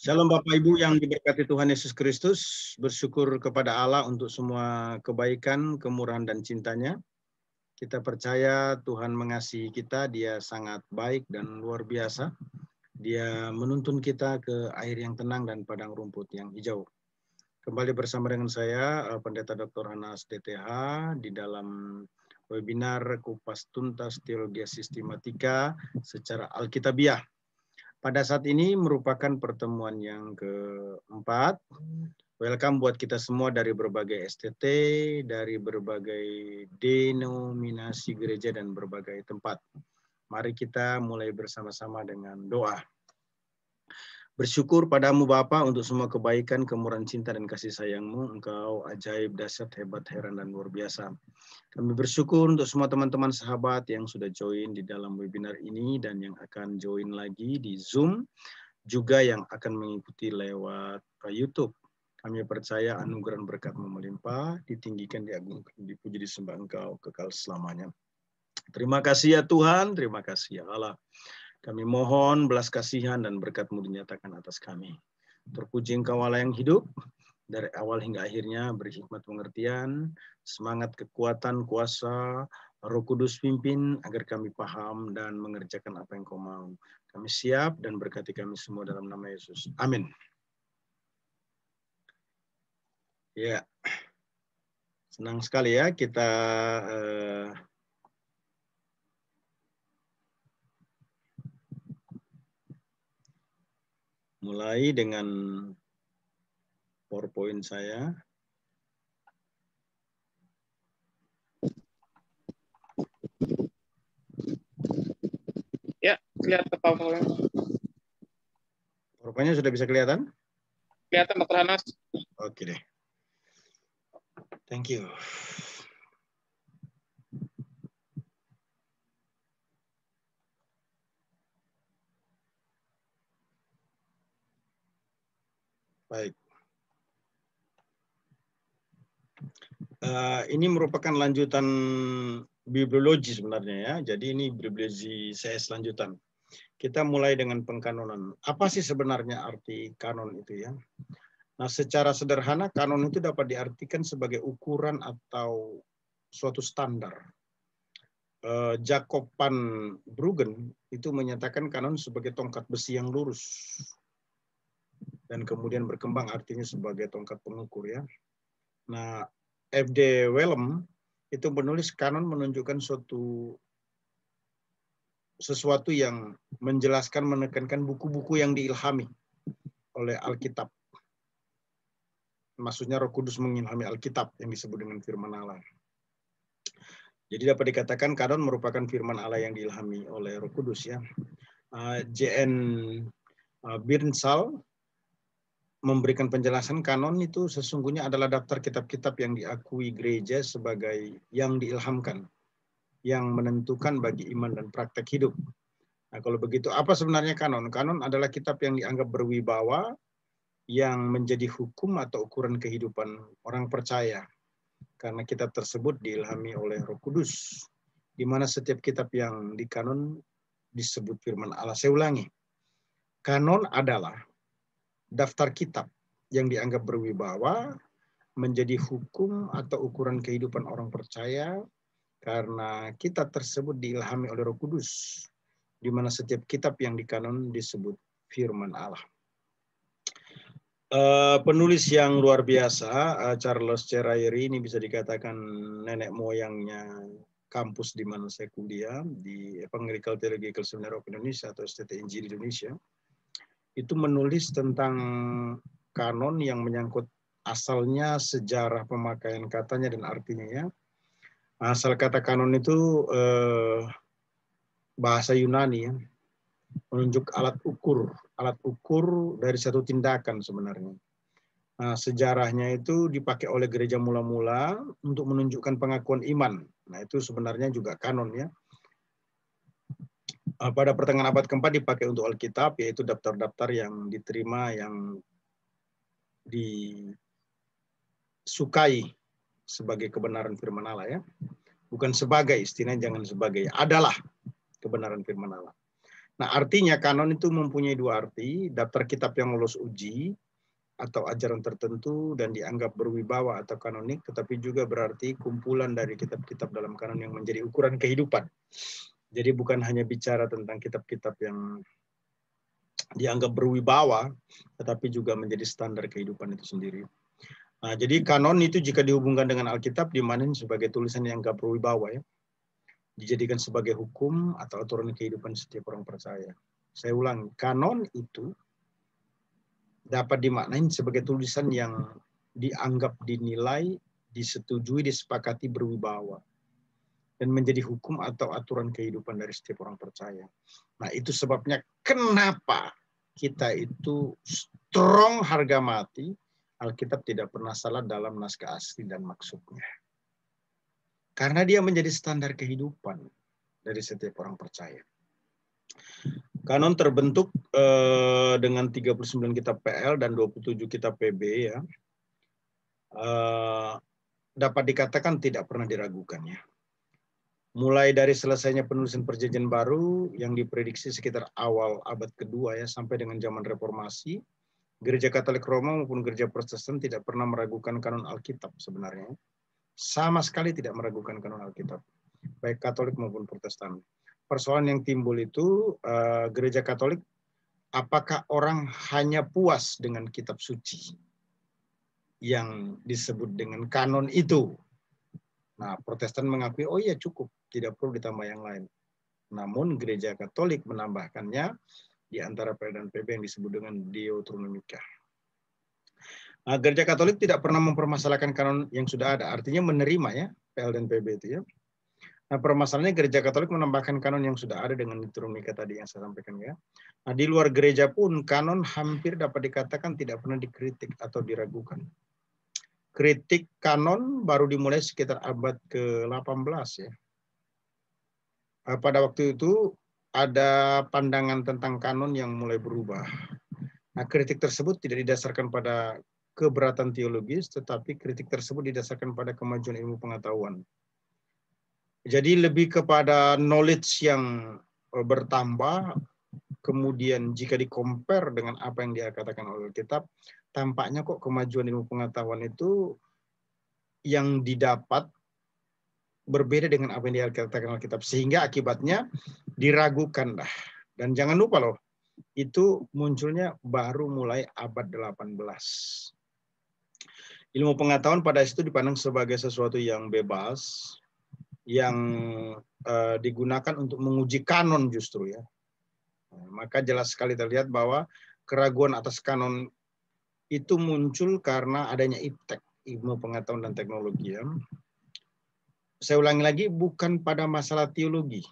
Shalom Bapak Ibu yang diberkati Tuhan Yesus Kristus, bersyukur kepada Allah untuk semua kebaikan, kemurahan, dan cintanya. Kita percaya Tuhan mengasihi kita, dia sangat baik dan luar biasa. Dia menuntun kita ke air yang tenang dan padang rumput yang hijau. Kembali bersama dengan saya, eh, Pendeta Dr. Hanas DTH, di dalam webinar Kupas Tuntas Teologi Sistematika secara Alkitabiah pada saat ini merupakan pertemuan yang keempat. Welcome buat kita semua dari berbagai STT, dari berbagai denominasi gereja dan berbagai tempat. Mari kita mulai bersama-sama dengan doa. Bersyukur padamu Bapa untuk semua kebaikan, kemurahan cinta dan kasih sayangmu. Engkau ajaib, dahsyat, hebat, heran dan luar biasa. Kami bersyukur untuk semua teman-teman sahabat yang sudah join di dalam webinar ini dan yang akan join lagi di Zoom juga yang akan mengikuti lewat uh, YouTube. Kami percaya anugerah berkat melimpah, ditinggikan, diagungkan, dipuji, disembah Engkau kekal selamanya. Terima kasih ya Tuhan, terima kasih ya Allah. Kami mohon belas kasihan dan berkatmu dinyatakan atas kami. Terpuji engkau Allah yang hidup, dari awal hingga akhirnya berhikmat pengertian, semangat kekuatan, kuasa, roh kudus pimpin agar kami paham dan mengerjakan apa yang kau mau. Kami siap dan berkati kami semua dalam nama Yesus. Amin. Ya, senang sekali ya kita eh, mulai dengan PowerPoint saya. Ya, kelihatan PowerPoint. PowerPoint-nya sudah bisa kelihatan? Kelihatan, Dr. Hanas. Oke deh. Thank you. Baik. Uh, ini merupakan lanjutan bibliologi sebenarnya ya. Jadi ini bibliologi CS lanjutan. Kita mulai dengan pengkanonan. Apa sih sebenarnya arti kanon itu ya? Nah, secara sederhana kanon itu dapat diartikan sebagai ukuran atau suatu standar. Uh, Jacob van Bruggen itu menyatakan kanon sebagai tongkat besi yang lurus dan kemudian berkembang artinya sebagai tongkat pengukur ya. Nah, FD Wellem itu menulis kanon menunjukkan suatu sesuatu yang menjelaskan menekankan buku-buku yang diilhami oleh Alkitab. Maksudnya Roh Kudus mengilhami Alkitab yang disebut dengan firman Allah. Jadi dapat dikatakan kanon merupakan firman Allah yang diilhami oleh Roh Kudus ya. Ah, JN ah, Birnsal memberikan penjelasan kanon itu sesungguhnya adalah daftar kitab-kitab yang diakui gereja sebagai yang diilhamkan, yang menentukan bagi iman dan praktek hidup. Nah, kalau begitu apa sebenarnya kanon? Kanon adalah kitab yang dianggap berwibawa yang menjadi hukum atau ukuran kehidupan orang percaya. Karena kitab tersebut diilhami oleh Roh Kudus, di mana setiap kitab yang dikanon disebut firman Allah. Saya ulangi. Kanon adalah daftar kitab yang dianggap berwibawa menjadi hukum atau ukuran kehidupan orang percaya karena kitab tersebut diilhami oleh Roh Kudus di mana setiap kitab yang dikanon disebut firman Allah. Uh, penulis yang luar biasa uh, Charles Cerayer ini bisa dikatakan nenek moyangnya kampus di mana saya kuliah di Evangelical Theological Seminary of Indonesia atau STT Injil Indonesia itu menulis tentang kanon yang menyangkut asalnya sejarah pemakaian katanya dan artinya ya. Asal kata kanon itu eh, bahasa Yunani ya. Menunjuk alat ukur, alat ukur dari satu tindakan sebenarnya. Nah, sejarahnya itu dipakai oleh gereja mula-mula untuk menunjukkan pengakuan iman. Nah, itu sebenarnya juga kanon ya. Eh, pada pertengahan abad keempat dipakai untuk Alkitab, yaitu daftar-daftar yang diterima, yang disukai sebagai kebenaran firman Allah ya. Bukan sebagai, istilahnya jangan sebagai, adalah kebenaran firman Allah. Nah artinya kanon itu mempunyai dua arti, daftar kitab yang lolos uji, atau ajaran tertentu dan dianggap berwibawa atau kanonik, tetapi juga berarti kumpulan dari kitab-kitab dalam kanon yang menjadi ukuran kehidupan. Jadi bukan hanya bicara tentang kitab-kitab yang dianggap berwibawa, tetapi juga menjadi standar kehidupan itu sendiri. Nah, jadi kanon itu jika dihubungkan dengan Alkitab, dimanin sebagai tulisan yang gak berwibawa ya. Dijadikan sebagai hukum atau aturan kehidupan setiap orang percaya. Saya ulang, kanon itu dapat dimaknain sebagai tulisan yang dianggap dinilai, disetujui, disepakati berwibawa dan menjadi hukum atau aturan kehidupan dari setiap orang percaya. Nah, itu sebabnya kenapa kita itu strong harga mati, Alkitab tidak pernah salah dalam naskah asli dan maksudnya. Karena dia menjadi standar kehidupan dari setiap orang percaya. Kanon terbentuk eh, dengan 39 kitab PL dan 27 kitab PB ya. Eh, dapat dikatakan tidak pernah diragukannya mulai dari selesainya penulisan perjanjian baru yang diprediksi sekitar awal abad kedua ya sampai dengan zaman reformasi, gereja Katolik Roma maupun gereja Protestan tidak pernah meragukan kanon Alkitab sebenarnya. Sama sekali tidak meragukan kanon Alkitab, baik Katolik maupun Protestan. Persoalan yang timbul itu eh, gereja Katolik apakah orang hanya puas dengan kitab suci yang disebut dengan kanon itu Nah, Protestan mengakui, oh iya cukup, tidak perlu ditambah yang lain. Namun gereja Katolik menambahkannya di antara peredaran PB yang disebut dengan Deuteronomica. Nah, gereja Katolik tidak pernah mempermasalahkan kanon yang sudah ada, artinya menerima ya PL dan PB itu ya. Nah, permasalahannya gereja Katolik menambahkan kanon yang sudah ada dengan Deuteronomika tadi yang saya sampaikan ya. Nah, di luar gereja pun kanon hampir dapat dikatakan tidak pernah dikritik atau diragukan kritik kanon baru dimulai sekitar abad ke-18 ya. Eh, pada waktu itu ada pandangan tentang kanon yang mulai berubah. Nah, kritik tersebut tidak didasarkan pada keberatan teologis, tetapi kritik tersebut didasarkan pada kemajuan ilmu pengetahuan. Jadi lebih kepada knowledge yang eh, bertambah, kemudian jika dikompar dengan apa yang dia katakan oleh kitab, tampaknya kok kemajuan ilmu pengetahuan itu yang didapat berbeda dengan apa yang dikatakan Alkitab sehingga akibatnya diragukan lah dan jangan lupa loh itu munculnya baru mulai abad 18 ilmu pengetahuan pada itu dipandang sebagai sesuatu yang bebas yang eh, digunakan untuk menguji kanon justru ya maka jelas sekali terlihat bahwa keraguan atas kanon itu muncul karena adanya iptek, ilmu pengetahuan dan teknologi. Ya. Saya ulangi lagi, bukan pada masalah teologi,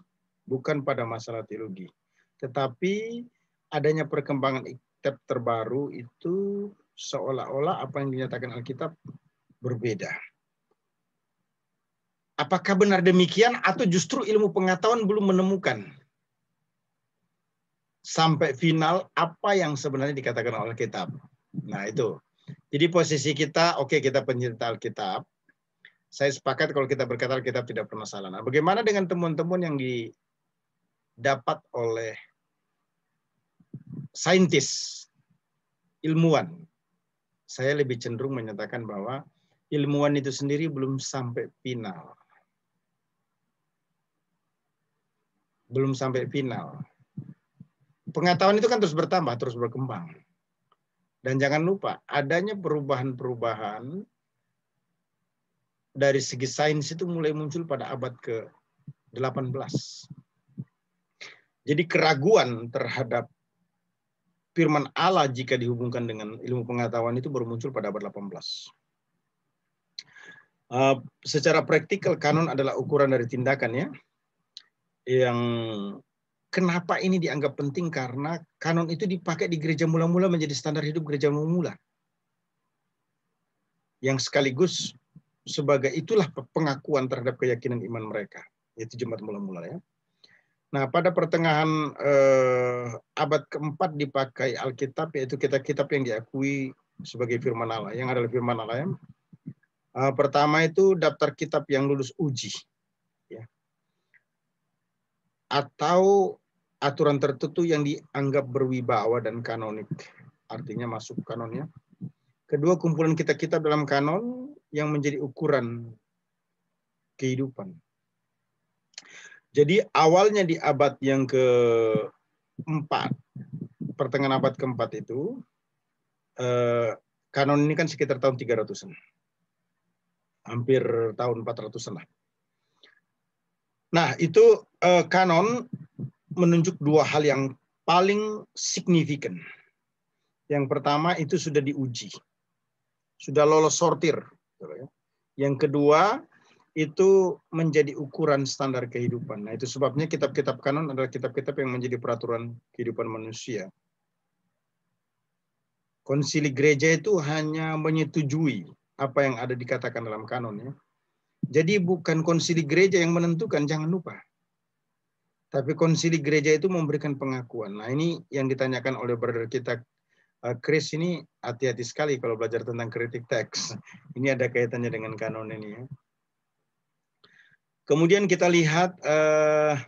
bukan pada masalah teologi, tetapi adanya perkembangan iptek terbaru itu seolah-olah apa yang dinyatakan Alkitab berbeda. Apakah benar demikian atau justru ilmu pengetahuan belum menemukan? sampai final apa yang sebenarnya dikatakan oleh kitab. Nah itu. Jadi posisi kita, oke okay, kita pencinta Alkitab. Saya sepakat kalau kita berkata Alkitab tidak pernah salah. Nah, bagaimana dengan temuan-temuan yang didapat oleh saintis, ilmuwan? Saya lebih cenderung menyatakan bahwa ilmuwan itu sendiri belum sampai final. Belum sampai final. Pengetahuan itu kan terus bertambah, terus berkembang dan jangan lupa, adanya perubahan-perubahan dari segi sains itu mulai muncul pada abad ke-18. Jadi keraguan terhadap firman Allah jika dihubungkan dengan ilmu pengetahuan itu baru muncul pada abad 18. Uh, eh, secara praktikal kanon adalah ukuran dari tindakan ya yang kenapa ini dianggap penting karena kanon itu dipakai di gereja mula-mula menjadi standar hidup gereja mula-mula. Yang sekaligus sebagai itulah pengakuan terhadap keyakinan iman mereka, yaitu jemaat mula-mula ya. Nah, pada pertengahan eh, abad keempat dipakai Alkitab, yaitu kitab-kitab yang diakui sebagai firman Allah, yang adalah firman Allah. Ya. Eh, pertama itu daftar kitab yang lulus uji atau aturan tertentu yang dianggap berwibawa dan kanonik. Artinya masuk kanonnya Kedua, kumpulan kitab-kitab dalam kanon yang menjadi ukuran kehidupan. Jadi awalnya di abad yang keempat, pertengahan abad keempat itu, eh, kanon ini kan sekitar tahun 300-an. Hampir tahun 400-an lah. Nah, itu uh, kanon menunjuk dua hal yang paling signifikan. Yang pertama itu sudah diuji. Sudah lolos sortir. Gitu ya. Yang kedua itu menjadi ukuran standar kehidupan. Nah, itu sebabnya kitab-kitab kanon adalah kitab-kitab yang menjadi peraturan kehidupan manusia. Konsili gereja itu hanya menyetujui apa yang ada dikatakan dalam kanon ya. Jadi bukan konsili gereja yang menentukan, jangan lupa. Tapi konsili gereja itu memberikan pengakuan. Nah ini yang ditanyakan oleh brother kita eh, Chris ini hati-hati sekali kalau belajar tentang kritik teks. Ini ada kaitannya dengan kanon ini ya. Kemudian kita lihat eh,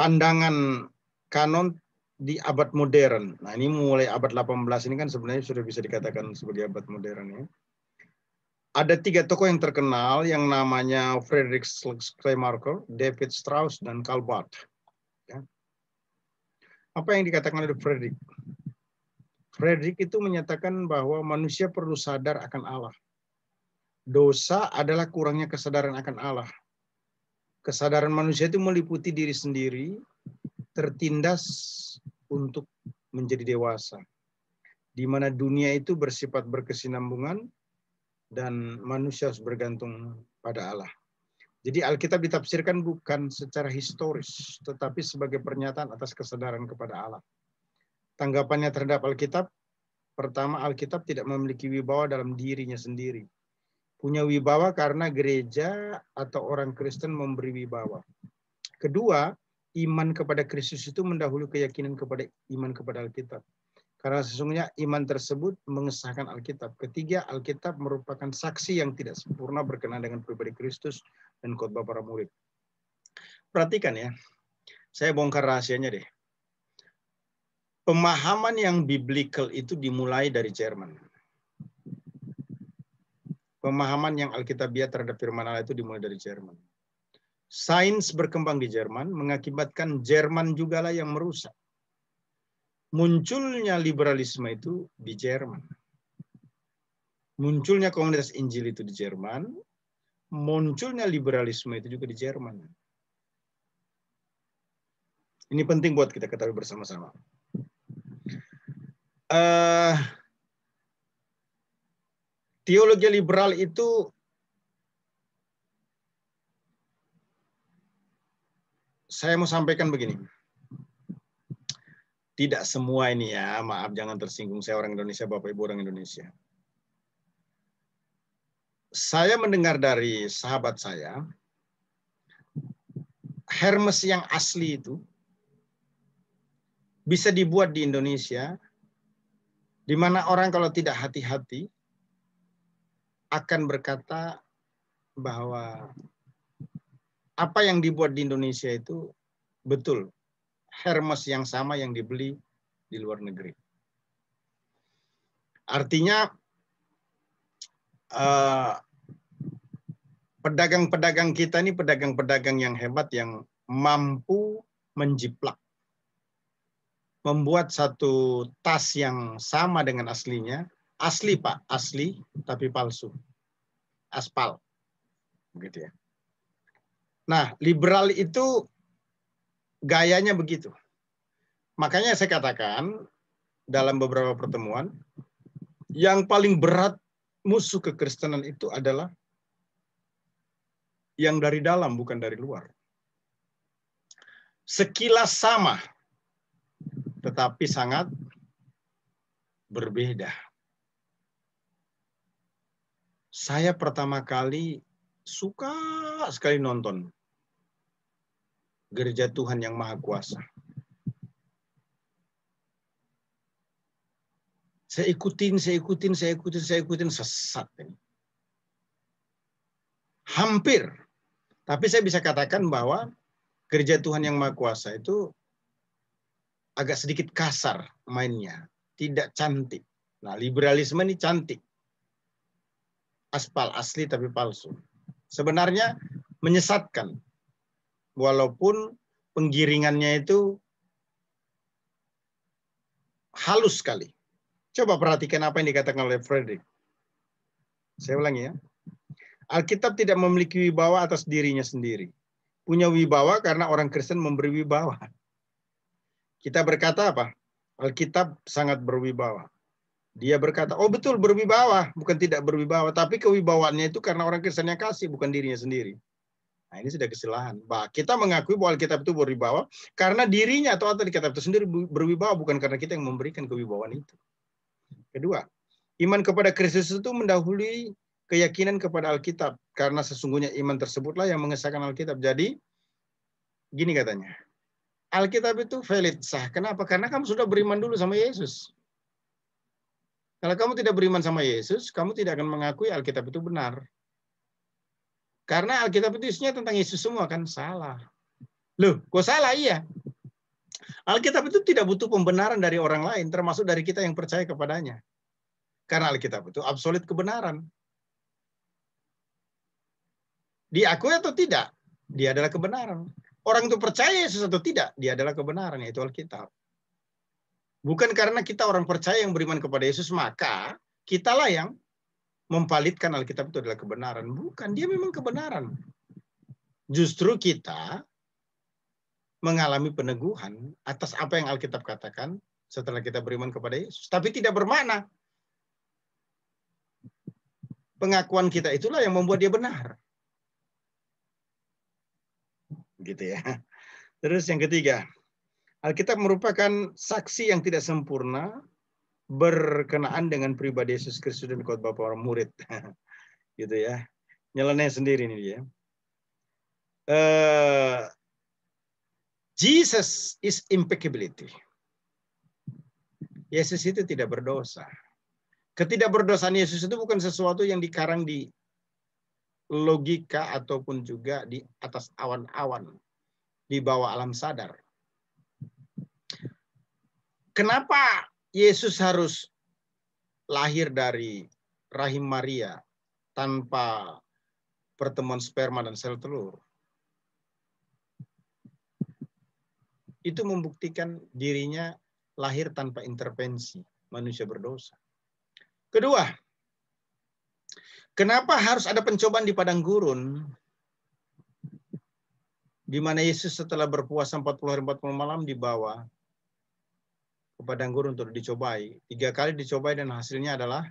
pandangan kanon di abad modern. Nah ini mulai abad 18 ini kan sebenarnya sudah bisa dikatakan sebagai abad modern ya ada tiga tokoh yang terkenal yang namanya Frederick Schleiermacher, David Strauss, dan Karl Barth. Ya. Apa yang dikatakan oleh Frederick? Frederick itu menyatakan bahwa manusia perlu sadar akan Allah. Dosa adalah kurangnya kesadaran akan Allah. Kesadaran manusia itu meliputi diri sendiri, tertindas untuk menjadi dewasa. Di mana dunia itu bersifat berkesinambungan, dan manusia harus bergantung pada Allah. Jadi Alkitab ditafsirkan bukan secara historis, tetapi sebagai pernyataan atas kesadaran kepada Allah. Tanggapannya terhadap Alkitab, pertama Alkitab tidak memiliki wibawa dalam dirinya sendiri. Punya wibawa karena gereja atau orang Kristen memberi wibawa. Kedua, iman kepada Kristus itu mendahului keyakinan kepada iman kepada Alkitab. Karena sesungguhnya iman tersebut mengesahkan Alkitab. Ketiga, Alkitab merupakan saksi yang tidak sempurna berkenaan dengan pribadi Kristus dan khotbah para murid. Perhatikan ya, saya bongkar rahasianya deh. Pemahaman yang biblical itu dimulai dari Jerman. Pemahaman yang Alkitabiah terhadap firman Allah itu dimulai dari Jerman. Sains berkembang di Jerman mengakibatkan Jerman jugalah yang merusak munculnya liberalisme itu di Jerman. Munculnya komunitas Injil itu di Jerman, munculnya liberalisme itu juga di Jerman. Ini penting buat kita ketahui bersama-sama. Uh, teologi liberal itu saya mau sampaikan begini tidak semua ini ya, maaf jangan tersinggung saya orang Indonesia, Bapak Ibu orang Indonesia. Saya mendengar dari sahabat saya, Hermes yang asli itu bisa dibuat di Indonesia, di mana orang kalau tidak hati-hati akan berkata bahwa apa yang dibuat di Indonesia itu betul Hermes yang sama yang dibeli di luar negeri. Artinya eh, pedagang-pedagang kita ini pedagang-pedagang yang hebat yang mampu menjiplak membuat satu tas yang sama dengan aslinya, asli Pak, asli tapi palsu. Aspal. Begitu ya. Nah, liberal itu gayanya begitu. Makanya saya katakan dalam beberapa pertemuan, yang paling berat musuh kekristenan itu adalah yang dari dalam, bukan dari luar. Sekilas sama, tetapi sangat berbeda. Saya pertama kali suka sekali nonton gereja Tuhan yang Maha Kuasa. Saya ikutin, saya ikutin, saya ikutin, saya ikutin, sesat ini. Hampir. Tapi saya bisa katakan bahwa gereja Tuhan yang Maha Kuasa itu agak sedikit kasar mainnya. Tidak cantik. Nah, liberalisme ini cantik. Aspal asli tapi palsu. Sebenarnya menyesatkan walaupun penggiringannya itu halus sekali. Coba perhatikan apa yang dikatakan oleh Frederick. Saya ulangi ya. Alkitab tidak memiliki wibawa atas dirinya sendiri. Punya wibawa karena orang Kristen memberi wibawa. Kita berkata apa? Alkitab sangat berwibawa. Dia berkata, oh betul berwibawa, bukan tidak berwibawa. Tapi kewibawaannya itu karena orang Kristen yang kasih, bukan dirinya sendiri. Nah, ini sudah kesalahan. Bah, kita mengakui bahwa Alkitab itu berwibawa karena dirinya atau atau Alkitab itu sendiri berwibawa bukan karena kita yang memberikan kewibawaan itu. Kedua, iman kepada Kristus itu mendahului keyakinan kepada Alkitab karena sesungguhnya iman tersebutlah yang mengesahkan Alkitab. Jadi gini katanya. Alkitab itu valid sah. Kenapa? Karena kamu sudah beriman dulu sama Yesus. Kalau kamu tidak beriman sama Yesus, kamu tidak akan mengakui Alkitab itu benar. Karena Alkitab itu isinya tentang Yesus semua kan salah. Loh, kok salah? Iya. Alkitab itu tidak butuh pembenaran dari orang lain, termasuk dari kita yang percaya kepadanya. Karena Alkitab itu absolut kebenaran. Diakui atau tidak, dia adalah kebenaran. Orang itu percaya Yesus atau tidak, dia adalah kebenaran, yaitu Alkitab. Bukan karena kita orang percaya yang beriman kepada Yesus, maka kitalah yang memvalidkan Alkitab itu adalah kebenaran. Bukan, dia memang kebenaran. Justru kita mengalami peneguhan atas apa yang Alkitab katakan setelah kita beriman kepada Yesus. Tapi tidak bermakna. Pengakuan kita itulah yang membuat dia benar. Gitu ya. Terus yang ketiga, Alkitab merupakan saksi yang tidak sempurna berkenaan dengan pribadi Yesus Kristus dan khotbah para murid. gitu ya. Nyeleneh sendiri ini dia. Uh, Jesus is impeccability. Yesus itu tidak berdosa. Ketidakberdosaan Yesus itu bukan sesuatu yang dikarang di logika ataupun juga di atas awan-awan di bawah alam sadar. Kenapa Yesus harus lahir dari rahim Maria tanpa pertemuan sperma dan sel telur. Itu membuktikan dirinya lahir tanpa intervensi manusia berdosa. Kedua, kenapa harus ada pencobaan di padang gurun? Di mana Yesus setelah berpuasa 40 hari 40 malam dibawa kepada guru untuk dicobai. Tiga kali dicobai dan hasilnya adalah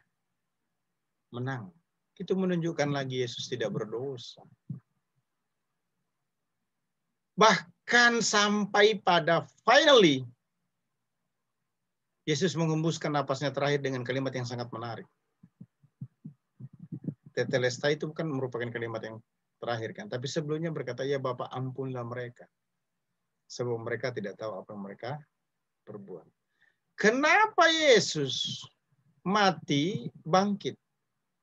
menang. Itu menunjukkan lagi Yesus tidak berdosa. Bahkan sampai pada finally, Yesus mengembuskan napasnya terakhir dengan kalimat yang sangat menarik. Tetelestai itu bukan merupakan kalimat yang terakhir kan. Tapi sebelumnya berkata, ya Bapak ampunlah mereka. Sebab mereka tidak tahu apa yang mereka perbuat. Kenapa Yesus mati bangkit?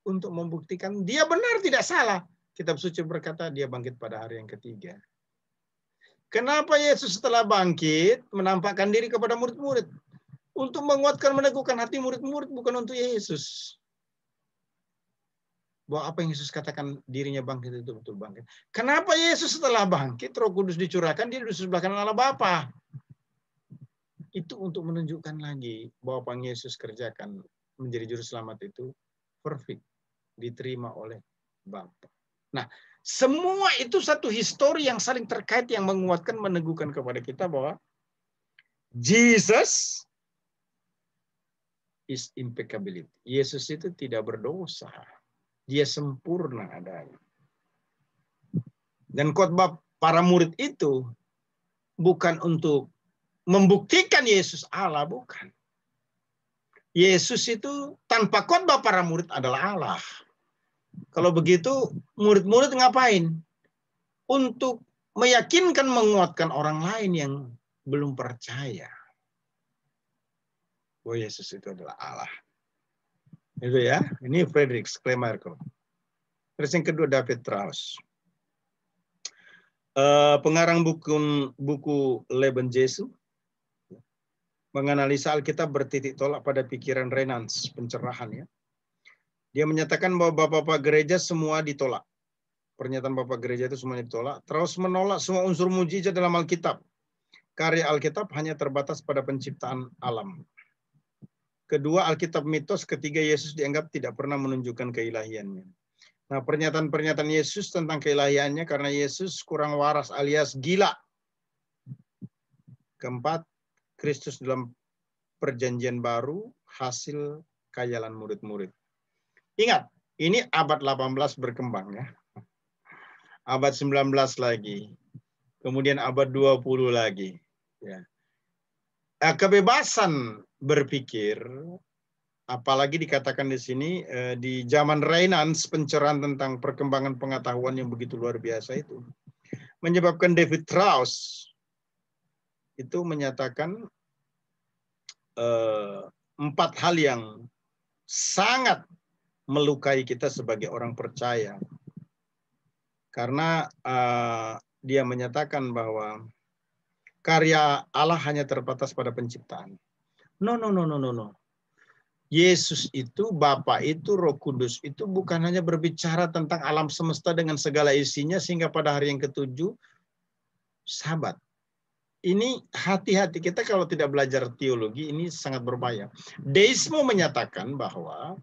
Untuk membuktikan dia benar tidak salah. Kitab suci berkata dia bangkit pada hari yang ketiga. Kenapa Yesus setelah bangkit menampakkan diri kepada murid-murid? Untuk menguatkan, meneguhkan hati murid-murid, bukan untuk Yesus. Bahwa apa yang Yesus katakan dirinya bangkit itu betul bangkit. Kenapa Yesus setelah bangkit, roh kudus dicurahkan, dia duduk sebelah kanan Allah Bapa itu untuk menunjukkan lagi bahwa Pang Yesus kerjakan menjadi juru selamat itu perfect diterima oleh Bapa. Nah, semua itu satu histori yang saling terkait yang menguatkan meneguhkan kepada kita bahwa Jesus is impeccability. Yesus itu tidak berdosa. Dia sempurna adanya. Dan khotbah para murid itu bukan untuk membuktikan Yesus Allah, bukan. Yesus itu tanpa khotbah para murid adalah Allah. Kalau begitu, murid-murid ngapain? Untuk meyakinkan, menguatkan orang lain yang belum percaya. Bahwa oh, Yesus itu adalah Allah. Itu ya. Ini Frederick Klemarko. Terus yang kedua David Strauss. Uh, eh, pengarang buku buku Leben Jesu menganalisa Alkitab bertitik tolak pada pikiran Renans, pencerahan ya. Dia menyatakan bahwa bapak-bapak gereja semua ditolak. Pernyataan bapak gereja itu semuanya ditolak. Terus menolak semua unsur mujizat dalam Alkitab. Karya Alkitab hanya terbatas pada penciptaan alam. Kedua, Alkitab mitos. Ketiga, Yesus dianggap tidak pernah menunjukkan keilahiannya. Nah, pernyataan-pernyataan Yesus tentang keilahiannya karena Yesus kurang waras alias gila. Keempat, Kristus dalam perjanjian baru hasil kayalan murid-murid. Ingat, ini abad 18 berkembang ya. Abad 19 lagi. Kemudian abad 20 lagi. Ya. Nah, kebebasan berpikir, apalagi dikatakan di sini eh, di zaman Renaissance pencerahan tentang perkembangan pengetahuan yang begitu luar biasa itu menyebabkan David Strauss itu menyatakan eh, empat hal yang sangat melukai kita sebagai orang percaya karena eh, dia menyatakan bahwa karya Allah hanya terbatas pada penciptaan. No no no no no no. Yesus itu, Bapa itu, Roh Kudus itu bukan hanya berbicara tentang alam semesta dengan segala isinya sehingga pada hari yang ketujuh sahabat ini hati-hati kita kalau tidak belajar teologi ini sangat berbahaya. Deisme menyatakan bahwa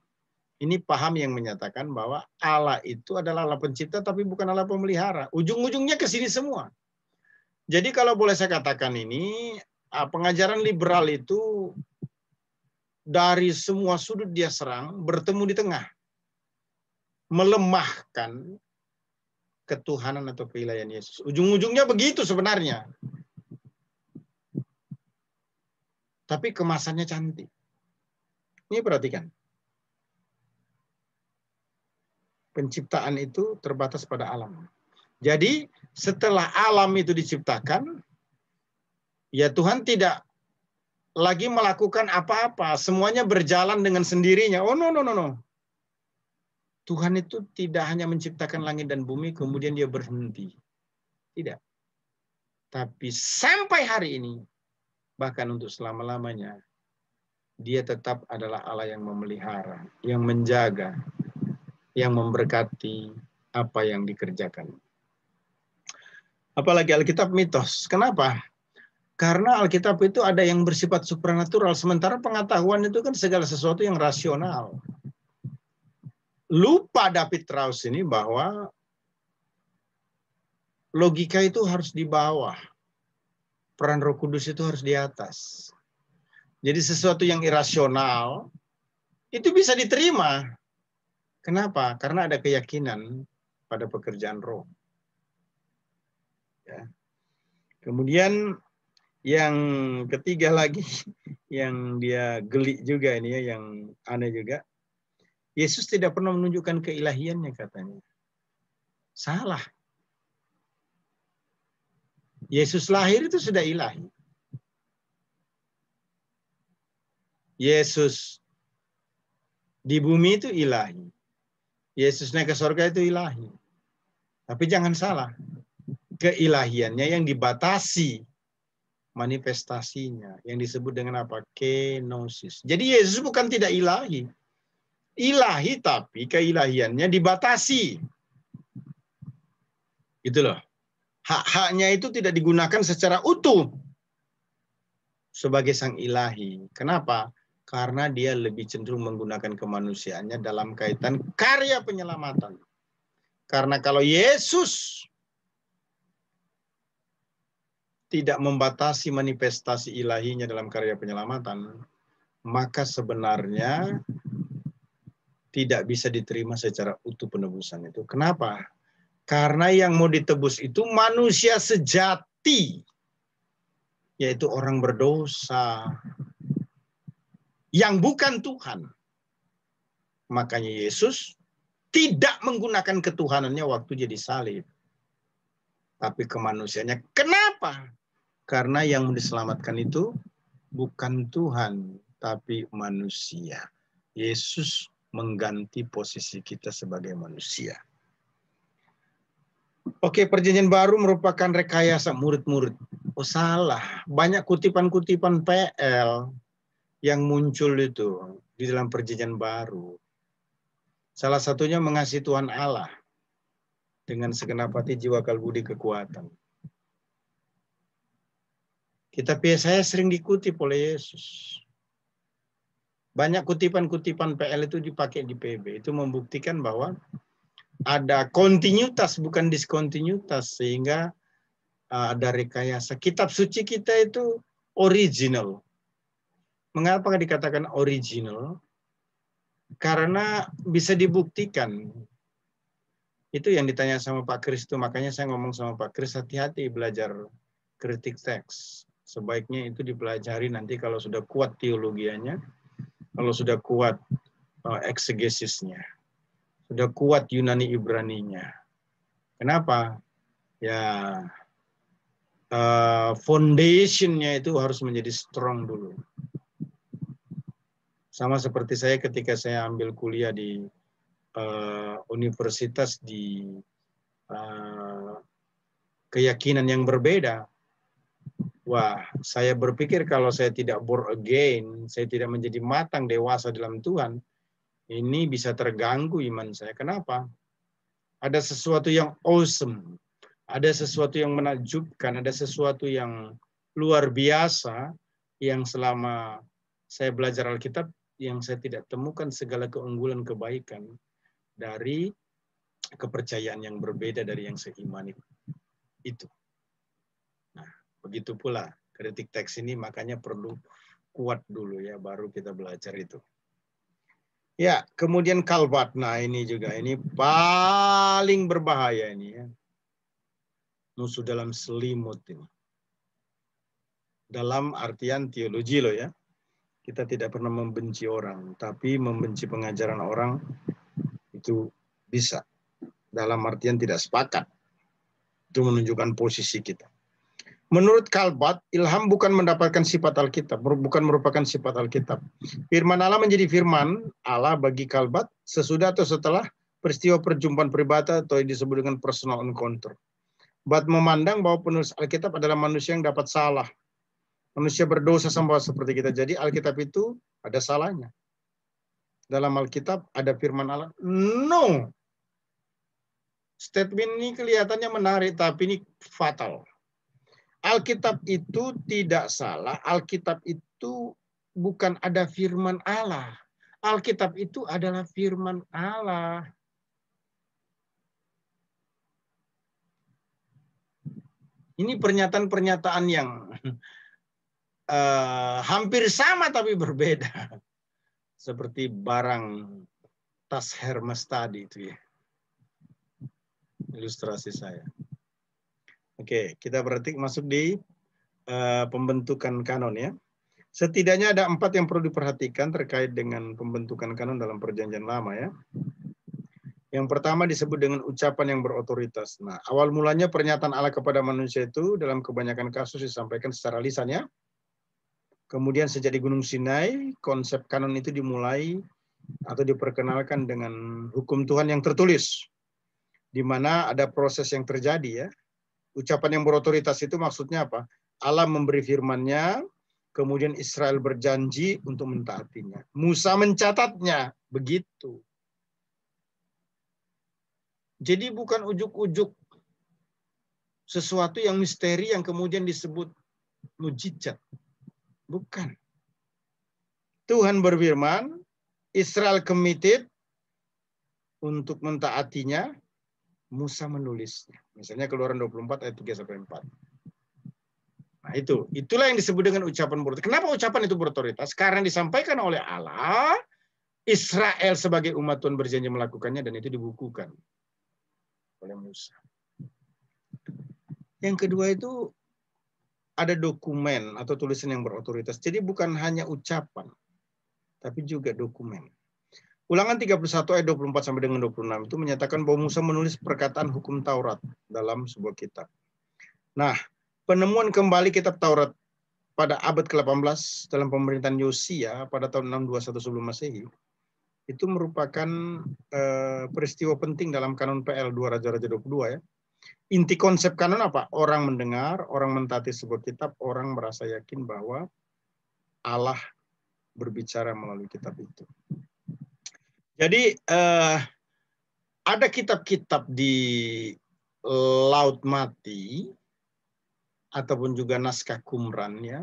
ini paham yang menyatakan bahwa Allah itu adalah Allah pencipta tapi bukan Allah pemelihara. Ujung-ujungnya ke sini semua. Jadi kalau boleh saya katakan ini ah, pengajaran liberal itu dari semua sudut dia serang, bertemu di tengah. Melemahkan ketuhanan atau kewilayahan Yesus. Ujung-ujungnya begitu sebenarnya. tapi kemasannya cantik. Ini perhatikan. Penciptaan itu terbatas pada alam. Jadi setelah alam itu diciptakan, ya Tuhan tidak lagi melakukan apa-apa. Semuanya berjalan dengan sendirinya. Oh no, no, no, no. Tuhan itu tidak hanya menciptakan langit dan bumi, kemudian dia berhenti. Tidak. Tapi sampai hari ini, bahkan untuk selama-lamanya. Dia tetap adalah Allah yang memelihara, yang menjaga, yang memberkati apa yang dikerjakan. Apalagi Alkitab mitos. Kenapa? Karena Alkitab itu ada yang bersifat supranatural, sementara pengetahuan itu kan segala sesuatu yang rasional. Lupa David Strauss ini bahwa logika itu harus di bawah peran Roh Kudus itu harus di atas. Jadi sesuatu yang irasional itu bisa diterima. Kenapa? Karena ada keyakinan pada pekerjaan roh. Ya. Kemudian yang ketiga lagi yang dia geli juga ini ya, yang aneh juga. Yesus tidak pernah menunjukkan keilahiannya katanya. Salah. Yesus lahir itu sudah ilahi. Yesus di bumi itu ilahi. Yesus naik ke surga itu ilahi. Tapi jangan salah, keilahiannya yang dibatasi manifestasinya yang disebut dengan apa? Kenosis. Jadi Yesus bukan tidak ilahi. Ilahi tapi keilahiannya dibatasi. Gitu loh hak-haknya itu tidak digunakan secara utuh sebagai sang ilahi. Kenapa? Karena dia lebih cenderung menggunakan kemanusiaannya dalam kaitan karya penyelamatan. Karena kalau Yesus tidak membatasi manifestasi ilahinya dalam karya penyelamatan, maka sebenarnya tidak bisa diterima secara utuh penebusan itu. Kenapa? Karena yang mau ditebus itu manusia sejati, yaitu orang berdosa yang bukan Tuhan. Makanya Yesus tidak menggunakan ketuhanannya waktu jadi salib. Tapi kemanusiaannya. Kenapa? Karena yang diselamatkan itu bukan Tuhan, tapi manusia. Yesus mengganti posisi kita sebagai manusia. Oke, perjanjian baru merupakan rekayasa murid-murid. Oh salah, banyak kutipan-kutipan PL yang muncul itu di dalam perjanjian baru. Salah satunya mengasihi Tuhan Allah dengan segenap hati jiwa kalbu di kekuatan. Kita biasanya sering dikutip oleh Yesus. Banyak kutipan-kutipan PL itu dipakai di PB. Itu membuktikan bahwa ada kontinuitas bukan diskontinuitas sehingga uh, ada rekayasa. Kitab suci kita itu original. Mengapa dikatakan original? Karena bisa dibuktikan. Itu yang ditanya sama Pak Kris itu makanya saya ngomong sama Pak Kris hati-hati belajar kritik teks. Sebaiknya itu dipelajari nanti kalau sudah kuat teologianya, kalau sudah kuat uh, eksegesisnya sudah kuat Yunani Ibraninya. Kenapa? Ya uh, foundationnya itu harus menjadi strong dulu. Sama seperti saya ketika saya ambil kuliah di uh, universitas di uh, keyakinan yang berbeda. Wah, saya berpikir kalau saya tidak born again, saya tidak menjadi matang dewasa dalam Tuhan, ini bisa terganggu iman saya. Kenapa? Ada sesuatu yang awesome, ada sesuatu yang menakjubkan, ada sesuatu yang luar biasa yang selama saya belajar Alkitab yang saya tidak temukan segala keunggulan kebaikan dari kepercayaan yang berbeda dari yang seiman itu. Nah, begitu pula kritik teks ini makanya perlu kuat dulu ya baru kita belajar itu. Ya, kemudian kalbat. Nah, ini juga ini paling berbahaya ini ya. Musuh dalam selimut ini. Dalam artian teologi loh ya. Kita tidak pernah membenci orang, tapi membenci pengajaran orang itu bisa. Dalam artian tidak sepakat. Itu menunjukkan posisi kita. Menurut Kalbat, ilham bukan mendapatkan sifat Alkitab, bukan merupakan sifat Alkitab. Firman Allah menjadi firman Allah bagi Kalbat sesudah atau setelah peristiwa perjumpaan pribadi atau yang disebut dengan personal encounter. Bat memandang bahwa penulis Alkitab adalah manusia yang dapat salah. Manusia berdosa sama seperti kita. Jadi Alkitab itu ada salahnya. Dalam Alkitab ada firman Allah. No! Statement ini kelihatannya menarik, tapi ini fatal Alkitab itu tidak salah. Alkitab itu bukan ada firman Allah. Alkitab itu adalah firman Allah. Ini pernyataan-pernyataan yang uh, hampir sama tapi berbeda. Seperti barang tas Hermes tadi itu ya. Ilustrasi saya. Oke, kita berarti masuk di uh, pembentukan kanon ya. Setidaknya ada empat yang perlu diperhatikan terkait dengan pembentukan kanon dalam perjanjian lama ya. Yang pertama disebut dengan ucapan yang berotoritas. Nah, awal mulanya pernyataan Allah kepada manusia itu dalam kebanyakan kasus disampaikan secara lisan ya. Kemudian sejak di Gunung Sinai, konsep kanon itu dimulai atau diperkenalkan dengan hukum Tuhan yang tertulis. Di mana ada proses yang terjadi ya, Ucapan yang berotoritas itu maksudnya apa? Allah memberi firman-Nya, kemudian Israel berjanji untuk mentaatinya. Musa mencatatnya, begitu. Jadi bukan ujuk-ujuk sesuatu yang misteri yang kemudian disebut mujizat. Bukan. Tuhan berfirman, Israel committed untuk mentaatinya, Musa menulisnya. Misalnya Keluaran 24 ayat 3 sampai 4. Nah, itu. Itulah yang disebut dengan ucapan berotoritas. Kenapa ucapan itu berotoritas? Karena disampaikan oleh Allah, Israel sebagai umat Tuhan berjanji melakukannya dan itu dibukukan oleh Musa. Yang kedua itu ada dokumen atau tulisan yang berotoritas. Jadi bukan hanya ucapan, tapi juga dokumen. Ulangan 31 ayat 24 sampai dengan 26 itu menyatakan bahwa Musa menulis perkataan hukum Taurat dalam sebuah kitab. Nah, penemuan kembali kitab Taurat pada abad ke-18 dalam pemerintahan Yosia pada tahun 621 sebelum Masehi itu merupakan eh, peristiwa penting dalam kanon PL 2 Raja-Raja 22 ya. Inti konsep kanon apa? Orang mendengar, orang mentati sebuah kitab, orang merasa yakin bahwa Allah berbicara melalui kitab itu. Jadi eh, ada kitab-kitab di Laut Mati ataupun juga naskah Qumran ya.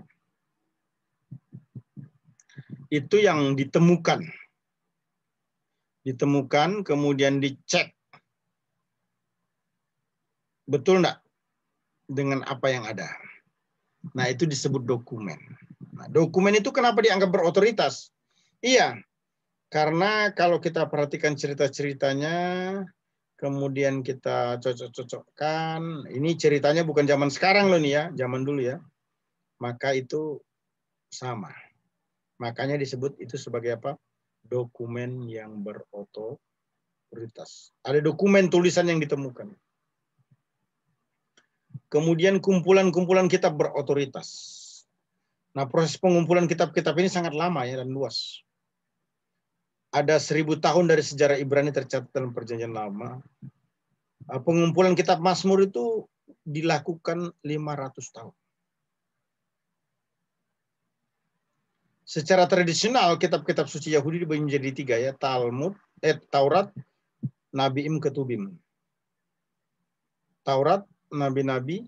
Itu yang ditemukan. Ditemukan kemudian dicek. Betul enggak? Dengan apa yang ada. Nah, itu disebut dokumen. Nah, dokumen itu kenapa dianggap berotoritas? Iya, karena kalau kita perhatikan cerita-ceritanya, kemudian kita cocok-cocokkan, ini ceritanya bukan zaman sekarang loh nih ya, zaman dulu ya. Maka itu sama. Makanya disebut itu sebagai apa? Dokumen yang berotoritas. Ada dokumen tulisan yang ditemukan. Kemudian kumpulan-kumpulan kitab berotoritas. Nah, proses pengumpulan kitab-kitab ini sangat lama ya dan luas ada seribu tahun dari sejarah Ibrani tercatat dalam perjanjian lama. Eh, pengumpulan kitab Mazmur itu dilakukan 500 tahun. Secara tradisional kitab-kitab suci Yahudi dibagi menjadi tiga ya, Talmud, eh, Taurat, Nabiim, Ketubim. Taurat, Nabi-Nabi,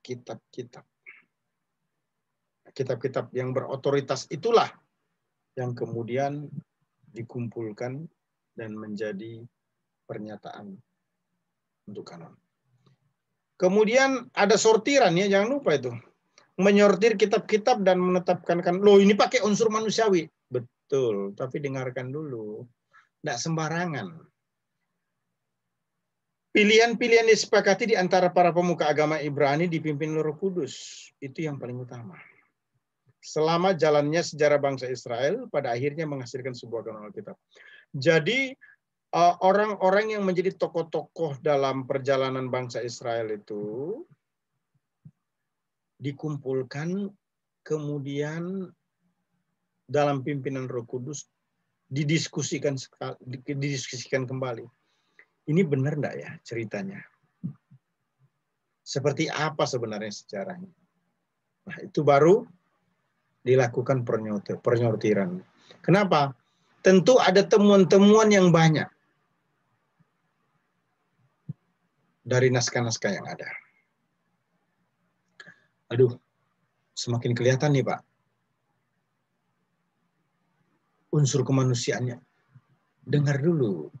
kitab-kitab. Kitab-kitab yang berotoritas itulah yang kemudian dikumpulkan dan menjadi pernyataan untuk kanon. Kemudian ada sortiran ya, jangan lupa itu. Menyortir kitab-kitab dan menetapkan kan, loh ini pakai unsur manusiawi. Betul, tapi dengarkan dulu. Tidak sembarangan. Pilihan-pilihan disepakati di antara para pemuka agama Ibrani dipimpin Roh Kudus. Itu yang paling utama selama jalannya sejarah bangsa Israel pada akhirnya menghasilkan sebuah kanon Alkitab. Jadi eh, orang-orang yang menjadi tokoh-tokoh dalam perjalanan bangsa Israel itu dikumpulkan kemudian dalam pimpinan Roh Kudus didiskusikan didiskusikan kembali. Ini benar enggak ya ceritanya? Seperti apa sebenarnya sejarahnya? Nah, itu baru dilakukan penyortiran. Kenapa? Tentu ada temuan-temuan yang banyak dari naskah-naskah yang ada. Aduh, semakin kelihatan nih Pak. Unsur kemanusiaannya. Dengar dulu.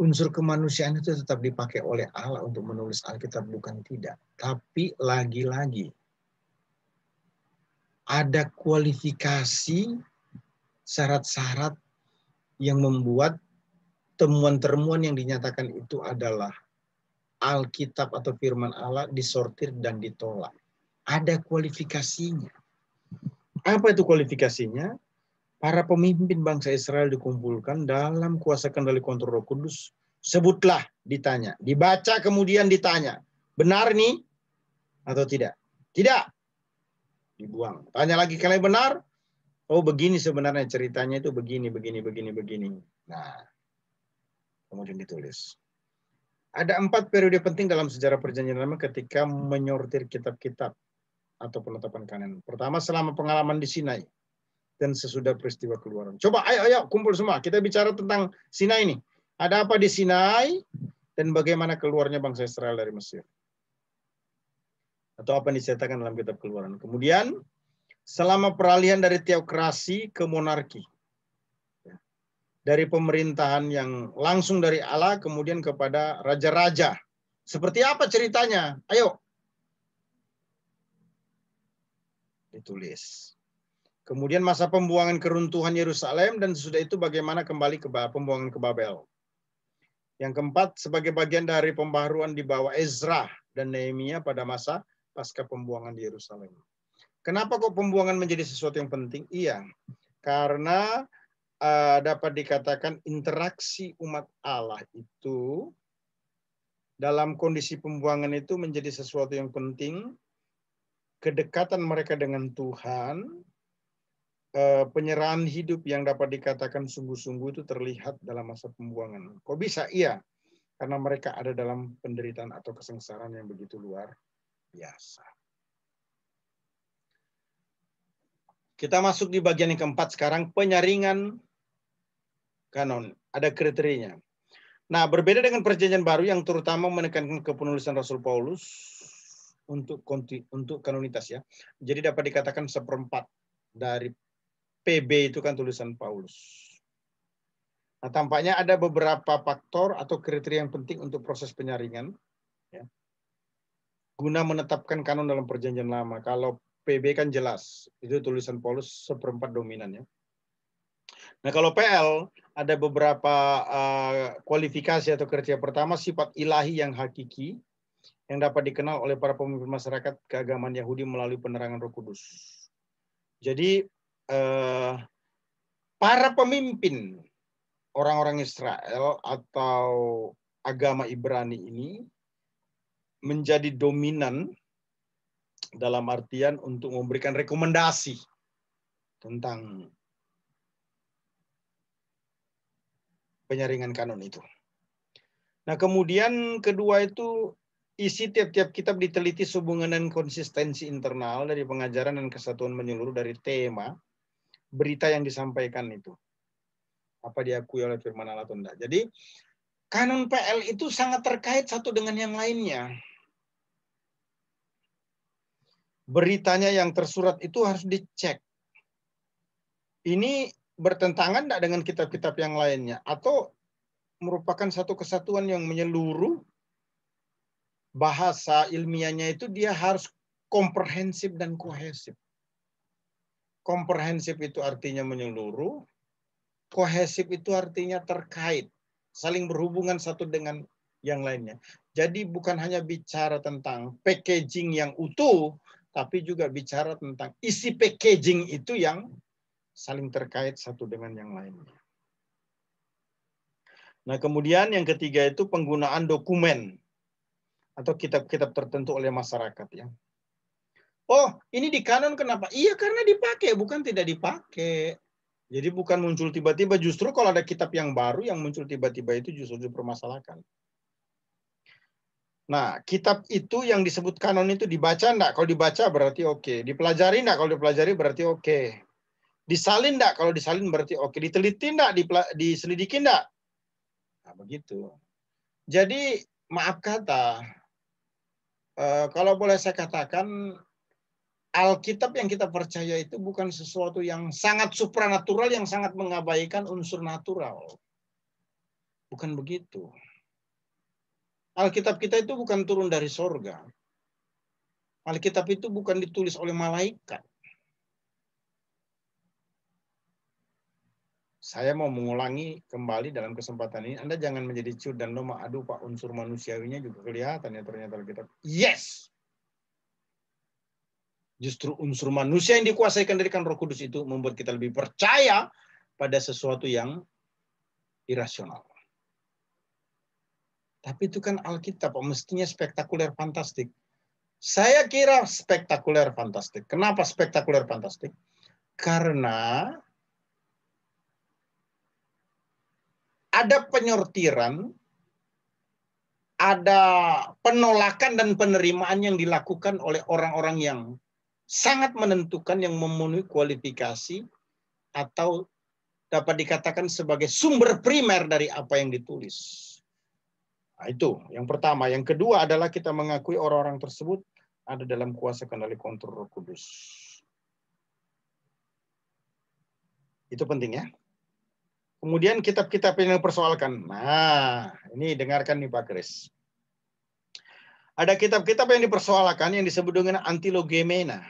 Unsur kemanusiaan itu tetap dipakai oleh Allah untuk menulis Alkitab, bukan tidak. Tapi lagi-lagi, ada kualifikasi syarat-syarat yang membuat temuan-temuan yang dinyatakan itu adalah Alkitab atau firman Allah disortir dan ditolak. Ada kualifikasinya. Apa itu kualifikasinya? Para pemimpin bangsa Israel dikumpulkan dalam kuasa kendali kontrol Roh Kudus. Sebutlah ditanya, dibaca kemudian ditanya, benar nih atau tidak? Tidak dibuang. Tanya lagi kalian benar, oh begini sebenarnya ceritanya itu begini, begini, begini, begini. Nah, kemudian ditulis. Ada empat periode penting dalam sejarah perjanjian lama ketika menyortir kitab-kitab atau penetapan kanan. Pertama, selama pengalaman di Sinai dan sesudah peristiwa keluaran. Coba, ayo, ayo, kumpul semua. Kita bicara tentang Sinai ini. Ada apa di Sinai dan bagaimana keluarnya bangsa Israel dari Mesir atau apa yang diceritakan dalam kitab keluaran. Kemudian selama peralihan dari teokrasi ke monarki. Ya, dari pemerintahan yang langsung dari Allah kemudian kepada raja-raja. Seperti apa ceritanya? Ayo. Ditulis. Kemudian masa pembuangan keruntuhan Yerusalem dan sesudah itu bagaimana kembali ke pembuangan ke Babel. Yang keempat, sebagai bagian dari pembaharuan di bawah Ezra dan Nehemia pada masa pasca pembuangan di Yerusalem. Kenapa kok pembuangan menjadi sesuatu yang penting? Iya, karena uh, dapat dikatakan interaksi umat Allah itu dalam kondisi pembuangan itu menjadi sesuatu yang penting. Kedekatan mereka dengan Tuhan, eh, penyerahan hidup yang dapat dikatakan sungguh-sungguh itu terlihat dalam masa pembuangan. Kok bisa? Iya, karena mereka ada dalam penderitaan atau kesengsaraan yang begitu luar biasa. Kita masuk di bagian yang keempat sekarang, penyaringan kanon. Ada kriterinya. Nah, berbeda dengan perjanjian baru yang terutama menekankan kepenulisan Rasul Paulus untuk konti, untuk kanonitas ya. Jadi dapat dikatakan seperempat dari PB itu kan tulisan Paulus. Nah, tampaknya ada beberapa faktor atau kriteria yang penting untuk proses penyaringan. Ya guna menetapkan kanon dalam perjanjian lama. Kalau PB kan jelas, itu tulisan Paulus seperempat dominannya. Nah kalau PL ada beberapa uh, kualifikasi atau kerja pertama sifat ilahi yang hakiki yang dapat dikenal oleh para pemimpin masyarakat keagamaan Yahudi melalui penerangan Roh Kudus. Jadi uh, para pemimpin orang-orang Israel atau agama Ibrani ini menjadi dominan dalam artian untuk memberikan rekomendasi tentang penyaringan kanon itu. Nah, kemudian kedua itu isi tiap-tiap kitab diteliti sehubungan dan konsistensi internal dari pengajaran dan kesatuan menyeluruh dari tema berita yang disampaikan itu. Apa diakui oleh firman Allah atau enggak. Jadi, kanon PL itu sangat terkait satu dengan yang lainnya beritanya yang tersurat itu harus dicek. Ini bertentangan tidak dengan kitab-kitab yang lainnya? Atau merupakan satu kesatuan yang menyeluruh bahasa ilmiahnya itu dia harus komprehensif dan kohesif. Komprehensif itu artinya menyeluruh, kohesif itu artinya terkait, saling berhubungan satu dengan yang lainnya. Jadi bukan hanya bicara tentang packaging yang utuh, tapi juga bicara tentang isi packaging itu yang saling terkait satu dengan yang lainnya. Nah, kemudian yang ketiga itu penggunaan dokumen atau kitab-kitab tertentu oleh masyarakat ya. Oh, ini di kanon kenapa? Iya, karena dipakai, bukan tidak dipakai. Jadi bukan muncul tiba-tiba, justru kalau ada kitab yang baru yang muncul tiba-tiba itu justru dipermasalahkan. Nah, kitab itu yang disebut kanon itu dibaca enggak? Kalau dibaca berarti oke. Okay. Dipelajari enggak? Kalau dipelajari berarti oke. Okay. Disalin enggak? Kalau disalin berarti oke. Okay. Diteliti enggak? Diselidiki enggak? Nah, begitu. Jadi, maaf kata, eh, kalau boleh saya katakan, Alkitab yang kita percaya itu bukan sesuatu yang sangat supranatural, yang sangat mengabaikan unsur natural. Bukan begitu Alkitab kita itu bukan turun dari sorga. Alkitab itu bukan ditulis oleh malaikat. Saya mau mengulangi kembali dalam kesempatan ini. Anda jangan menjadi cur dan loma. Aduh Pak, unsur manusiawinya juga kelihatan ya ternyata Alkitab. Yes! Justru unsur manusia yang dikuasai kendalikan roh kudus itu membuat kita lebih percaya pada sesuatu yang irasional. Tapi itu kan Alkitab, oh, mestinya spektakuler fantastik. Saya kira spektakuler fantastik. Kenapa spektakuler fantastik? Karena ada penyortiran, ada penolakan dan penerimaan yang dilakukan oleh orang-orang yang sangat menentukan yang memenuhi kualifikasi atau dapat dikatakan sebagai sumber primer dari apa yang ditulis. Nah, itu yang pertama. Yang kedua adalah kita mengakui orang-orang tersebut ada dalam kuasa kendali kontrol Roh Kudus. Itu penting ya. Kemudian kitab-kitab yang dipersoalkan. Nah, ini dengarkan nih Pak Kris. Ada kitab-kitab yang dipersoalkan yang disebut dengan antilogemena.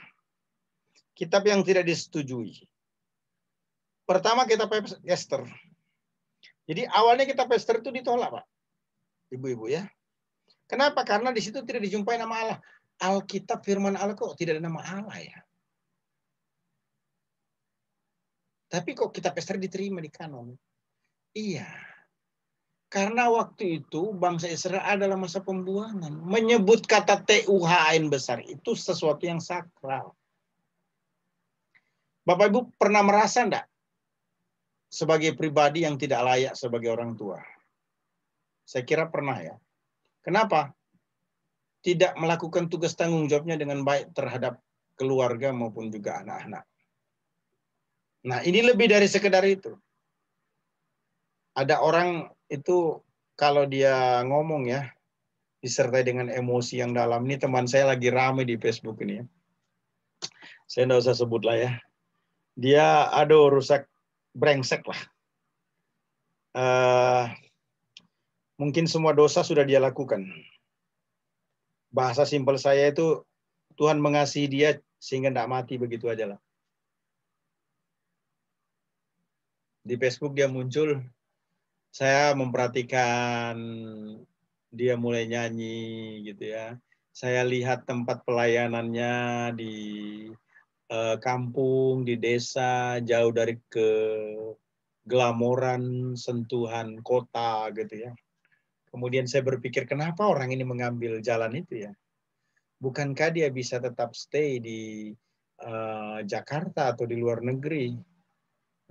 Kitab yang tidak disetujui. Pertama kitab Esther. Jadi awalnya kitab Esther itu ditolak, Pak ibu-ibu ya. Kenapa? Karena di situ tidak dijumpai nama Allah. Alkitab firman Allah kok tidak ada nama Allah ya. Tapi kok kitab Esther diterima di kanon? Iya. Karena waktu itu bangsa Israel adalah masa pembuangan. Menyebut kata TUHN besar itu sesuatu yang sakral. Bapak Ibu pernah merasa enggak sebagai pribadi yang tidak layak sebagai orang tua? Saya kira pernah ya. Kenapa? Tidak melakukan tugas tanggung jawabnya dengan baik terhadap keluarga maupun juga anak-anak. Nah, ini lebih dari sekedar itu. Ada orang itu kalau dia ngomong ya, disertai dengan emosi yang dalam. Ini teman saya lagi rame di Facebook ini ya. Saya nggak usah sebut lah ya. Dia aduh rusak brengsek lah. Uh, mungkin semua dosa sudah dia lakukan. Bahasa simpel saya itu Tuhan mengasihi dia sehingga tidak mati begitu aja lah. Di Facebook dia muncul, saya memperhatikan dia mulai nyanyi gitu ya. Saya lihat tempat pelayanannya di eh, kampung, di desa, jauh dari ke glamoran, sentuhan kota gitu ya Kemudian saya berpikir kenapa orang ini mengambil jalan itu ya? Bukankah dia bisa tetap stay di uh, Jakarta atau di luar negeri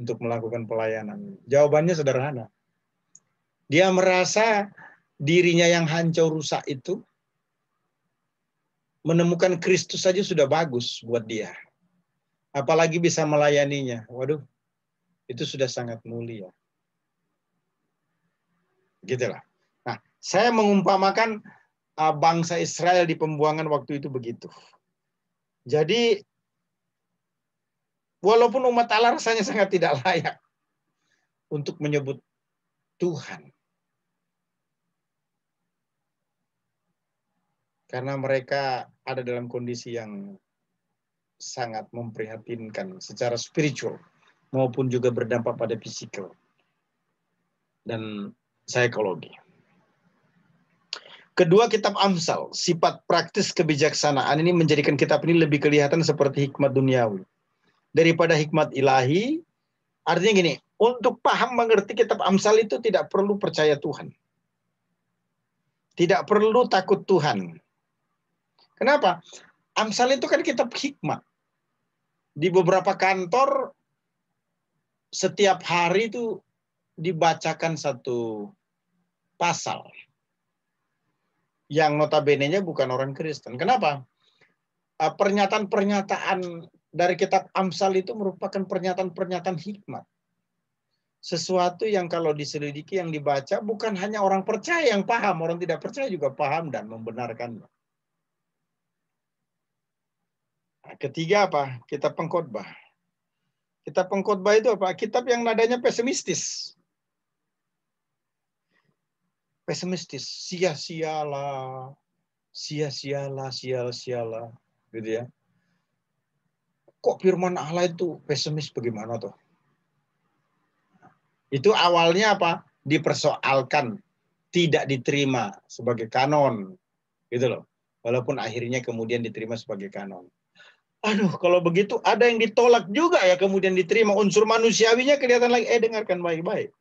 untuk melakukan pelayanan? Jawabannya sederhana. Dia merasa dirinya yang hancur rusak itu menemukan Kristus saja sudah bagus buat dia. Apalagi bisa melayaninya. Waduh, itu sudah sangat mulia. Gitu lah. Saya mengumpamakan uh, bangsa Israel di pembuangan waktu itu begitu. Jadi walaupun umat Allah rasanya sangat tidak layak untuk menyebut Tuhan. Karena mereka ada dalam kondisi yang sangat memprihatinkan secara spiritual maupun juga berdampak pada fisikal dan psikologi. Kedua kitab Amsal, sifat praktis kebijaksanaan ini menjadikan kitab ini lebih kelihatan seperti hikmat duniawi daripada hikmat ilahi. Artinya gini, untuk paham mengerti kitab Amsal itu tidak perlu percaya Tuhan. Tidak perlu takut Tuhan. Kenapa? Amsal itu kan kitab hikmat. Di beberapa kantor setiap hari itu dibacakan satu pasal yang notabene-nya bukan orang Kristen. Kenapa? Ah, pernyataan-pernyataan dari kitab Amsal itu merupakan pernyataan-pernyataan hikmat. Sesuatu yang kalau diselidiki, yang dibaca, bukan hanya orang percaya yang paham, orang tidak percaya juga paham dan membenarkan. Nah, ketiga apa? Kitab pengkhotbah. Kitab pengkhotbah itu apa? Kitab yang nadanya pesimistis pesimistis, sia-sialah, sia-sialah, sia-sialah, gitu ya. Kok firman Allah itu pesimis bagaimana tuh? Itu awalnya apa? Dipersoalkan, tidak diterima sebagai kanon, gitu loh. Walaupun akhirnya kemudian diterima sebagai kanon. Aduh, kalau begitu ada yang ditolak juga ya kemudian diterima. Unsur manusiawinya kelihatan lagi. Eh, dengarkan baik-baik.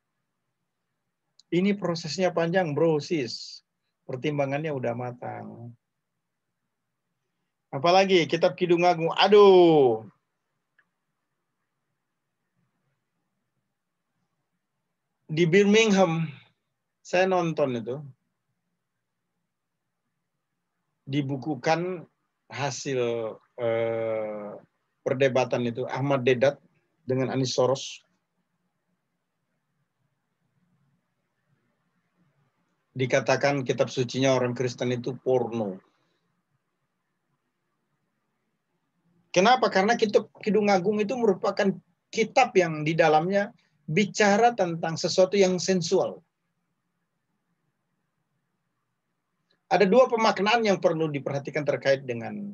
Ini prosesnya panjang, bro, sis. Pertimbangannya udah matang. Apalagi kitab Kidung Agung. Aduh. Di Birmingham, saya nonton itu. Dibukukan hasil eh, perdebatan itu Ahmad Dedat dengan Anis Soros dikatakan kitab sucinya orang Kristen itu porno. Kenapa? Karena kitab Kidung Agung itu merupakan kitab yang di dalamnya bicara tentang sesuatu yang sensual. Ada dua pemaknaan yang perlu diperhatikan terkait dengan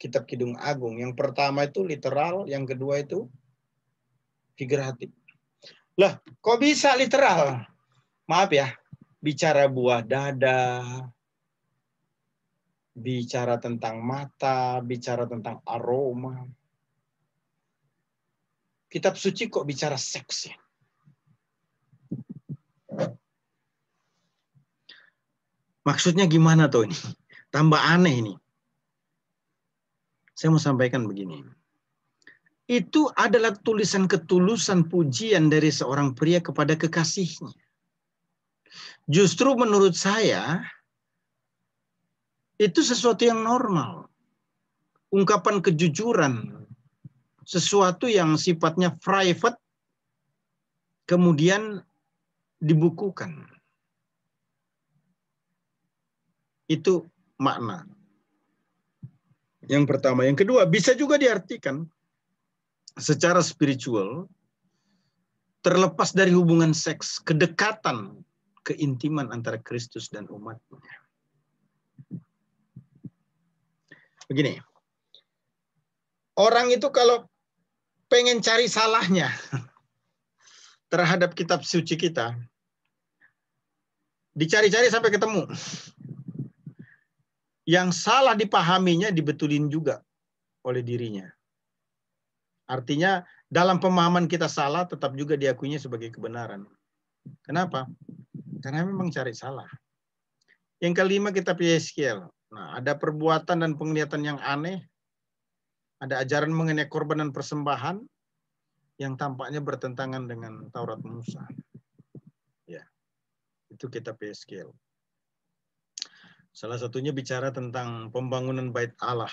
kitab Kidung Agung. Yang pertama itu literal, yang kedua itu figuratif. Lah, kok bisa literal? Maaf ya, bicara buah dada, bicara tentang mata, bicara tentang aroma. Kitab suci kok bicara seks ya? Maksudnya gimana tuh ini? Tambah aneh ini. Saya mau sampaikan begini. Itu adalah tulisan ketulusan pujian dari seorang pria kepada kekasihnya. Justru menurut saya itu sesuatu yang normal. Ungkapan kejujuran, sesuatu yang sifatnya private kemudian dibukukan. Itu makna. Yang pertama, yang kedua bisa juga diartikan secara spiritual terlepas dari hubungan seks, kedekatan keintiman antara Kristus dan umatnya. Begini, orang itu kalau pengen cari salahnya terhadap kitab suci kita, dicari-cari sampai ketemu. Yang salah dipahaminya dibetulin juga oleh dirinya. Artinya dalam pemahaman kita salah tetap juga diakuinya sebagai kebenaran. Kenapa? karena memang cari salah. Yang kelima kita Yeskiel. Nah, ada perbuatan dan penglihatan yang aneh. Ada ajaran mengenai korban dan persembahan yang tampaknya bertentangan dengan Taurat Musa. Ya. Itu kita Yeskiel. Salah satunya bicara tentang pembangunan bait Allah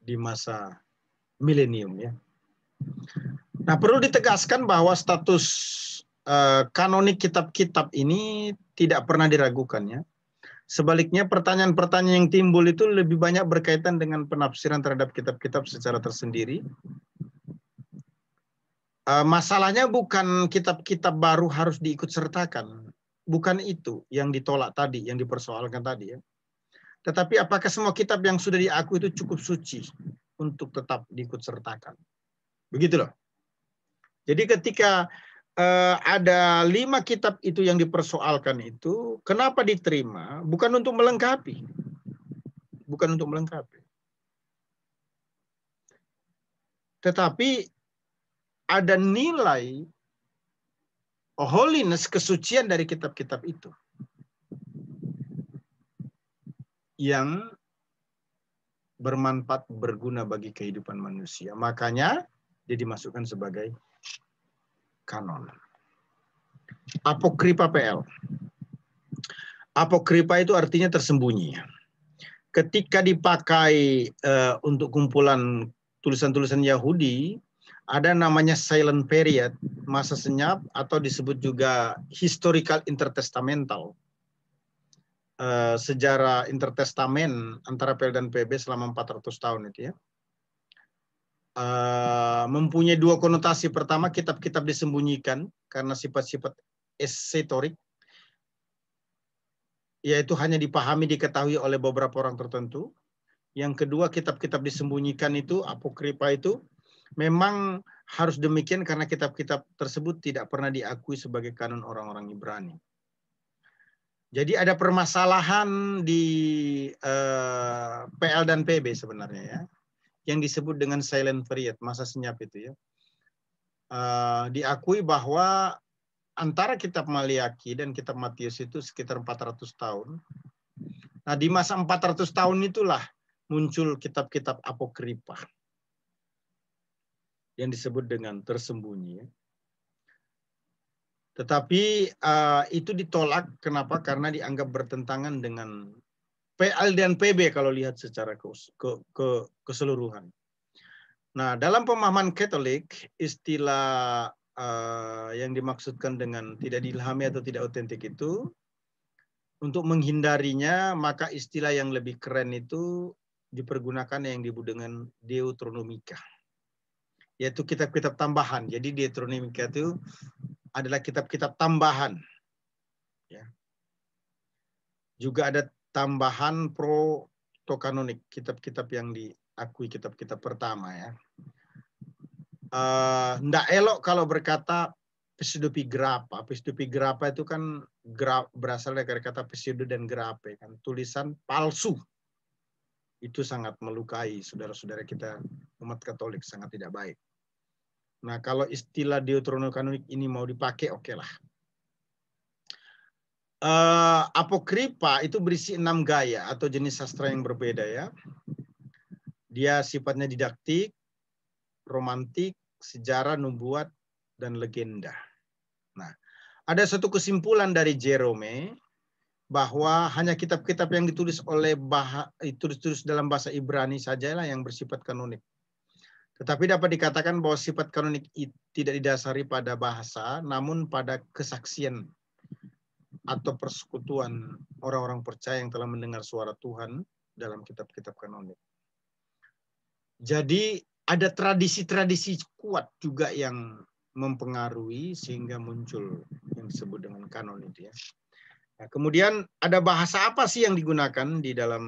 di masa milenium ya. Nah, perlu ditegaskan bahwa status Eh, kanonik kitab-kitab ini tidak pernah diragukan ya. Sebaliknya pertanyaan-pertanyaan yang timbul itu lebih banyak berkaitan dengan penafsiran terhadap kitab-kitab secara tersendiri. Eh, masalahnya bukan kitab-kitab baru harus diikut sertakan, bukan itu yang ditolak tadi, yang dipersoalkan tadi ya. Tetapi apakah semua kitab yang sudah diakui itu cukup suci untuk tetap diikut sertakan? Begitu Jadi ketika eh, ada lima kitab itu yang dipersoalkan itu, kenapa diterima? Bukan untuk melengkapi, bukan untuk melengkapi, tetapi ada nilai holiness kesucian dari kitab-kitab itu yang bermanfaat berguna bagi kehidupan manusia. Makanya dia dimasukkan sebagai kanon. Apokripa PL. Apokripa itu artinya tersembunyi. Ketika dipakai uh, untuk kumpulan tulisan-tulisan Yahudi, ada namanya silent period, masa senyap atau disebut juga historical intertestamental. Uh, sejarah intertestamen antara PL dan PB selama 400 tahun itu ya. Eh, mempunyai dua konotasi. Pertama, kitab-kitab disembunyikan karena sifat-sifat esetorik, yaitu hanya dipahami, diketahui oleh beberapa orang tertentu. Yang kedua, kitab-kitab disembunyikan itu, apokripa itu, memang harus demikian karena kitab-kitab tersebut tidak pernah diakui sebagai kanun orang-orang Ibrani. Jadi ada permasalahan di uh, eh, PL dan PB sebenarnya ya yang disebut dengan silent period, masa senyap itu ya. Uh, diakui bahwa antara kitab Maliaki dan kitab Matius itu sekitar 400 tahun. Nah, di masa 400 tahun itulah muncul kitab-kitab apokripa yang disebut dengan tersembunyi. Tetapi uh, itu ditolak kenapa? Karena dianggap bertentangan dengan PL dan PB kalau lihat secara keseluruhan. Nah, dalam pemahaman Katolik, istilah eh, yang dimaksudkan dengan tidak diilhami atau tidak otentik itu, untuk menghindarinya, maka istilah yang lebih keren itu dipergunakan yang disebut dengan Deuteronomika. Yaitu kitab-kitab tambahan. Jadi Deuteronomika itu adalah kitab-kitab tambahan. Ya. Juga ada tambahan pro tokanonik kitab-kitab yang diakui kitab-kitab pertama ya. Tidak eh, uh, elok kalau berkata pseudopi grapa itu kan gra, berasal dari kata pseudo dan grape kan tulisan palsu. Itu sangat melukai saudara-saudara kita umat Katolik sangat tidak baik. Nah, kalau istilah kanonik ini mau dipakai, oke okay lah uh, apokripa itu berisi enam gaya atau jenis sastra yang berbeda ya. Dia sifatnya didaktik, romantik, sejarah, nubuat, dan legenda. Nah, ada satu kesimpulan dari Jerome bahwa hanya kitab-kitab yang ditulis oleh bah eh, ditulis dalam bahasa Ibrani sajalah yang bersifat kanonik. Tetapi dapat dikatakan bahwa sifat kanonik tidak didasari pada bahasa, namun pada kesaksian atau persekutuan orang-orang percaya yang telah mendengar suara Tuhan dalam kitab-kitab kanonik. Jadi ada tradisi-tradisi kuat juga yang mempengaruhi sehingga muncul yang disebut dengan kanon itu ya. Nah, kemudian ada bahasa apa sih yang digunakan di dalam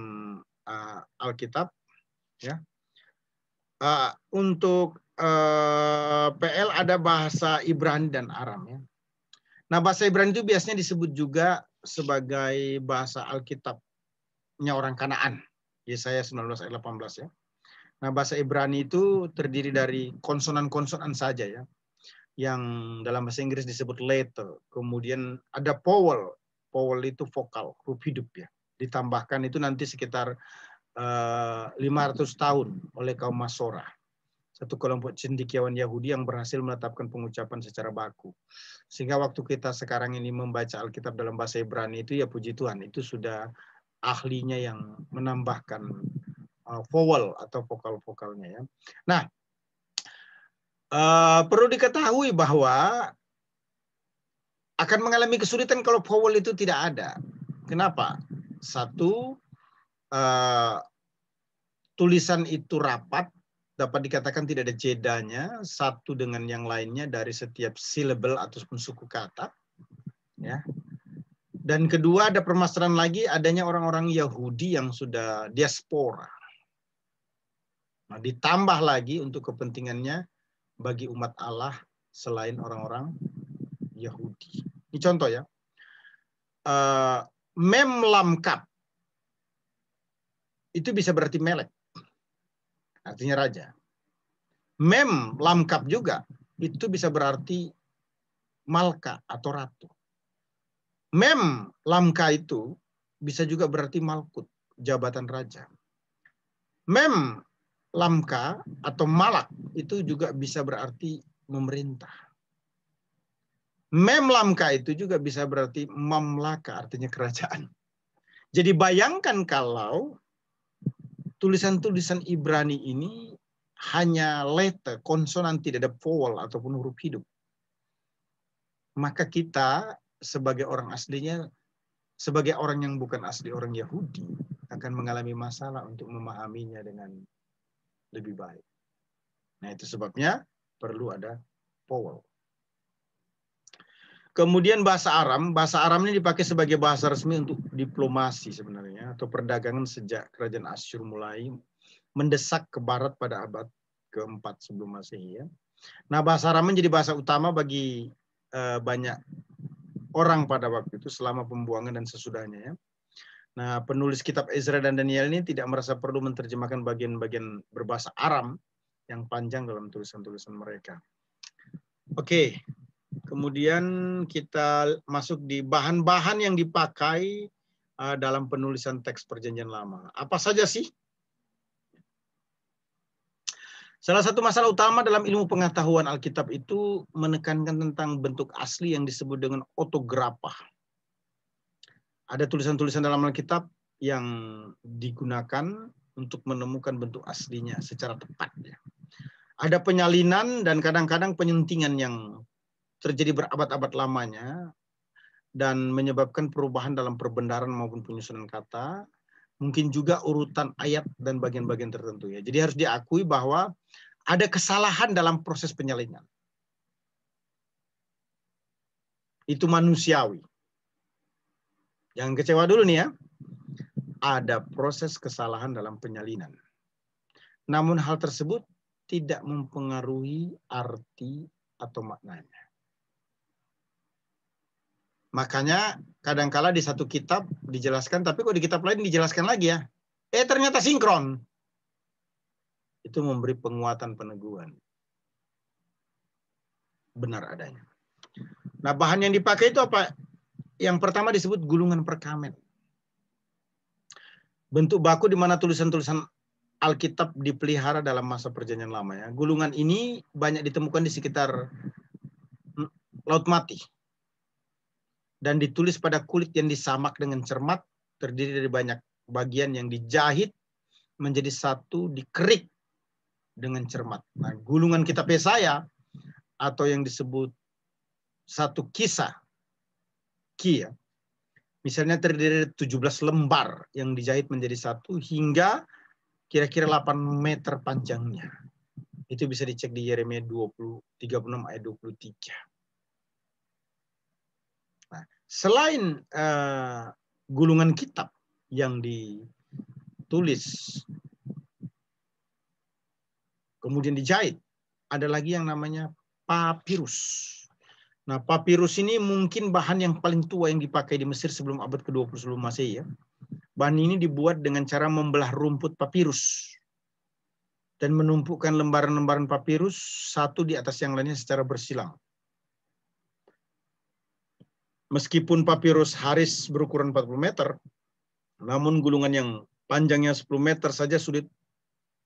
uh, Alkitab ya? Uh, untuk uh, PL ada bahasa Ibrani dan Aram ya. Nah, bahasa Ibrani itu biasanya disebut juga sebagai bahasa Alkitabnya orang Kanaan. Yesaya 19 ayat 18 ya. Nah, bahasa Ibrani itu terdiri dari konsonan-konsonan saja ya. Yang dalam bahasa Inggris disebut letter. Kemudian ada vowel. Vowel itu vokal, huruf hidup ya. Ditambahkan itu nanti sekitar 500 eh, tahun oleh kaum Masora satu kelompok cendikiawan Yahudi yang berhasil menetapkan pengucapan secara baku. Sehingga waktu kita sekarang ini membaca Alkitab dalam bahasa Ibrani itu ya puji Tuhan, itu sudah ahlinya yang menambahkan uh, vowel atau vokal-vokalnya ya. Nah, uh, perlu diketahui bahwa akan mengalami kesulitan kalau vowel itu tidak ada. Kenapa? Satu, uh, tulisan itu rapat dapat dikatakan tidak ada jedanya satu dengan yang lainnya dari setiap syllable ataupun suku kata. Ya. Dan kedua ada permasalahan lagi adanya orang-orang Yahudi yang sudah diaspora. Nah, ditambah lagi untuk kepentingannya bagi umat Allah selain orang-orang Yahudi. Ini contoh ya. Uh, eh, mem lamkap itu bisa berarti melek artinya raja. Mem lamkap juga itu bisa berarti malka atau ratu. Mem lamka itu bisa juga berarti malkut, jabatan raja. Mem lamka atau malak itu juga bisa berarti memerintah. mem lamka itu juga bisa berarti mamlaka, artinya kerajaan. Jadi bayangkan kalau tulisan-tulisan Ibrani ini hanya letter, konsonan tidak ada vowel ataupun huruf hidup. Maka kita sebagai orang aslinya, sebagai orang yang bukan asli orang Yahudi, akan mengalami masalah untuk memahaminya dengan lebih baik. Nah itu sebabnya perlu ada vowel. Kemudian bahasa Aram, bahasa Aram ini dipakai sebagai bahasa resmi untuk diplomasi sebenarnya atau perdagangan sejak kerajaan Asyur mulai mendesak ke barat pada abad keempat sebelum Masehi ya. Nah, bahasa Aram menjadi bahasa utama bagi e, banyak orang pada waktu itu selama pembuangan dan sesudahnya ya. Nah, penulis kitab Ezra dan Daniel ini tidak merasa perlu menerjemahkan bagian-bagian berbahasa Aram yang panjang dalam tulisan-tulisan mereka. Oke, Kemudian kita masuk di bahan-bahan yang dipakai eh, dalam penulisan teks perjanjian lama. Apa saja sih? Salah satu masalah utama dalam ilmu pengetahuan Alkitab itu menekankan tentang bentuk asli yang disebut dengan otografa. Ada tulisan-tulisan dalam Alkitab yang digunakan untuk menemukan bentuk aslinya secara tepat. Ya. Ada penyalinan dan kadang-kadang penyuntingan yang terjadi berabad-abad lamanya dan menyebabkan perubahan dalam perbendaran maupun penyusunan kata, mungkin juga urutan ayat dan bagian-bagian tertentu ya. Jadi harus diakui bahwa ada kesalahan dalam proses penyalinan Itu manusiawi. Jangan kecewa dulu nih ya. Ada proses kesalahan dalam penyalinan. Namun hal tersebut tidak mempengaruhi arti atau maknanya. Makanya kadangkala di satu kitab dijelaskan, tapi kok di kitab lain dijelaskan lagi ya. Eh ternyata sinkron. Itu memberi penguatan peneguhan. Benar adanya. Nah bahan yang dipakai itu apa? Yang pertama disebut gulungan perkamen. Bentuk baku di mana tulisan-tulisan Alkitab dipelihara dalam masa perjanjian lama ya. Gulungan ini banyak ditemukan di sekitar hmm, Laut Mati dan ditulis pada kulit yang disamak dengan cermat, terdiri dari banyak bagian yang dijahit menjadi satu dikerik dengan cermat. Nah, gulungan kitab Yesaya atau yang disebut satu kisah, kia, misalnya terdiri dari 17 lembar yang dijahit menjadi satu hingga kira-kira 8 meter panjangnya. Itu bisa dicek di Yeremia 20, 36 ayat 23 selain uh, gulungan kitab yang ditulis kemudian dijahit, ada lagi yang namanya papirus. Nah, papirus ini mungkin bahan yang paling tua yang dipakai di Mesir sebelum abad ke-20 sebelum Masehi ya. Bahan ini dibuat dengan cara membelah rumput papirus dan menumpukan lembaran-lembaran papirus satu di atas yang lainnya secara bersilang meskipun papirus haris berukuran 40 meter, namun gulungan yang panjangnya 10 meter saja sulit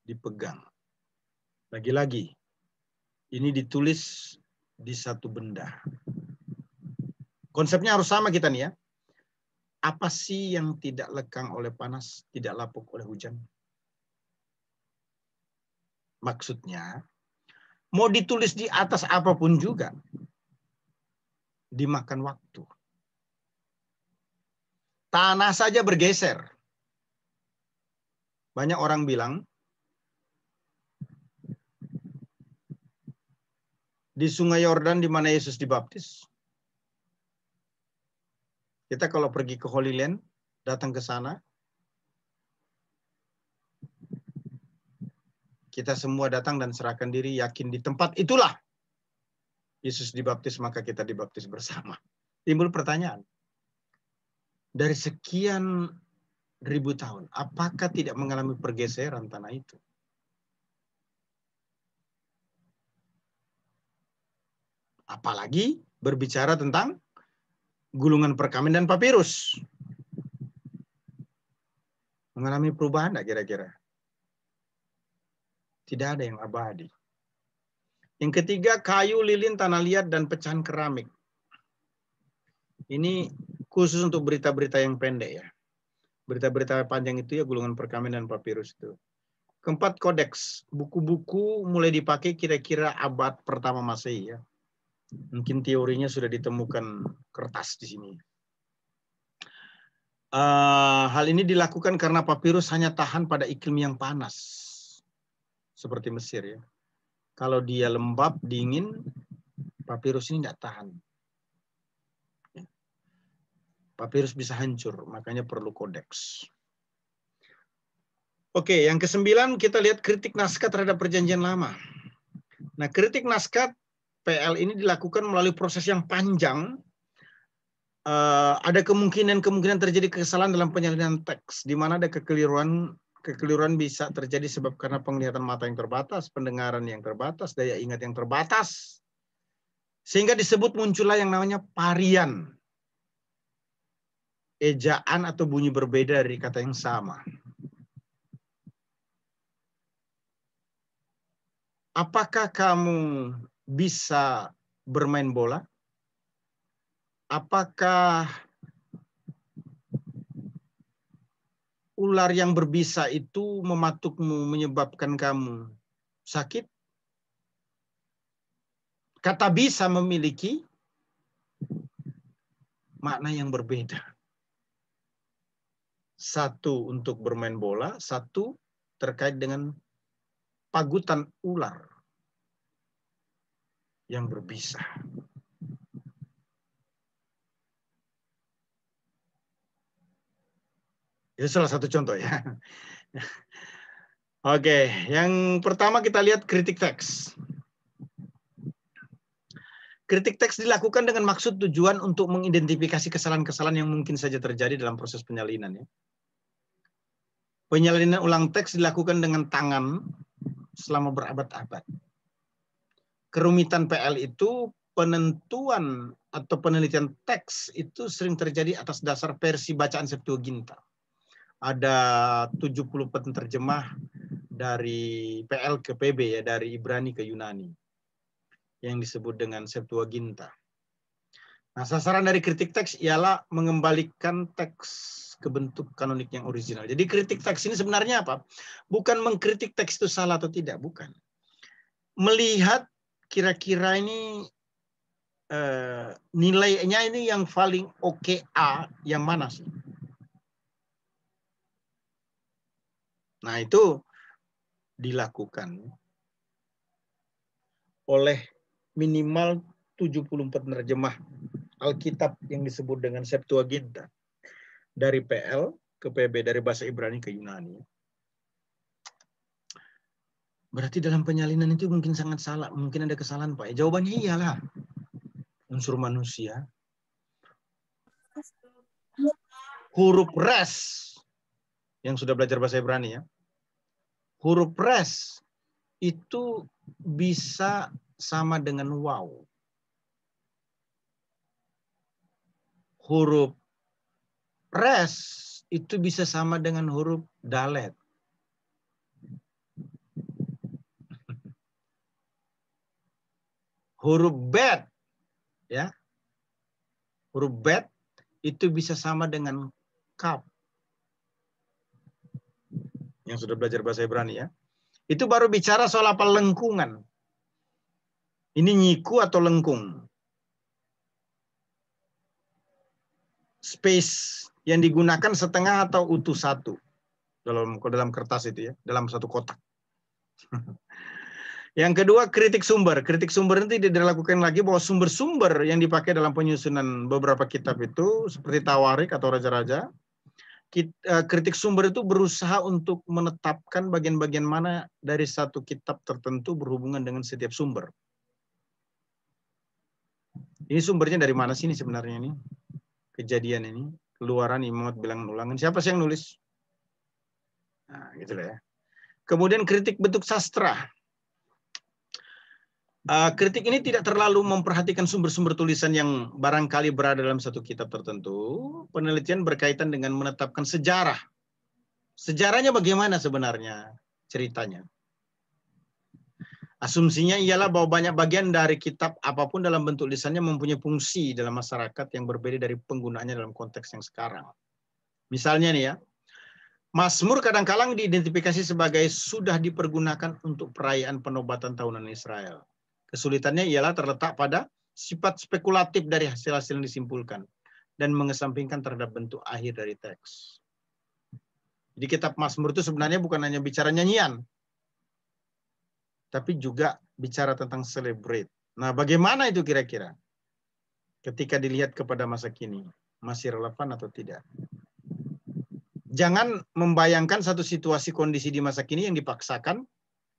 dipegang. Lagi-lagi, ini ditulis di satu benda. Konsepnya harus sama kita nih ya. Apa sih yang tidak lekang oleh panas, tidak lapuk oleh hujan? Maksudnya, mau ditulis di atas apapun juga, dimakan waktu. Tanah saja bergeser. Banyak orang bilang, di Sungai Yordan di mana Yesus dibaptis. Kita kalau pergi ke Holy Land, datang ke sana, kita semua datang dan serahkan diri yakin di tempat itulah Yesus dibaptis maka kita dibaptis bersama. Timbul pertanyaan, dari sekian ribu tahun, apakah tidak mengalami pergeseran tanah itu? Apalagi berbicara tentang gulungan perkamen dan papirus. Mengalami perubahan tidak kira-kira? Tidak ada yang abadi. Yang ketiga, kayu, lilin, tanah liat, dan pecahan keramik. Ini khusus untuk berita-berita yang pendek ya. Berita-berita panjang itu ya gulungan perkamen dan papirus itu. Keempat kodeks, buku-buku mulai dipakai kira-kira abad pertama Masehi ya. Mungkin teorinya sudah ditemukan kertas di sini. Uh, hal ini dilakukan karena papirus hanya tahan pada iklim yang panas, seperti Mesir ya. Kalau dia lembab, dingin, papirus ini tidak tahan. Papirus bisa hancur, makanya perlu kodeks. Oke, yang kesembilan kita lihat kritik naskah terhadap perjanjian lama. Nah, kritik naskah PL ini dilakukan melalui proses yang panjang. Uh, ada kemungkinan-kemungkinan terjadi kesalahan dalam penyalinan teks, di mana ada kekeliruan kekeliruan bisa terjadi sebab karena penglihatan mata yang terbatas, pendengaran yang terbatas, daya ingat yang terbatas. Sehingga disebut muncullah yang namanya parian ejaan atau bunyi berbeda dari kata yang sama. Apakah kamu bisa bermain bola? Apakah ular yang berbisa itu mematukmu menyebabkan kamu sakit? Kata bisa memiliki makna yang berbeda. Satu untuk bermain bola, satu terkait dengan pagutan ular yang berbisa. Itu salah satu contoh ya. Oke, yang pertama kita lihat kritik teks. Kritik teks dilakukan dengan maksud tujuan untuk mengidentifikasi kesalahan-kesalahan yang mungkin saja terjadi dalam proses penyalinan. Ya. Penyalinan ulang teks dilakukan dengan tangan selama berabad-abad. Kerumitan PL itu penentuan atau penelitian teks itu sering terjadi atas dasar versi bacaan Septuaginta. Ada 70 penerjemah dari PL ke PB ya, dari Ibrani ke Yunani yang disebut dengan Septuaginta. Nah, sasaran dari kritik teks ialah mengembalikan teks ke bentuk kanonik yang original. Jadi kritik teks ini sebenarnya apa? Bukan mengkritik teks itu salah atau tidak, bukan. Melihat kira-kira ini eh, nilainya ini yang paling oke A yang mana sih? Nah, itu dilakukan oleh minimal 70 penerjemah Alkitab yang disebut dengan Septuaginta dari PL ke PB dari bahasa Ibrani ke Yunani. Berarti dalam penyalinan itu mungkin sangat salah, mungkin ada kesalahan Pak. Ya, jawabannya iyalah. Unsur manusia. Huruf res yang sudah belajar bahasa Ibrani ya. Huruf res itu bisa sama dengan wow Huruf res itu bisa sama dengan huruf dalet. Huruf bet ya. Huruf bet itu bisa sama dengan kap. Yang sudah belajar bahasa Ibrani ya. Itu baru bicara soal apa lengkungan. Ini nyiku atau lengkung? Space yang digunakan setengah atau utuh satu dalam dalam kertas itu ya, dalam satu kotak. yang kedua kritik sumber. Kritik sumber nanti dilakukan lagi bahwa sumber-sumber yang dipakai dalam penyusunan beberapa kitab itu seperti Tawarik atau Raja-Raja, eh, kritik sumber itu berusaha untuk menetapkan bagian-bagian mana dari satu kitab tertentu berhubungan dengan setiap sumber. Ini sumbernya dari mana sih ini sebenarnya ini? Kejadian ini, keluaran imot bilang ulangan. Siapa sih yang nulis? Nah, gitu ya. Kemudian kritik bentuk sastra. Eh, kritik ini tidak terlalu memperhatikan sumber-sumber tulisan yang barangkali berada dalam satu kitab tertentu. Penelitian berkaitan dengan menetapkan sejarah. Sejarahnya bagaimana sebenarnya ceritanya? Asumsinya ialah bahwa banyak bagian dari kitab apapun dalam bentuk lisannya mempunyai fungsi dalam masyarakat yang berbeda dari penggunaannya dalam konteks yang sekarang. Misalnya nih ya, Mazmur kadang-kadang diidentifikasi sebagai sudah dipergunakan untuk perayaan penobatan tahunan Israel. Kesulitannya ialah terletak pada sifat spekulatif dari hasil-hasil yang disimpulkan dan mengesampingkan terhadap bentuk akhir dari teks. Jadi kitab Mazmur itu sebenarnya bukan hanya bicara nyanyian, tapi juga bicara tentang celebrate. Nah, bagaimana itu kira-kira? Ketika dilihat kepada masa kini, masih relevan atau tidak? Jangan membayangkan satu situasi kondisi di masa kini yang dipaksakan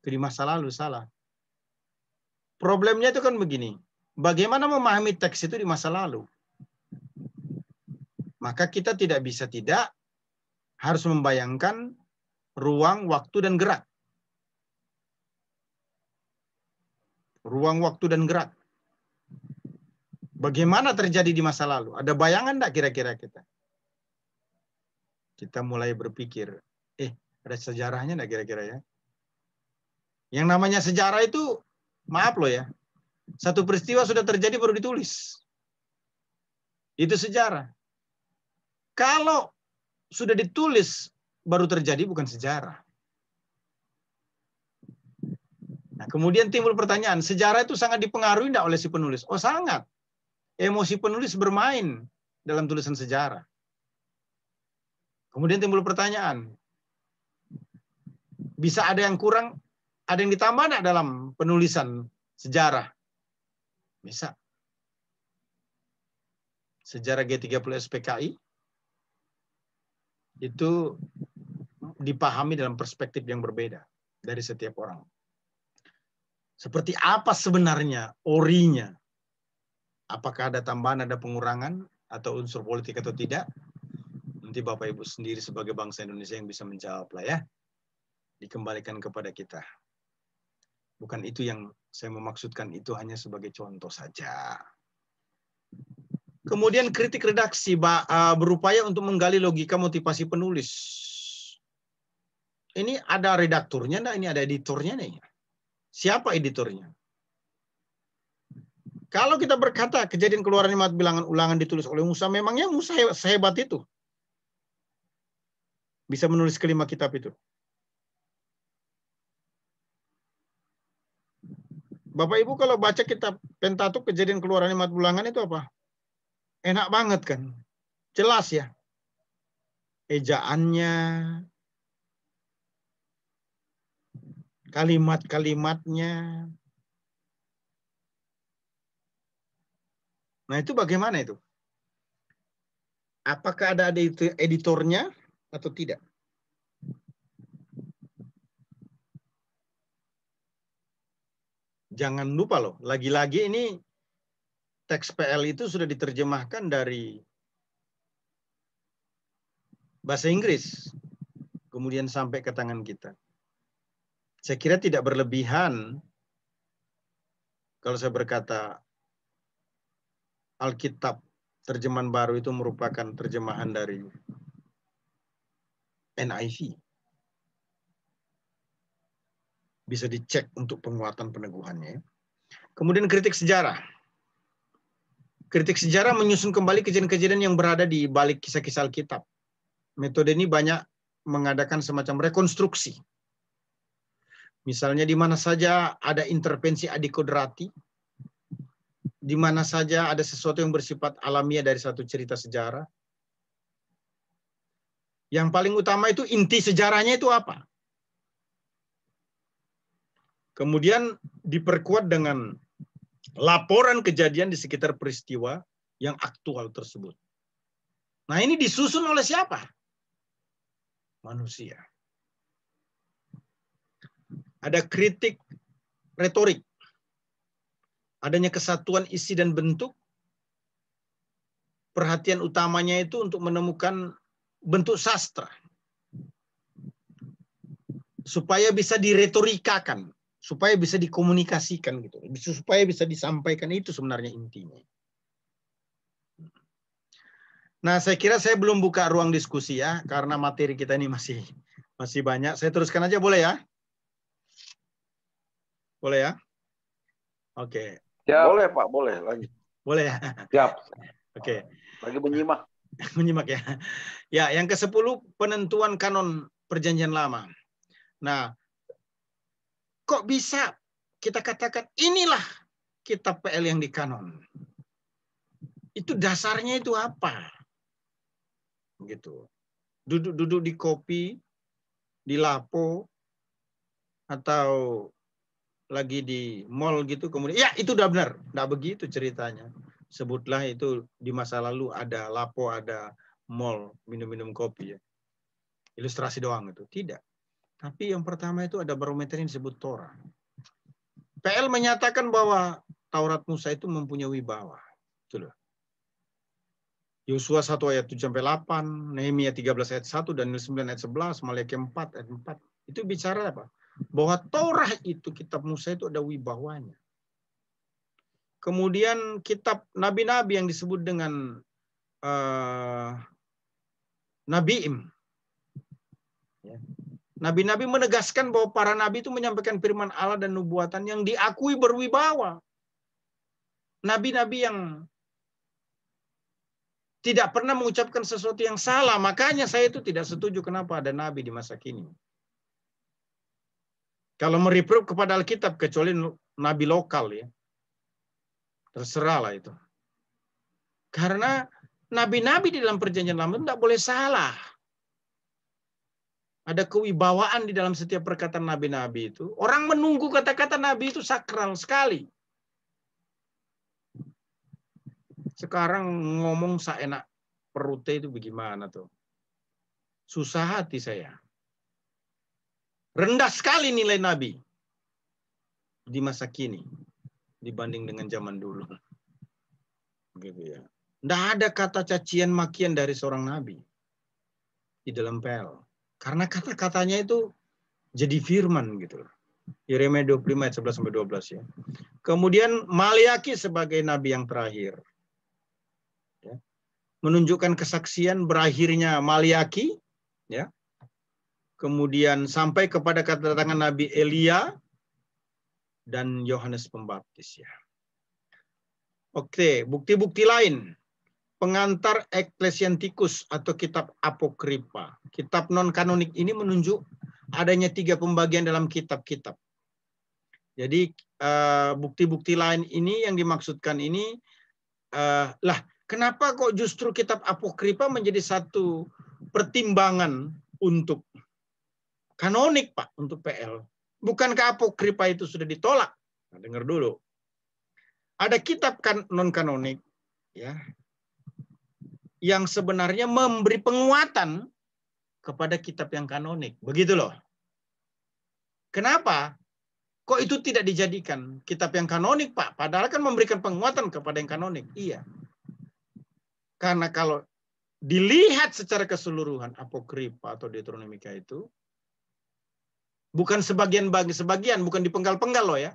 ke di masa lalu salah. Problemnya itu kan begini, bagaimana memahami teks itu di masa lalu? Maka kita tidak bisa tidak harus membayangkan ruang, waktu, dan gerak ruang waktu dan gerak. Bagaimana terjadi di masa lalu? Ada bayangan enggak kira-kira kita? Kita mulai berpikir, eh ada sejarahnya enggak kira-kira ya? Yang namanya sejarah itu, maaf loh ya, satu peristiwa sudah terjadi baru ditulis. Itu sejarah. Kalau sudah ditulis baru terjadi bukan sejarah. kemudian timbul pertanyaan, sejarah itu sangat dipengaruhi tidak oleh si penulis? Oh sangat. Emosi penulis bermain dalam tulisan sejarah. Kemudian timbul pertanyaan, bisa ada yang kurang, ada yang ditambah tidak dalam penulisan sejarah? Bisa. Sejarah G30 SPKI itu dipahami dalam perspektif yang berbeda dari setiap orang. Seperti apa sebenarnya orinya? Apakah ada tambahan, ada pengurangan, atau unsur politik atau tidak? Nanti Bapak Ibu sendiri sebagai bangsa Indonesia yang bisa menjawab lah ya. Dikembalikan kepada kita. Bukan itu yang saya memaksudkan, itu hanya sebagai contoh saja. Kemudian kritik redaksi e, berupaya untuk menggali logika motivasi penulis. Ini ada redakturnya, nah ini ada editornya. Nih. Siapa editornya? Kalau kita berkata kejadian keluaran imat bilangan ulangan ditulis oleh Musa, memangnya Musa sehebat itu? Bisa menulis kelima kitab itu. Bapak Ibu kalau baca kitab Pentatuk kejadian keluaran imat bulangan itu apa? Enak banget kan? Jelas ya. Ejaannya, kalimat-kalimatnya. Nah, itu bagaimana itu? Apakah ada editornya atau tidak? Jangan lupa loh, lagi-lagi ini teks PL itu sudah diterjemahkan dari bahasa Inggris kemudian sampai ke tangan kita saya kira tidak berlebihan kalau saya berkata Alkitab terjemahan baru itu merupakan terjemahan dari NIV. Bisa dicek untuk penguatan peneguhannya. Kemudian kritik sejarah. Kritik sejarah menyusun kembali kejadian-kejadian yang berada di balik kisah-kisah Alkitab. Metode ini banyak mengadakan semacam rekonstruksi Misalnya di mana saja ada intervensi adikodrati, di mana saja ada sesuatu yang bersifat alamiah dari satu cerita sejarah. Yang paling utama itu inti sejarahnya itu apa? Kemudian diperkuat dengan laporan kejadian di sekitar peristiwa yang aktual tersebut. Nah ini disusun oleh siapa? Manusia. Ada kritik retorik. Adanya kesatuan isi dan bentuk. Perhatian utamanya itu untuk menemukan bentuk sastra. Supaya bisa diretorikakan, supaya bisa dikomunikasikan gitu. Supaya bisa disampaikan itu sebenarnya intinya. Nah, saya kira saya belum buka ruang diskusi ya, karena materi kita ini masih masih banyak. Saya teruskan aja boleh ya? Boleh ya? Oke. Okay. Ya. Boleh Pak, boleh lanjut. Boleh ya? Siap. Oke. Okay. Lagi menyimak. menyimak ya. Ya, yang ke-10 penentuan kanon perjanjian lama. Nah, kok bisa kita katakan inilah kitab PL yang di kanon Itu dasarnya itu apa? Gitu. Duduk-duduk di kopi, di lapo, atau lagi di mall gitu kemudian ya itu udah benar nggak begitu ceritanya sebutlah itu di masa lalu ada lapo ada mall minum-minum kopi ya ilustrasi doang itu tidak tapi yang pertama itu ada barometer yang disebut Torah PL menyatakan bahwa Taurat Musa itu mempunyai wibawa itu loh Yosua 1 ayat 7 sampai 8, Nehemia 13 ayat 1, dan 9 ayat 11, Malaikat 4 ayat 4. Itu bicara apa? bahwa Torah itu kitab Musa itu ada wibawanya. Kemudian kitab nabi-nabi yang disebut dengan uh, Nabiim. Ya. Nabi-nabi menegaskan bahwa para nabi itu menyampaikan firman Allah dan nubuatan yang diakui berwibawa. Nabi-nabi yang tidak pernah mengucapkan sesuatu yang salah. Makanya saya itu tidak setuju kenapa ada nabi di masa kini. Kalau meriprove kepada Alkitab, kecuali nabi lokal ya. terserah lah itu. Karena nabi-nabi di dalam perjanjian lama tidak boleh salah. Ada kewibawaan di dalam setiap perkataan nabi-nabi itu. Orang menunggu kata-kata nabi itu sakral sekali. Sekarang ngomong seenak perutnya itu bagaimana tuh? Susah hati saya. Rendah sekali nilai Nabi di masa kini dibanding dengan zaman dulu. Gitu ya. Tidak ada kata cacian makian dari seorang Nabi di dalam pel Karena kata-katanya itu jadi firman gitu Yeremia 25 ayat 11 sampai 12 ya. Kemudian Maliaki sebagai nabi yang terakhir. Ya. Menunjukkan kesaksian berakhirnya Maliaki ya kemudian sampai kepada kedatangan Nabi Elia dan Yohanes Pembaptis ya. Oke, bukti-bukti lain. Pengantar Ecclesiasticus atau kitab Apokripa, Kitab non-kanonik ini menunjuk adanya tiga pembagian dalam kitab-kitab. Jadi eh, bukti-bukti lain ini yang dimaksudkan ini eh, lah kenapa kok justru kitab Apokripa menjadi satu pertimbangan untuk kanonik Pak untuk PL. Bukankah apokripa itu sudah ditolak? Nah, dengar dulu. Ada kitab kan non kanonik ya yang sebenarnya memberi penguatan kepada kitab yang kanonik. Begitu loh. Kenapa? Kok itu tidak dijadikan kitab yang kanonik, Pak? Padahal kan memberikan penguatan kepada yang kanonik. Iya. Karena kalau dilihat secara keseluruhan apokripa atau Deuteronomika itu bukan sebagian bagi sebagian, bukan dipenggal-penggal loh ya.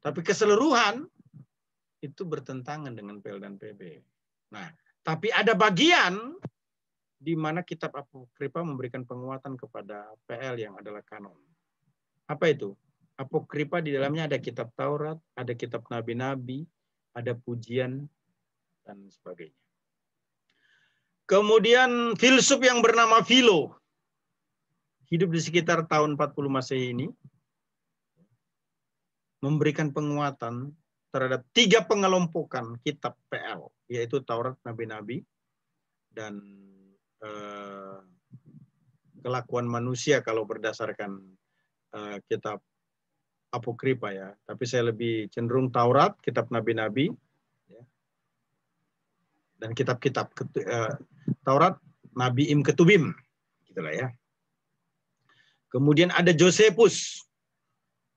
Tapi keseluruhan itu bertentangan dengan PL dan PB. Nah, tapi ada bagian di mana kitab apokrifa memberikan penguatan kepada PL yang adalah kanon. Apa itu? Apokrifa di dalamnya ada kitab Taurat, ada kitab nabi-nabi, ada pujian dan sebagainya. Kemudian filsuf yang bernama Philo hidup di sekitar tahun 40 Masehi ini memberikan penguatan terhadap tiga pengelompokan kitab PL, yaitu Taurat, Nabi-Nabi, dan eh, kelakuan manusia kalau berdasarkan eh, kitab Apokripa ya. Tapi saya lebih cenderung Taurat, kitab Nabi-Nabi, ya. dan kitab-kitab eh, Taurat, Nabi Im Ketubim, gitulah ya. Kemudian ada Josephus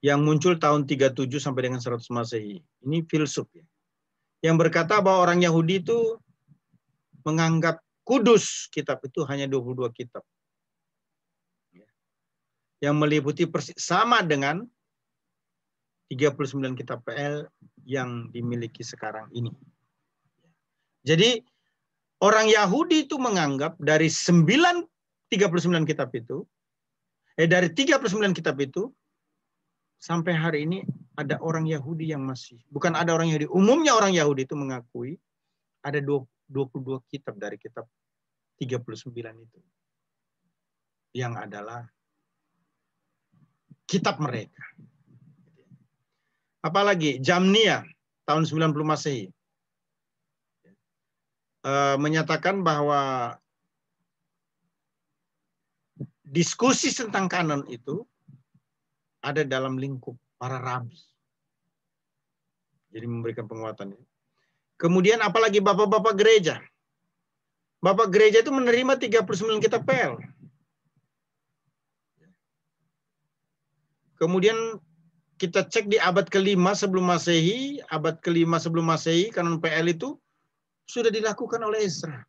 yang muncul tahun 37 sampai dengan 100 Masehi. Ini filsuf ya. Yang berkata bahwa orang Yahudi itu menganggap kudus kitab itu hanya 22 kitab. Ya. Yang meliputi persis, sama dengan 39 kitab PL yang dimiliki sekarang ini. Jadi orang Yahudi itu menganggap dari 9 39 kitab itu eh dari 39 kitab itu sampai hari ini ada orang Yahudi yang masih bukan ada orang Yahudi umumnya orang Yahudi itu mengakui ada 22 kitab dari kitab 39 itu yang adalah kitab mereka. Apalagi Jamnia tahun 90 Masehi eh, menyatakan bahwa diskusi tentang kanon itu ada dalam lingkup para rabi. Jadi memberikan penguatan. Kemudian apalagi bapak-bapak gereja. Bapak gereja itu menerima 39 kitab PL. Kemudian kita cek di abad kelima sebelum masehi, abad kelima sebelum masehi, kanon PL itu sudah dilakukan oleh Ezra.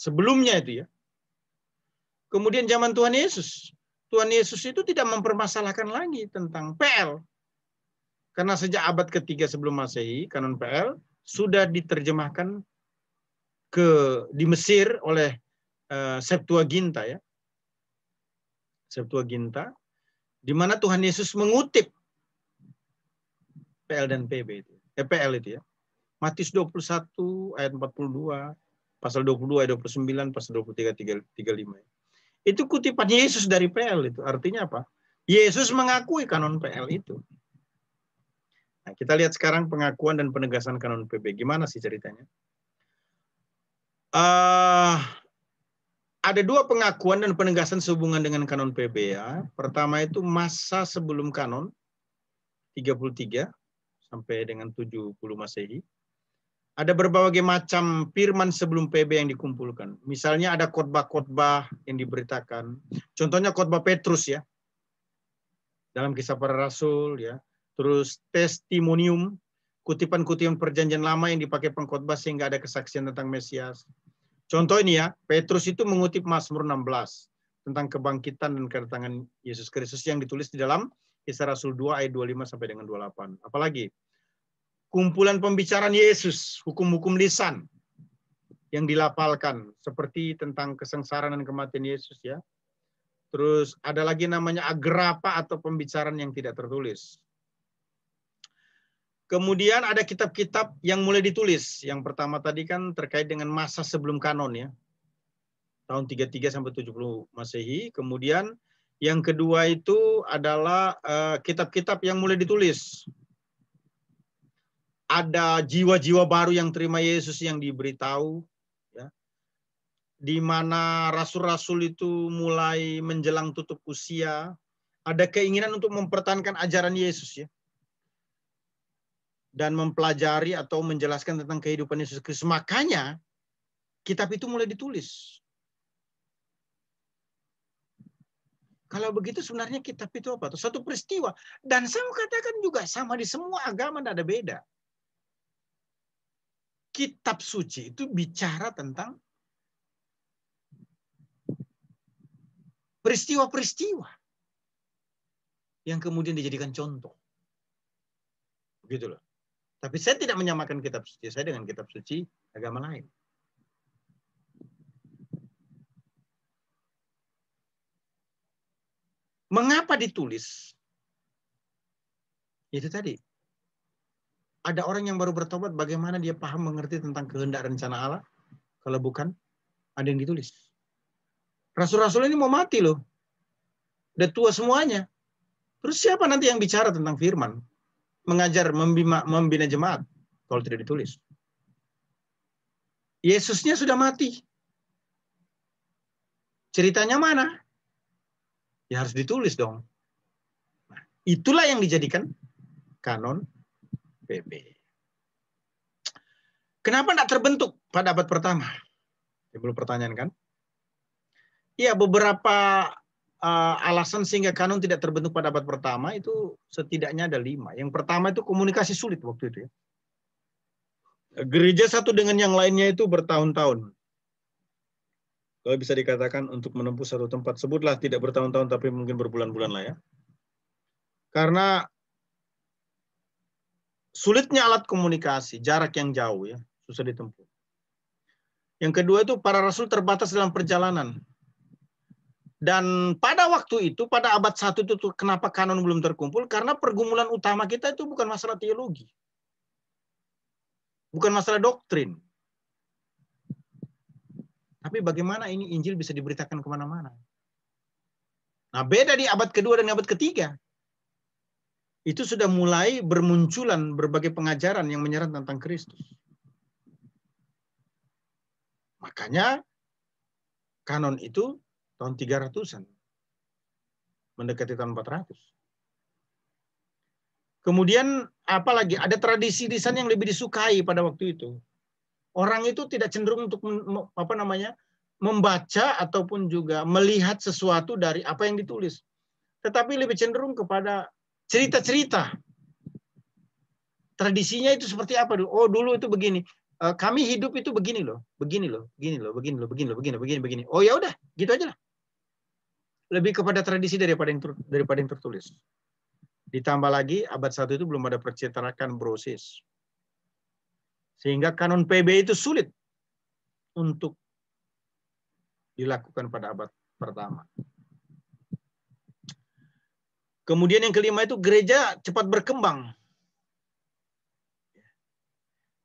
Sebelumnya itu ya. Kemudian zaman Tuhan Yesus. Tuhan Yesus itu tidak mempermasalahkan lagi tentang PL. Karena sejak abad ketiga sebelum Masehi, kanon PL sudah diterjemahkan ke di Mesir oleh uh, Septuaginta ya. Septuaginta di mana Tuhan Yesus mengutip PL dan PB itu. Eh, PL itu ya. Matius 21 ayat 42, pasal 22 ayat 29, pasal 23 35. Itu kutipan Yesus dari PL itu. Artinya apa? Yesus mengakui kanon PL itu. Nah, kita lihat sekarang pengakuan dan penegasan kanon PB. Gimana sih ceritanya? Uh, ada dua pengakuan dan penegasan sehubungan dengan kanon PB ya. Pertama itu masa sebelum kanon 33 sampai dengan 70 Masehi ada berbagai macam firman sebelum PB yang dikumpulkan. Misalnya ada khotbah-khotbah yang diberitakan. Contohnya khotbah Petrus ya. Dalam kisah para rasul ya. Terus testimonium, kutipan-kutipan perjanjian lama yang dipakai pengkhotbah sehingga ada kesaksian tentang Mesias. Contoh ini ya, Petrus itu mengutip Mazmur 16 tentang kebangkitan dan kedatangan Yesus Kristus yang ditulis di dalam Kisah Rasul 2 ayat 25 sampai dengan 28. Apalagi? kumpulan pembicaraan Yesus, hukum-hukum lisan yang dilapalkan seperti tentang kesengsaraan dan kematian Yesus ya. Terus ada lagi namanya agrapa atau pembicaraan yang tidak tertulis. Kemudian ada kitab-kitab yang mulai ditulis. Yang pertama tadi kan terkait dengan masa sebelum kanon ya. Tahun 33 sampai 70 Masehi. Kemudian yang kedua itu adalah eh, kitab-kitab uh, kitab -kitab yang mulai ditulis ada jiwa-jiwa baru yang terima Yesus yang diberitahu ya. Di mana rasul-rasul itu mulai menjelang tutup usia, ada keinginan untuk mempertahankan ajaran Yesus ya. Dan mempelajari atau menjelaskan tentang kehidupan Yesus Kristus. Makanya kitab itu mulai ditulis. Kalau begitu sebenarnya kitab itu apa? Satu peristiwa. Dan saya katakan juga sama di semua agama tidak ada beda kitab suci itu bicara tentang peristiwa-peristiwa yang kemudian dijadikan contoh. Begitu loh. Tapi saya tidak menyamakan kitab suci saya dengan kitab suci agama lain. Mengapa ditulis? Itu tadi ada orang yang baru bertobat, bagaimana dia paham mengerti tentang kehendak rencana Allah? Kalau bukan, ada yang ditulis. Rasul-rasul ini mau mati loh. Udah tua semuanya. Terus siapa nanti yang bicara tentang firman? Mengajar, membima, membina jemaat. Kalau tidak ditulis. Yesusnya sudah mati. Ceritanya mana? Ya harus ditulis dong. Nah, itulah yang dijadikan kanon PP. Kenapa tidak terbentuk pada abad pertama? Belum pertanyaan kan? Ya beberapa uh, alasan sehingga kanun tidak terbentuk pada abad pertama itu setidaknya ada lima. Yang pertama itu komunikasi sulit waktu itu ya. Gereja satu dengan yang lainnya itu bertahun-tahun. Kalau bisa dikatakan untuk menempuh satu tempat, sebutlah tidak bertahun-tahun tapi mungkin berbulan-bulan lah ya. Karena sulitnya alat komunikasi, jarak yang jauh ya, susah ditempuh. Yang kedua itu para rasul terbatas dalam perjalanan. Dan pada waktu itu, pada abad 1 itu kenapa kanon belum terkumpul? Karena pergumulan utama kita itu bukan masalah teologi. Bukan masalah doktrin. Tapi bagaimana ini Injil bisa diberitakan kemana-mana? Nah beda di abad kedua dan abad ketiga itu sudah mulai bermunculan berbagai pengajaran yang menyerang tentang Kristus. Makanya kanon itu tahun 300-an. Mendekati tahun 400. Kemudian apalagi ada tradisi di sana yang lebih disukai pada waktu itu. Orang itu tidak cenderung untuk apa namanya membaca ataupun juga melihat sesuatu dari apa yang ditulis. Tetapi lebih cenderung kepada cerita-cerita. Tradisinya itu seperti apa dulu? Oh, dulu itu begini. Eh, kami hidup itu begini loh, begini loh, begini loh, begini loh, begini loh, begini, begini, begini. Oh ya udah, gitu aja lah. Lebih kepada tradisi daripada yang daripada yang tertulis. Ditambah lagi abad satu itu belum ada percetakan brosis. Sehingga kanon PB itu sulit untuk dilakukan pada abad pertama. Kemudian yang kelima itu gereja cepat berkembang.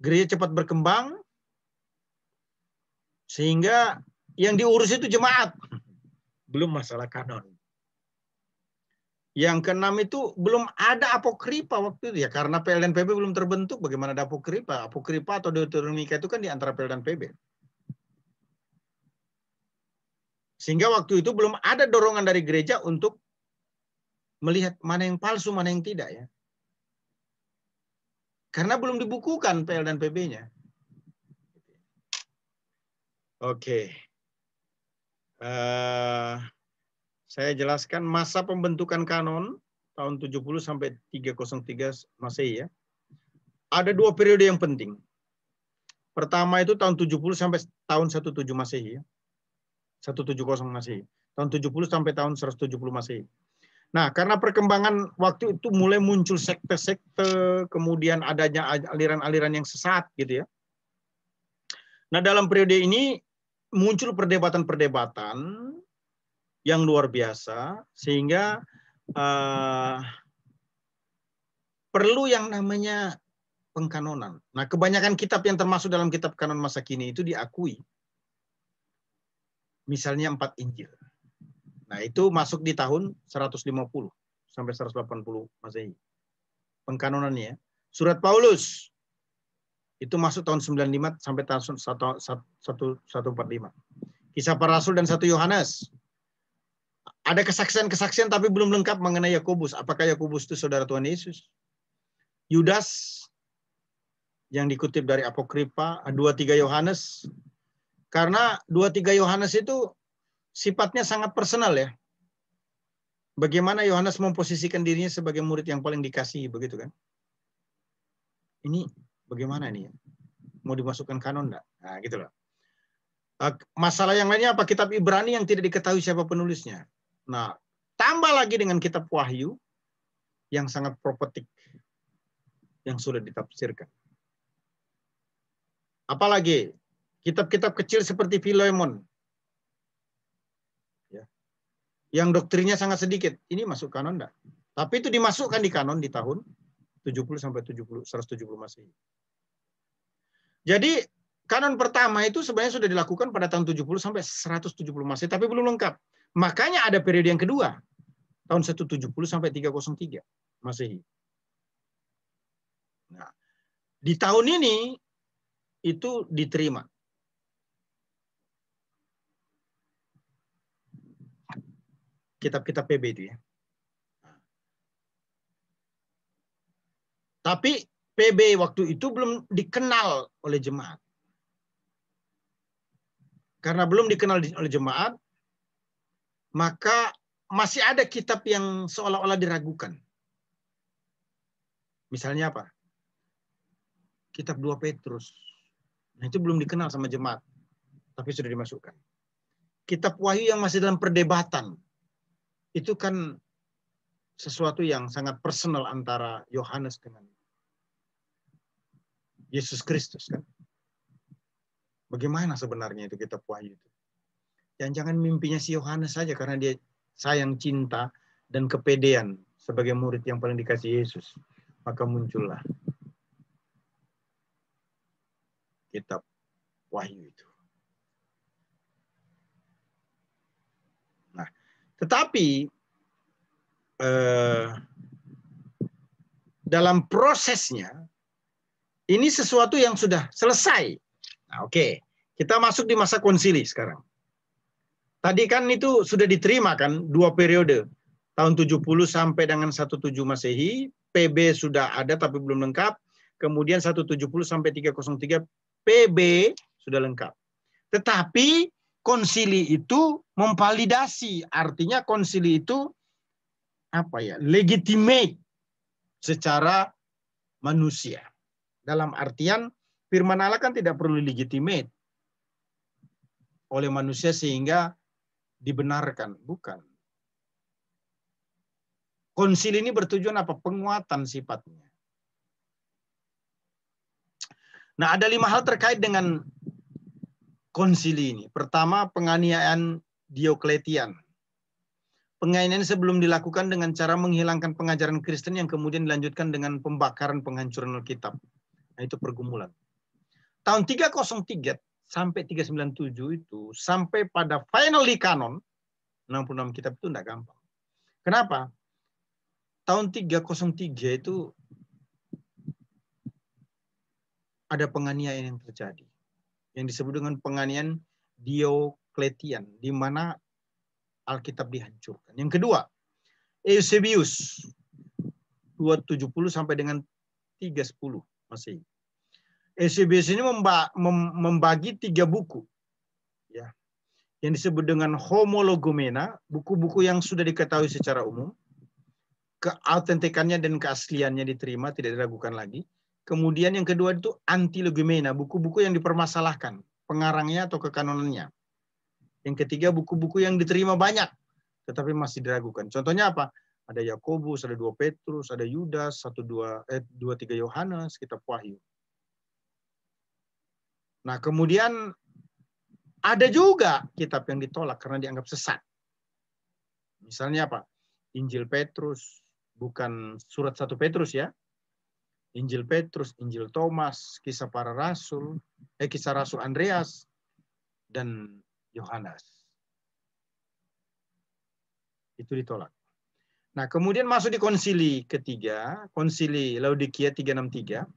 Gereja cepat berkembang sehingga yang diurus itu jemaat, belum masalah kanon. Yang keenam itu belum ada apokripa waktu itu ya karena dan PB belum terbentuk bagaimana ada apokripa? Apokripa atau Deuteronomika itu kan di antara PL dan PB. Sehingga waktu itu belum ada dorongan dari gereja untuk melihat mana yang palsu, mana yang tidak ya. Karena belum dibukukan PL dan PB-nya. Oke. Uh, saya jelaskan masa pembentukan kanon tahun 70 sampai 303 Masehi ya. Ada dua periode yang penting. Pertama itu tahun 70 sampai tahun 17 Masehi ya. 170 Masehi. Tahun 70 sampai tahun 170 Masehi. Nah, karena perkembangan waktu itu mulai muncul sekte-sekte, kemudian adanya aliran-aliran yang sesat gitu ya. Nah, dalam periode ini muncul perdebatan-perdebatan yang luar biasa sehingga uh, perlu yang namanya pengkanonan. Nah, kebanyakan kitab yang termasuk dalam kitab kanon masa kini itu diakui. Misalnya empat Injil. Nah, itu masuk di tahun 150 sampai 180 Masehi. Pengkanonannya. Surat Paulus itu masuk tahun 95 sampai tahun 145. Kisah para rasul dan satu Yohanes. Ada kesaksian-kesaksian tapi belum lengkap mengenai Yakobus. Apakah Yakobus itu saudara Tuhan Yesus? Yudas yang dikutip dari Apokripa 23 Yohanes. Karena 23 Yohanes itu sifatnya sangat personal ya. Bagaimana Yohanes memposisikan dirinya sebagai murid yang paling dikasihi begitu kan? Ini bagaimana ini Mau dimasukkan kanon enggak? Nah, gitu loh. Eh, masalah yang lainnya apa? Kitab Ibrani yang tidak diketahui siapa penulisnya. Nah, tambah lagi dengan kitab Wahyu yang sangat propetik yang sudah ditafsirkan. Apalagi kitab-kitab kecil seperti Filemon, yang doktrinnya sangat sedikit. Ini masuk kanon enggak? Tapi itu dimasukkan di kanon di tahun 70 sampai 70 170 Masehi. Jadi kanon pertama itu sebenarnya sudah dilakukan pada tahun 70 sampai 170 Masehi tapi belum lengkap. Makanya ada periode yang kedua tahun 170 sampai 303 Masehi. Nah, di tahun ini itu diterima kitab-kitab PB itu ya. Tapi PB waktu itu belum dikenal oleh jemaat. Karena belum dikenal oleh jemaat, maka masih ada kitab yang seolah-olah diragukan. Misalnya apa? Kitab 2 Petrus. Nah, itu belum dikenal sama jemaat, tapi sudah dimasukkan. Kitab Wahyu yang masih dalam perdebatan itu kan sesuatu yang sangat personal antara Yohanes dengan Yesus Kristus kan. Bagaimana sebenarnya itu kita Wahyu itu? jangan jangan mimpinya si Yohanes saja karena dia sayang cinta dan kepedean sebagai murid yang paling dikasih Yesus, maka muncullah kitab Wahyu itu. Tetapi eh, dalam prosesnya ini sesuatu yang sudah selesai. Nah, Oke, okay. kita masuk di masa konsili sekarang. Tadi kan itu sudah diterima kan dua periode tahun 70 sampai dengan 17 Masehi, PB sudah ada tapi belum lengkap. Kemudian 170 sampai 303 PB sudah lengkap. Tetapi konsili itu memvalidasi artinya konsili itu apa ya legitimate secara manusia dalam artian firman Allah kan tidak perlu legitimate oleh manusia sehingga dibenarkan bukan konsil ini bertujuan apa penguatan sifatnya Nah, ada lima hal terkait dengan konsili ini. Pertama, penganiayaan Diokletian. Penganiayaan sebelum dilakukan dengan cara menghilangkan pengajaran Kristen yang kemudian dilanjutkan dengan pembakaran penghancuran Alkitab. Nah, itu pergumulan. Tahun 303 sampai 397 itu sampai pada final di kanon 66 kitab itu tidak gampang. Kenapa? Tahun 303 itu ada penganiayaan yang terjadi. Yang disebut dengan penganiayaan Dio Diocletian, di mana Alkitab dihancurkan. Yang kedua, Eusebius 270 sampai dengan 310 masih. Eusebius ini membagi tiga buku. Ya, yang disebut dengan homologomena, buku-buku yang sudah diketahui secara umum, keautentikannya dan keasliannya diterima, tidak diragukan lagi. Kemudian yang kedua itu antilogomena, buku-buku yang dipermasalahkan, pengarangnya atau kekanonannya. Yang ketiga, buku-buku yang diterima banyak, tetapi masih diragukan. Contohnya apa? Ada Yakobus, ada dua Petrus, ada Yudas, satu dua eh, dua tiga Yohanes, Kitab Wahyu. Nah kemudian ada juga kitab yang ditolak karena dianggap sesat. Misalnya apa? Injil Petrus, bukan surat satu Petrus ya, Injil Petrus, Injil Thomas, kisah para rasul, eh kisah rasul Andreas dan Yohanes. Itu ditolak. Nah, kemudian masuk di konsili ketiga, konsili Laodikia 363.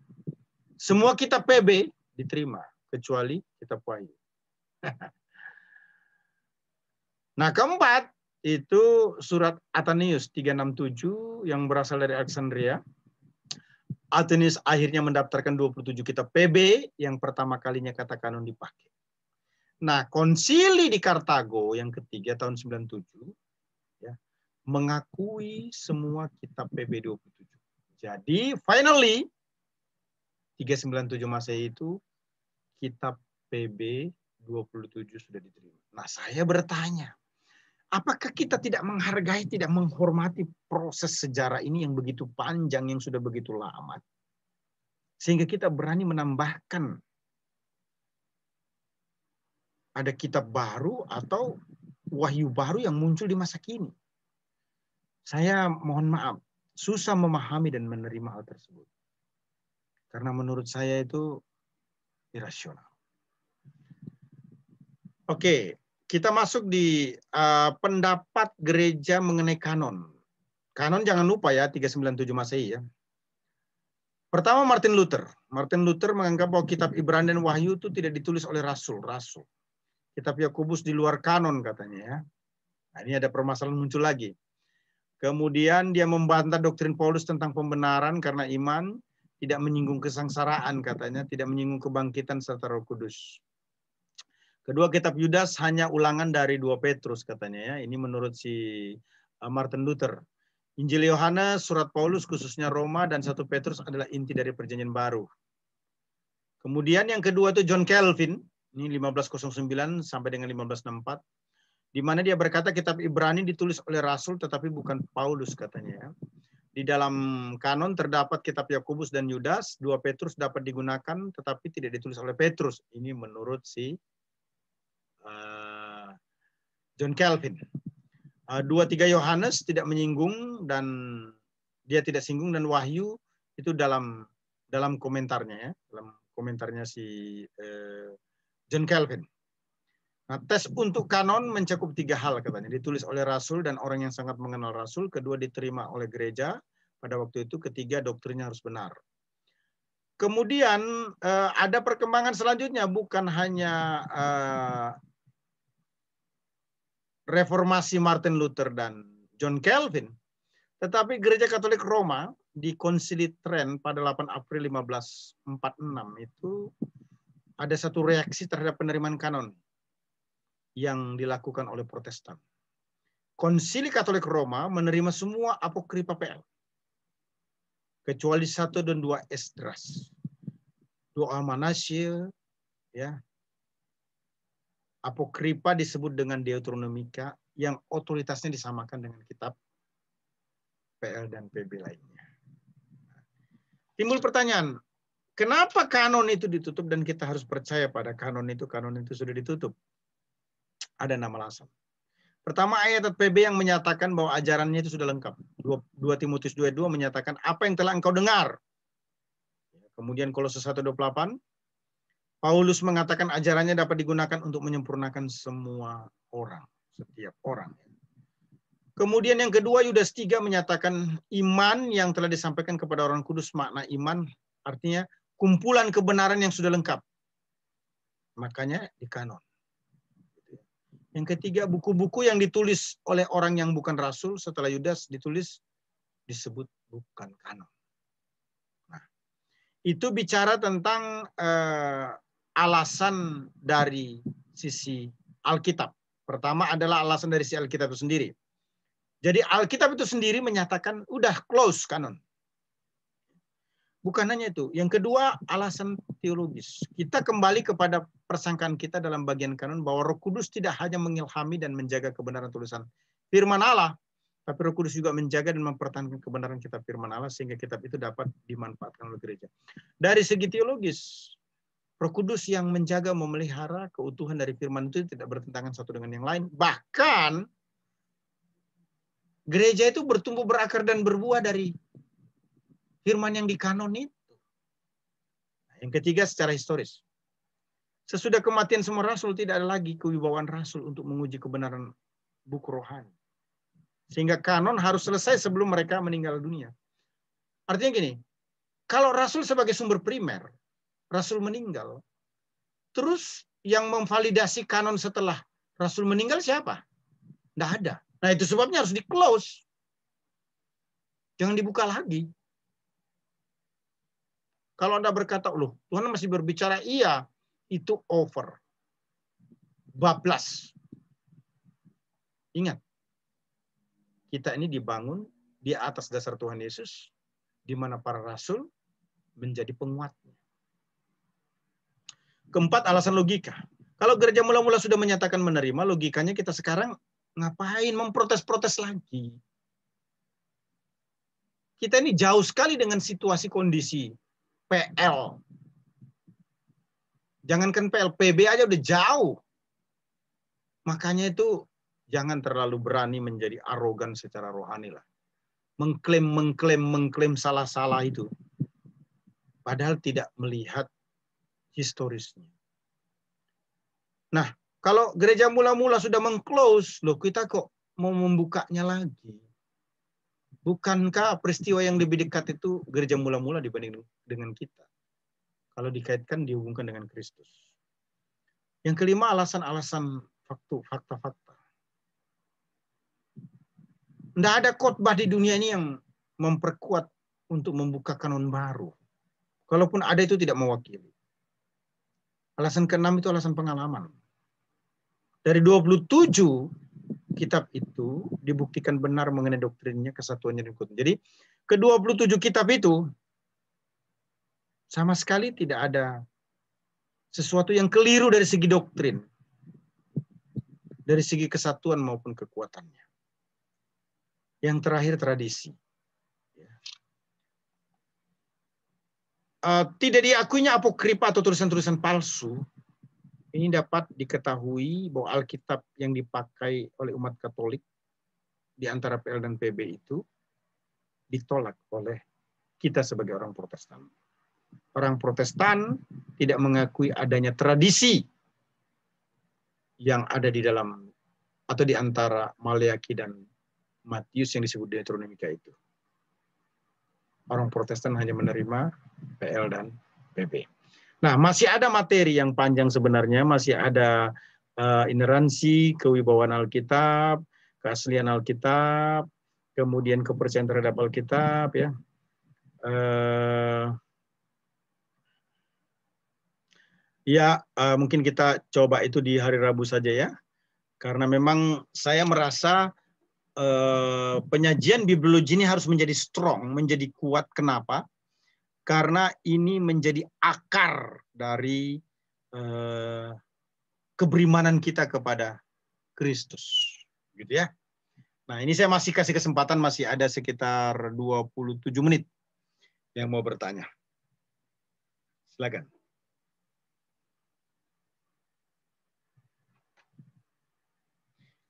Semua kitab PB diterima, kecuali kitab Wahyu. nah, keempat itu surat Atanius 367 yang berasal dari Alexandria. Atenius akhirnya mendaftarkan 27 kitab PB yang pertama kalinya kata kanon dipakai. Nah, konsili di Kartago yang ketiga tahun 97 ya, mengakui semua kitab PP 27. Jadi, finally 397 Masehi itu kitab PB 27 sudah diterima. Nah, saya bertanya, apakah kita tidak menghargai, tidak menghormati proses sejarah ini yang begitu panjang, yang sudah begitu lama? Sehingga kita berani menambahkan ada kitab baru atau wahyu baru yang muncul di masa kini. Saya mohon maaf, susah memahami dan menerima hal tersebut. Karena menurut saya itu irasional. Oke, kita masuk di uh, pendapat gereja mengenai kanon. Kanon jangan lupa ya, 397 Masehi ya. Pertama Martin Luther. Martin Luther menganggap bahwa kitab Ibrani dan Wahyu itu tidak ditulis oleh rasul, rasul kitab Yakobus di luar kanon katanya ya. Nah, ini ada permasalahan muncul lagi. Kemudian dia membantah doktrin Paulus tentang pembenaran karena iman tidak menyinggung kesangsaraan katanya, tidak menyinggung kebangkitan serta Roh Kudus. Kedua kitab Yudas hanya ulangan dari dua Petrus katanya ya. Ini menurut si eh, Martin Luther. Injil Yohanes, surat Paulus khususnya Roma dan satu Petrus adalah inti dari perjanjian baru. Kemudian yang kedua itu John Calvin ini 1509 sampai dengan 1564 di mana dia berkata kitab Ibrani ditulis oleh Rasul tetapi bukan Paulus katanya ya. Di dalam kanon terdapat kitab Yakobus dan Yudas, dua Petrus dapat digunakan tetapi tidak ditulis oleh Petrus. Ini menurut si uh, John Calvin. Uh, dua tiga Yohanes tidak menyinggung dan dia tidak singgung dan Wahyu itu dalam dalam komentarnya ya, dalam komentarnya si eh, John Calvin. Nah, tes untuk kanon mencakup tiga hal katanya. Ditulis oleh Rasul dan orang yang sangat mengenal Rasul. Kedua diterima oleh gereja pada waktu itu. Ketiga doktrinnya harus benar. Kemudian eh, ada perkembangan selanjutnya bukan hanya eh, reformasi Martin Luther dan John Calvin, tetapi Gereja Katolik Roma di Konsili Trent pada 8 April 1546 itu ada satu reaksi terhadap penerimaan kanon yang dilakukan oleh Protestan. Konsili Katolik Roma menerima semua apokripa PL kecuali satu dan dua Esdras. Doa Manasye, ya. apokripa disebut dengan Deuteronomika yang otoritasnya disamakan dengan kitab PL dan PB lainnya. Timbul pertanyaan, Kenapa kanon itu ditutup dan kita harus percaya pada kanon itu? Kanon itu sudah ditutup. Ada nama alasan. Pertama ayat PB yang menyatakan bahwa ajarannya itu sudah lengkap. 2 Timotius 2:2 menyatakan apa yang telah engkau dengar. Kemudian Kolose 1:28 Paulus mengatakan ajarannya dapat digunakan untuk menyempurnakan semua orang, setiap orang. Kemudian yang kedua Yudas 3 menyatakan iman yang telah disampaikan kepada orang kudus makna iman artinya kumpulan kebenaran yang sudah lengkap. Makanya di kanon. Yang ketiga, buku-buku yang ditulis oleh orang yang bukan rasul setelah Yudas ditulis disebut bukan kanon. Nah, itu bicara tentang eh, alasan dari sisi Alkitab. Pertama adalah alasan dari si Alkitab itu sendiri. Jadi Alkitab itu sendiri menyatakan udah close kanon. Bukan hanya itu. Yang kedua, alasan teologis. Kita kembali kepada persangkaan kita dalam bagian kanon bahwa Roh Kudus tidak hanya mengilhami dan menjaga kebenaran tulisan firman Allah, tapi Roh Kudus juga menjaga dan mempertahankan kebenaran kitab firman Allah sehingga kitab itu dapat dimanfaatkan oleh gereja. Dari segi teologis, Roh Kudus yang menjaga memelihara keutuhan dari firman itu tidak bertentangan satu dengan yang lain. Bahkan gereja itu bertumbuh berakar dan berbuah dari firman yang di kanon itu. Nah, yang ketiga secara historis. Sesudah kematian semua rasul tidak ada lagi kewibawaan rasul untuk menguji kebenaran buku rohani. Sehingga kanon harus selesai sebelum mereka meninggal dunia. Artinya gini, kalau rasul sebagai sumber primer, rasul meninggal, terus yang memvalidasi kanon setelah rasul meninggal siapa? Tidak ada. Nah itu sebabnya harus di close. Jangan dibuka lagi. Kalau Anda berkata, loh Tuhan masih berbicara, iya, itu over. Bablas. Ingat, kita ini dibangun di atas dasar Tuhan Yesus, di mana para rasul menjadi penguatnya. Keempat, alasan logika. Kalau gereja mula-mula sudah menyatakan menerima, logikanya kita sekarang ngapain memprotes-protes lagi? Kita ini jauh sekali dengan situasi kondisi PL. Jangankan PL, PB aja udah jauh. Makanya itu jangan terlalu berani menjadi arogan secara rohani lah. Mengklaim, mengklaim, mengklaim salah-salah itu. Padahal tidak melihat historisnya. Nah, kalau gereja mula-mula sudah mengclose, loh kita kok mau membukanya lagi? bukankah peristiwa yang lebih dekat itu gereja mula-mula dibanding dengan kita? Kalau dikaitkan dihubungkan dengan Kristus. Yang kelima alasan-alasan faktu, fakta-fakta. Tidak ada khotbah di dunia ini yang memperkuat untuk membuka kanon baru. Kalaupun ada itu tidak mewakili. Alasan keenam itu alasan pengalaman. Dari 27 kitab itu dibuktikan benar mengenai doktrinnya, kesatuannya dan kekuatan. Jadi ke-27 kitab itu sama sekali tidak ada sesuatu yang keliru dari segi doktrin. Dari segi kesatuan maupun kekuatannya. Yang terakhir tradisi. Ya. Eh, tidak diakuinya apokrifa atau tulisan-tulisan palsu ini dapat diketahui bahwa Alkitab yang dipakai oleh umat Katolik di antara PL dan PB itu ditolak oleh kita sebagai orang Protestan. Orang Protestan tidak mengakui adanya tradisi yang ada di dalam atau di antara Maleaki dan Matius yang disebut Deuteronomika itu. Orang Protestan hanya menerima PL dan PB. Nah, masih ada materi yang panjang sebenarnya, masih ada uh, eh, ineransi, kewibawaan Alkitab, keaslian Alkitab, kemudian kepercayaan terhadap Alkitab, ya. Uh, ya, uh, mungkin kita coba itu di hari Rabu saja ya, karena memang saya merasa uh, penyajian bibliologi ini harus menjadi strong, menjadi kuat. Kenapa? karena ini menjadi akar dari eh, keberimanan kita kepada Kristus. Gitu ya. Nah, ini saya masih kasih kesempatan masih ada sekitar 27 menit yang mau bertanya. Silakan.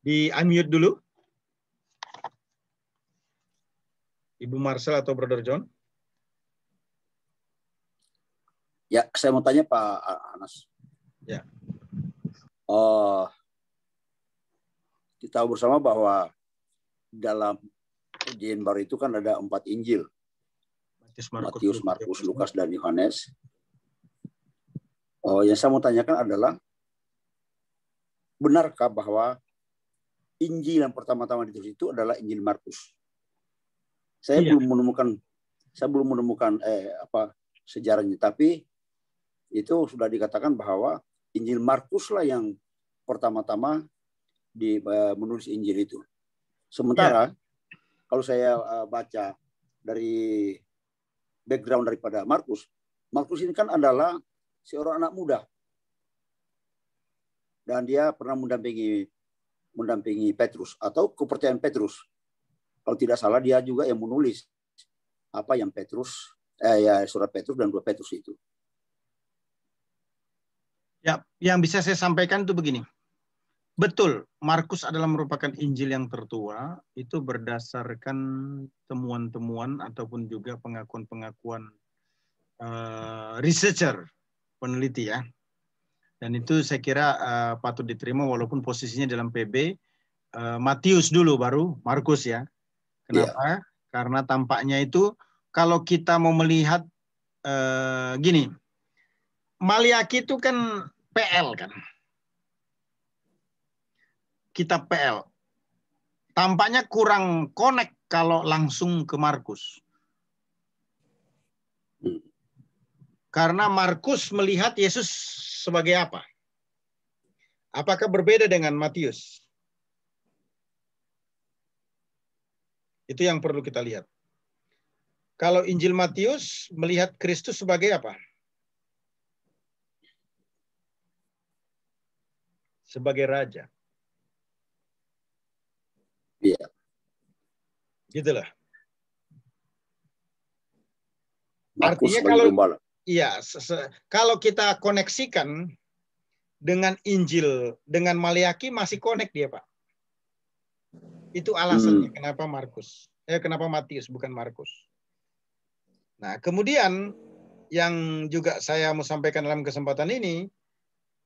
Di unmute dulu. Ibu Marcel atau Brother John? Ya, saya mau tanya Pak Anas. Ya. Oh, kita tahu bersama bahwa dalam perjanjian baru itu kan ada empat Injil. Matius, Markus, Matius, Markus Lukas, dan Yohanes. Oh, yang saya mau tanyakan adalah benarkah bahwa Injil yang pertama-tama ditulis itu adalah Injil Markus? Saya iya. belum menemukan saya belum menemukan eh apa sejarahnya, tapi itu sudah dikatakan bahwa Injil Markus lah yang pertama-tama di e, menulis Injil itu. Sementara ya. kalau saya e, baca dari background daripada Markus, Markus ini kan adalah seorang anak muda. Dan dia pernah mendampingi mendampingi Petrus atau kepercayaan Petrus. Kalau tidak salah dia juga yang menulis apa yang Petrus eh, ya surat Petrus dan dua Petrus itu. Ya, yang bisa saya sampaikan itu begini. Betul, Markus adalah merupakan Injil yang tertua, itu berdasarkan temuan-temuan ataupun juga pengakuan-pengakuan uh, researcher, peneliti ya. Dan itu saya kira uh, patut diterima walaupun posisinya dalam PB uh, eh, Matius dulu baru Markus ya. Kenapa? Yeah. Karena tampaknya itu kalau kita mau melihat uh, gini, Maliaki itu kan PL kan. kita PL. Tampaknya kurang connect kalau langsung ke Markus. Hmm. Karena Markus melihat Yesus sebagai apa? Apakah berbeda dengan Matius? Itu yang perlu kita lihat. Kalau Injil Matius melihat Kristus sebagai apa? sebagai raja. Iya. Yeah. Gitulah. Artinya kalau iya, kalau kita koneksikan dengan Injil, dengan Maliaki masih connect dia, Pak. Itu alasannya hmm. kenapa Markus. Eh kenapa Matius bukan Markus. Nah, kemudian yang juga saya mau sampaikan dalam kesempatan ini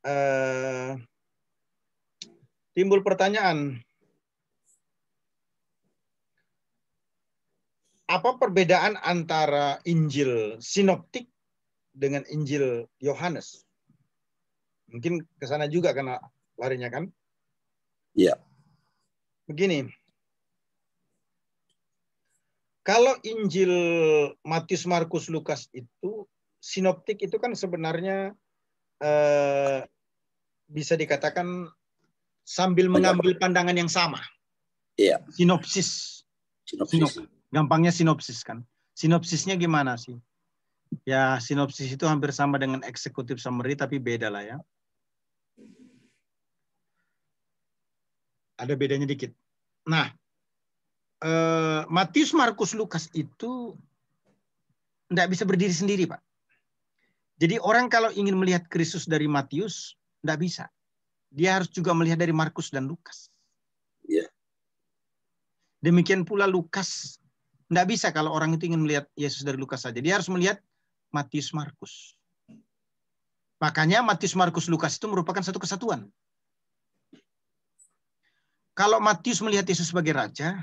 eh timbul pertanyaan. Apa perbedaan antara Injil sinoptik dengan Injil Yohanes? Mungkin ke sana juga karena larinya kan? Iya. Begini. Kalau Injil Matius, Markus, Lukas itu sinoptik itu kan sebenarnya eh, bisa dikatakan sambil mengambil pandangan yang sama. Iya. Sinopsis. Sinopsis. sinopsis. Gampangnya sinopsis kan. Sinopsisnya gimana sih? Ya, sinopsis itu hampir sama dengan eksekutif summary tapi beda lah ya. Ada bedanya dikit. Nah, eh, Matius, Markus, Lukas itu tidak bisa berdiri sendiri, Pak. Jadi orang kalau ingin melihat Kristus dari Matius, tidak bisa dia harus juga melihat dari Markus dan Lukas. Ya. Demikian pula Lukas. Tidak bisa kalau orang itu ingin melihat Yesus dari Lukas saja. Dia harus melihat Matius Markus. Makanya Matius Markus Lukas itu merupakan satu kesatuan. Kalau Matius melihat Yesus sebagai raja,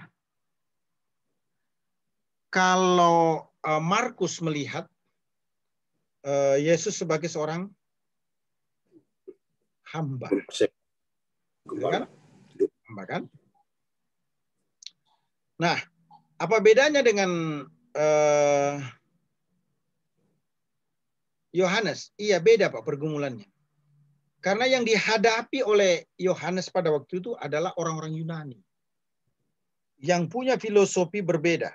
kalau eh, Markus melihat eh, Yesus sebagai seorang hamba. Iya kan? Hamba kan? Nah, apa bedanya dengan eh, Yohanes? Uh, iya beda Pak pergumulannya. Karena yang dihadapi oleh Yohanes pada waktu itu adalah orang-orang Yunani yang punya filosofi berbeda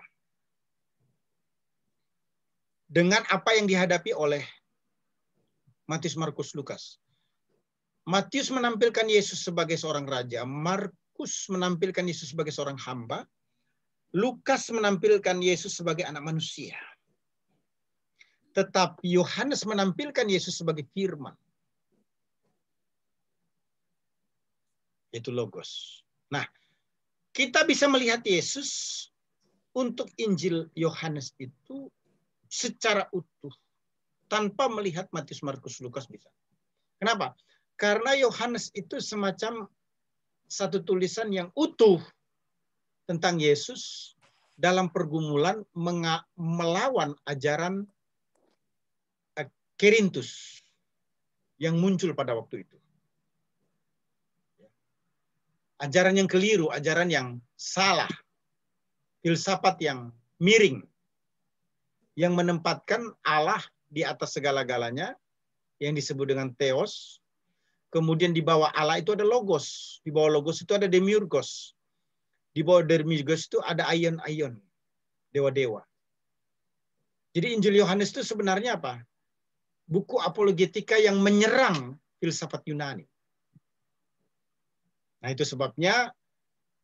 dengan apa yang dihadapi oleh Matius Markus Lukas. Matius menampilkan Yesus sebagai seorang raja, Markus menampilkan Yesus sebagai seorang hamba, Lukas menampilkan Yesus sebagai anak manusia. Tetapi Yohanes menampilkan Yesus sebagai firman. Itu logos. Nah, kita bisa melihat Yesus untuk Injil Yohanes itu secara utuh tanpa melihat Matius, Markus, Lukas bisa. Kenapa? Karena Yohanes itu semacam satu tulisan yang utuh tentang Yesus dalam pergumulan melawan ajaran Kerintus yang muncul pada waktu itu. Ajaran yang keliru, ajaran yang salah, filsafat yang miring, yang menempatkan Allah di atas segala-galanya, yang disebut dengan Theos Kemudian di bawah Allah itu ada logos. Di bawah logos itu ada demiurgos. Di bawah demiurgos itu ada aion-aion. Dewa-dewa. Jadi Injil Yohanes itu sebenarnya apa? Buku apologetika yang menyerang filsafat Yunani. Nah itu sebabnya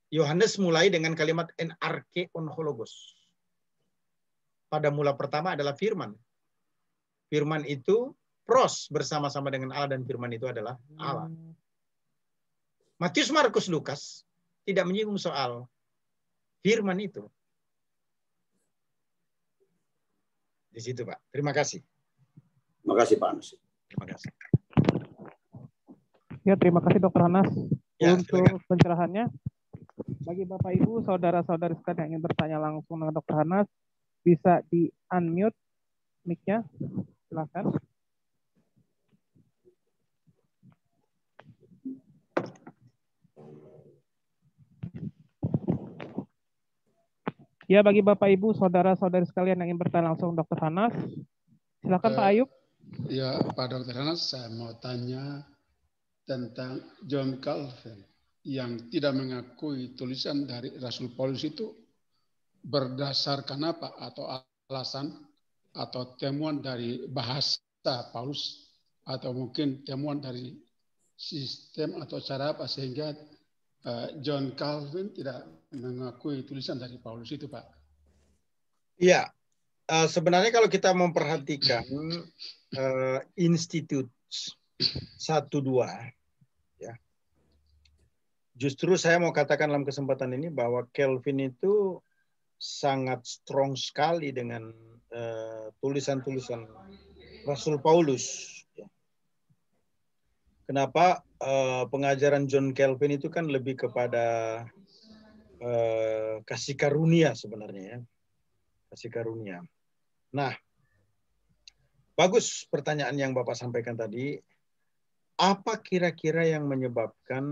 Yohanes mulai dengan kalimat enarche on hologos. Pada mula pertama adalah firman. Firman itu pros bersama-sama dengan Allah dan firman itu adalah hmm. Allah. Matius, Markus, Lukas tidak menyinggung soal firman itu. Di situ, Pak. Terima kasih. Terima kasih, Pak Anas. Terima kasih. Ya, terima kasih Dokter Anas ya, untuk silakan. pencerahannya. Bagi Bapak Ibu, saudara-saudari sekalian yang ingin bertanya langsung dengan Dokter Anas, bisa di unmute mic-nya. Silakan. Ya bagi Bapak Ibu, saudara-saudari sekalian yang ingin bertanya langsung Dr. Hanas, silakan uh, Pak eh, Ayub. Ya Pak Dr. Hanas, saya mau tanya tentang John Calvin yang tidak mengakui tulisan dari Rasul Paulus itu berdasarkan apa atau alasan atau temuan dari bahasa Paulus atau mungkin temuan dari sistem atau cara apa sehingga Eh, John Calvin tidak mengakui tulisan dari Paulus itu, Pak. Iya, eh, sebenarnya kalau kita memperhatikan uh, eh, institut satu dua, ya, justru saya mau katakan dalam kesempatan ini bahwa Calvin itu sangat strong sekali dengan tulisan -tulisan Rasul Paulus kenapa uh, pengajaran John Calvin itu kan lebih kepada uh, kasih karunia sebenarnya ya. Kasih karunia. Nah, bagus pertanyaan yang Bapak sampaikan tadi. Apa kira-kira yang menyebabkan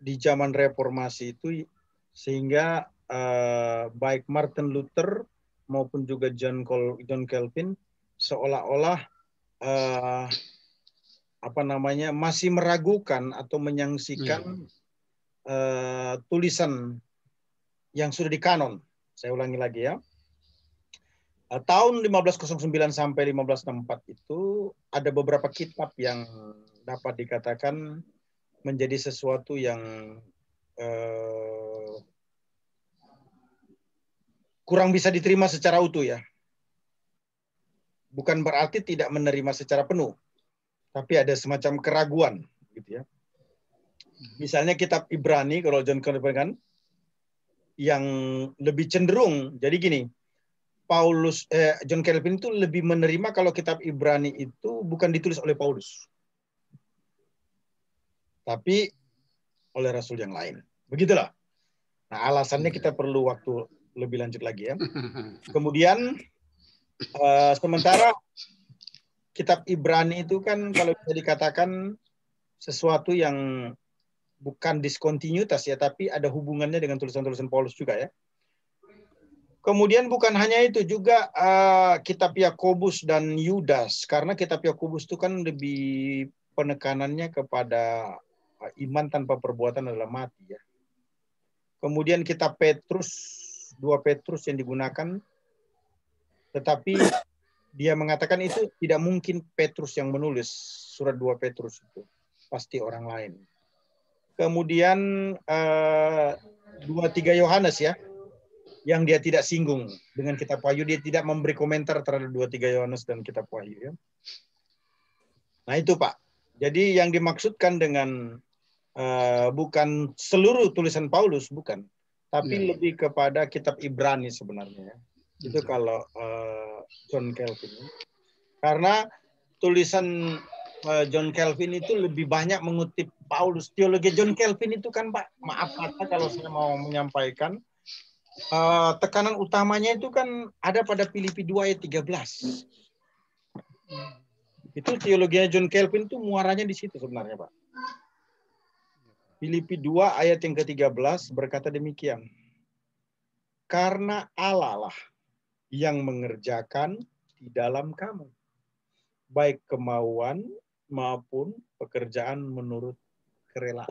di zaman reformasi itu sehingga uh, baik Martin Luther maupun juga John Col Calvin seolah-olah uh, apa namanya masih meragukan atau menyangsikan hmm. uh, tulisan yang sudah dikanon. Saya ulangi lagi ya. Uh, tahun 1509 sampai 1564 itu ada beberapa kitab yang dapat dikatakan menjadi sesuatu yang uh, kurang bisa diterima secara utuh ya. Bukan berarti tidak menerima secara penuh tapi ada semacam keraguan gitu ya. Mhm. Misalnya kitab Ibrani kalau John Calvin kan yang lebih cenderung jadi gini Paulus eh, John Calvin itu lebih menerima kalau kitab Ibrani itu bukan ditulis oleh Paulus tapi oleh rasul yang lain. Begitulah. Nah, alasannya kita iya. perlu waktu lebih lanjut lagi ya. Kemudian uh, sementara kitab Ibrani itu kan kalau bisa dikatakan sesuatu yang bukan diskontinuitas ya, tapi ada hubungannya dengan tulisan-tulisan Paulus juga ya. Kemudian bukan hanya itu juga uh, kitab Yakobus dan Yudas karena kitab Yakobus itu kan lebih penekanannya kepada eh, iman tanpa perbuatan adalah mati ya. Kemudian kitab Petrus, dua Petrus yang digunakan tetapi dia mengatakan itu tidak mungkin Petrus yang menulis surat 2 Petrus itu. Pasti orang lain. Kemudian eh, dua tiga Yohanes ya, yang dia tidak singgung dengan kitab Wahyu, dia tidak memberi komentar terhadap dua tiga Yohanes dan kitab Wahyu ya. Nah itu Pak. Jadi yang dimaksudkan dengan uh, bukan seluruh tulisan Paulus bukan, tapi hmm. lebih kepada kitab Ibrani sebenarnya. Ya. Iya, itu kalau uh, John Calvin karena tulisan uh, John Calvin itu lebih banyak mengutip Paulus teologi John Calvin itu kan Pak maaf kata kalau saya mau menyampaikan uh, tekanan utamanya itu kan ada pada Filipi 2 ayat 13 itu teologinya John Calvin itu muaranya di situ sebenarnya Pak Filipi 2 ayat yang ke-13 berkata demikian karena Allah lah yang mengerjakan di dalam kamu, baik kemauan maupun pekerjaan menurut kerelaan.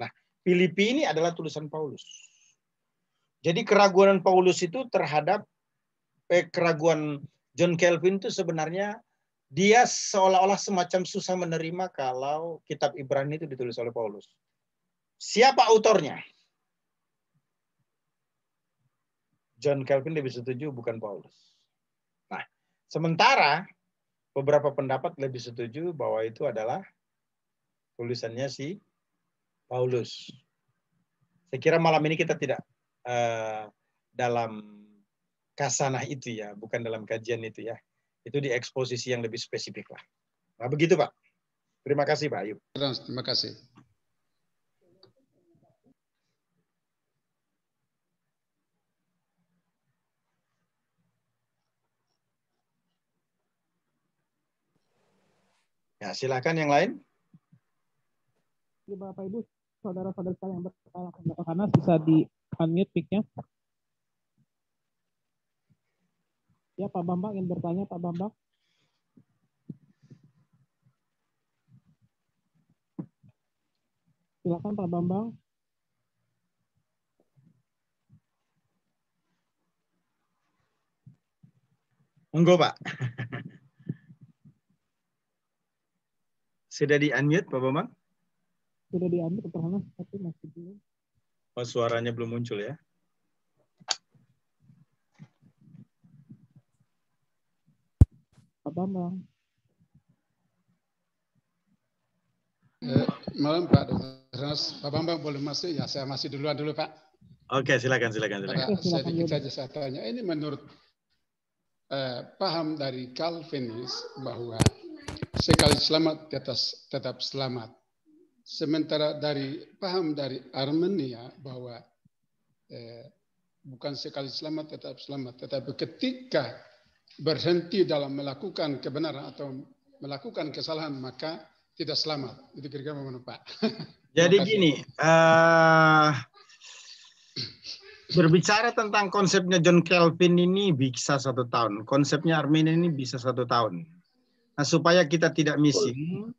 Nah, Filipi ini adalah tulisan Paulus. Jadi keraguan Paulus itu terhadap eh, keraguan John Calvin itu sebenarnya dia seolah-olah semacam susah menerima kalau kitab Ibrani itu ditulis oleh Paulus. Siapa autornya? John Calvin lebih setuju bukan Paulus. Nah, sementara beberapa pendapat lebih setuju bahwa itu adalah tulisannya si Paulus. Saya kira malam ini kita tidak uh, dalam kasanah itu ya, bukan dalam kajian itu ya. Itu di eksposisi yang lebih spesifik lah. Nah begitu Pak. Terima kasih Pak Ayub. Terima kasih. Ya, silakan yang lain. Iya, Bapak Ibu, saudara-saudara sekalian yang Bapak karena bisa di unmute mic-nya. Ya, Pak Bambang yang bertanya, Pak Bambang. Silakan Pak Bambang. Monggo, Pak. Sudah di unmute Pak Bambang? Sudah di unmute Pak Bambang, tapi masih belum. Oh, suaranya belum muncul ya. Pak Bambang. Eh, malam Pak Ras, Pak Bambang boleh masuk ya? Saya masih duluan dulu Pak. Oke, silakan, silakan, silakan. Pak, sedikit saja saya tanya. Ini menurut eh, paham dari Calvinis bahwa sekali selamat tetap, tetap selamat. Sementara dari paham dari Armenia bahwa eh, bukan sekali selamat tetap selamat, tetapi ketika berhenti dalam melakukan kebenaran atau melakukan kesalahan maka tidak selamat. Itu kira-kira bagaimana Pak? Jadi gini, uh, berbicara tentang konsepnya John Calvin ini bisa satu tahun, konsepnya Armenia ini bisa satu tahun. Nah, supaya kita tidak missing,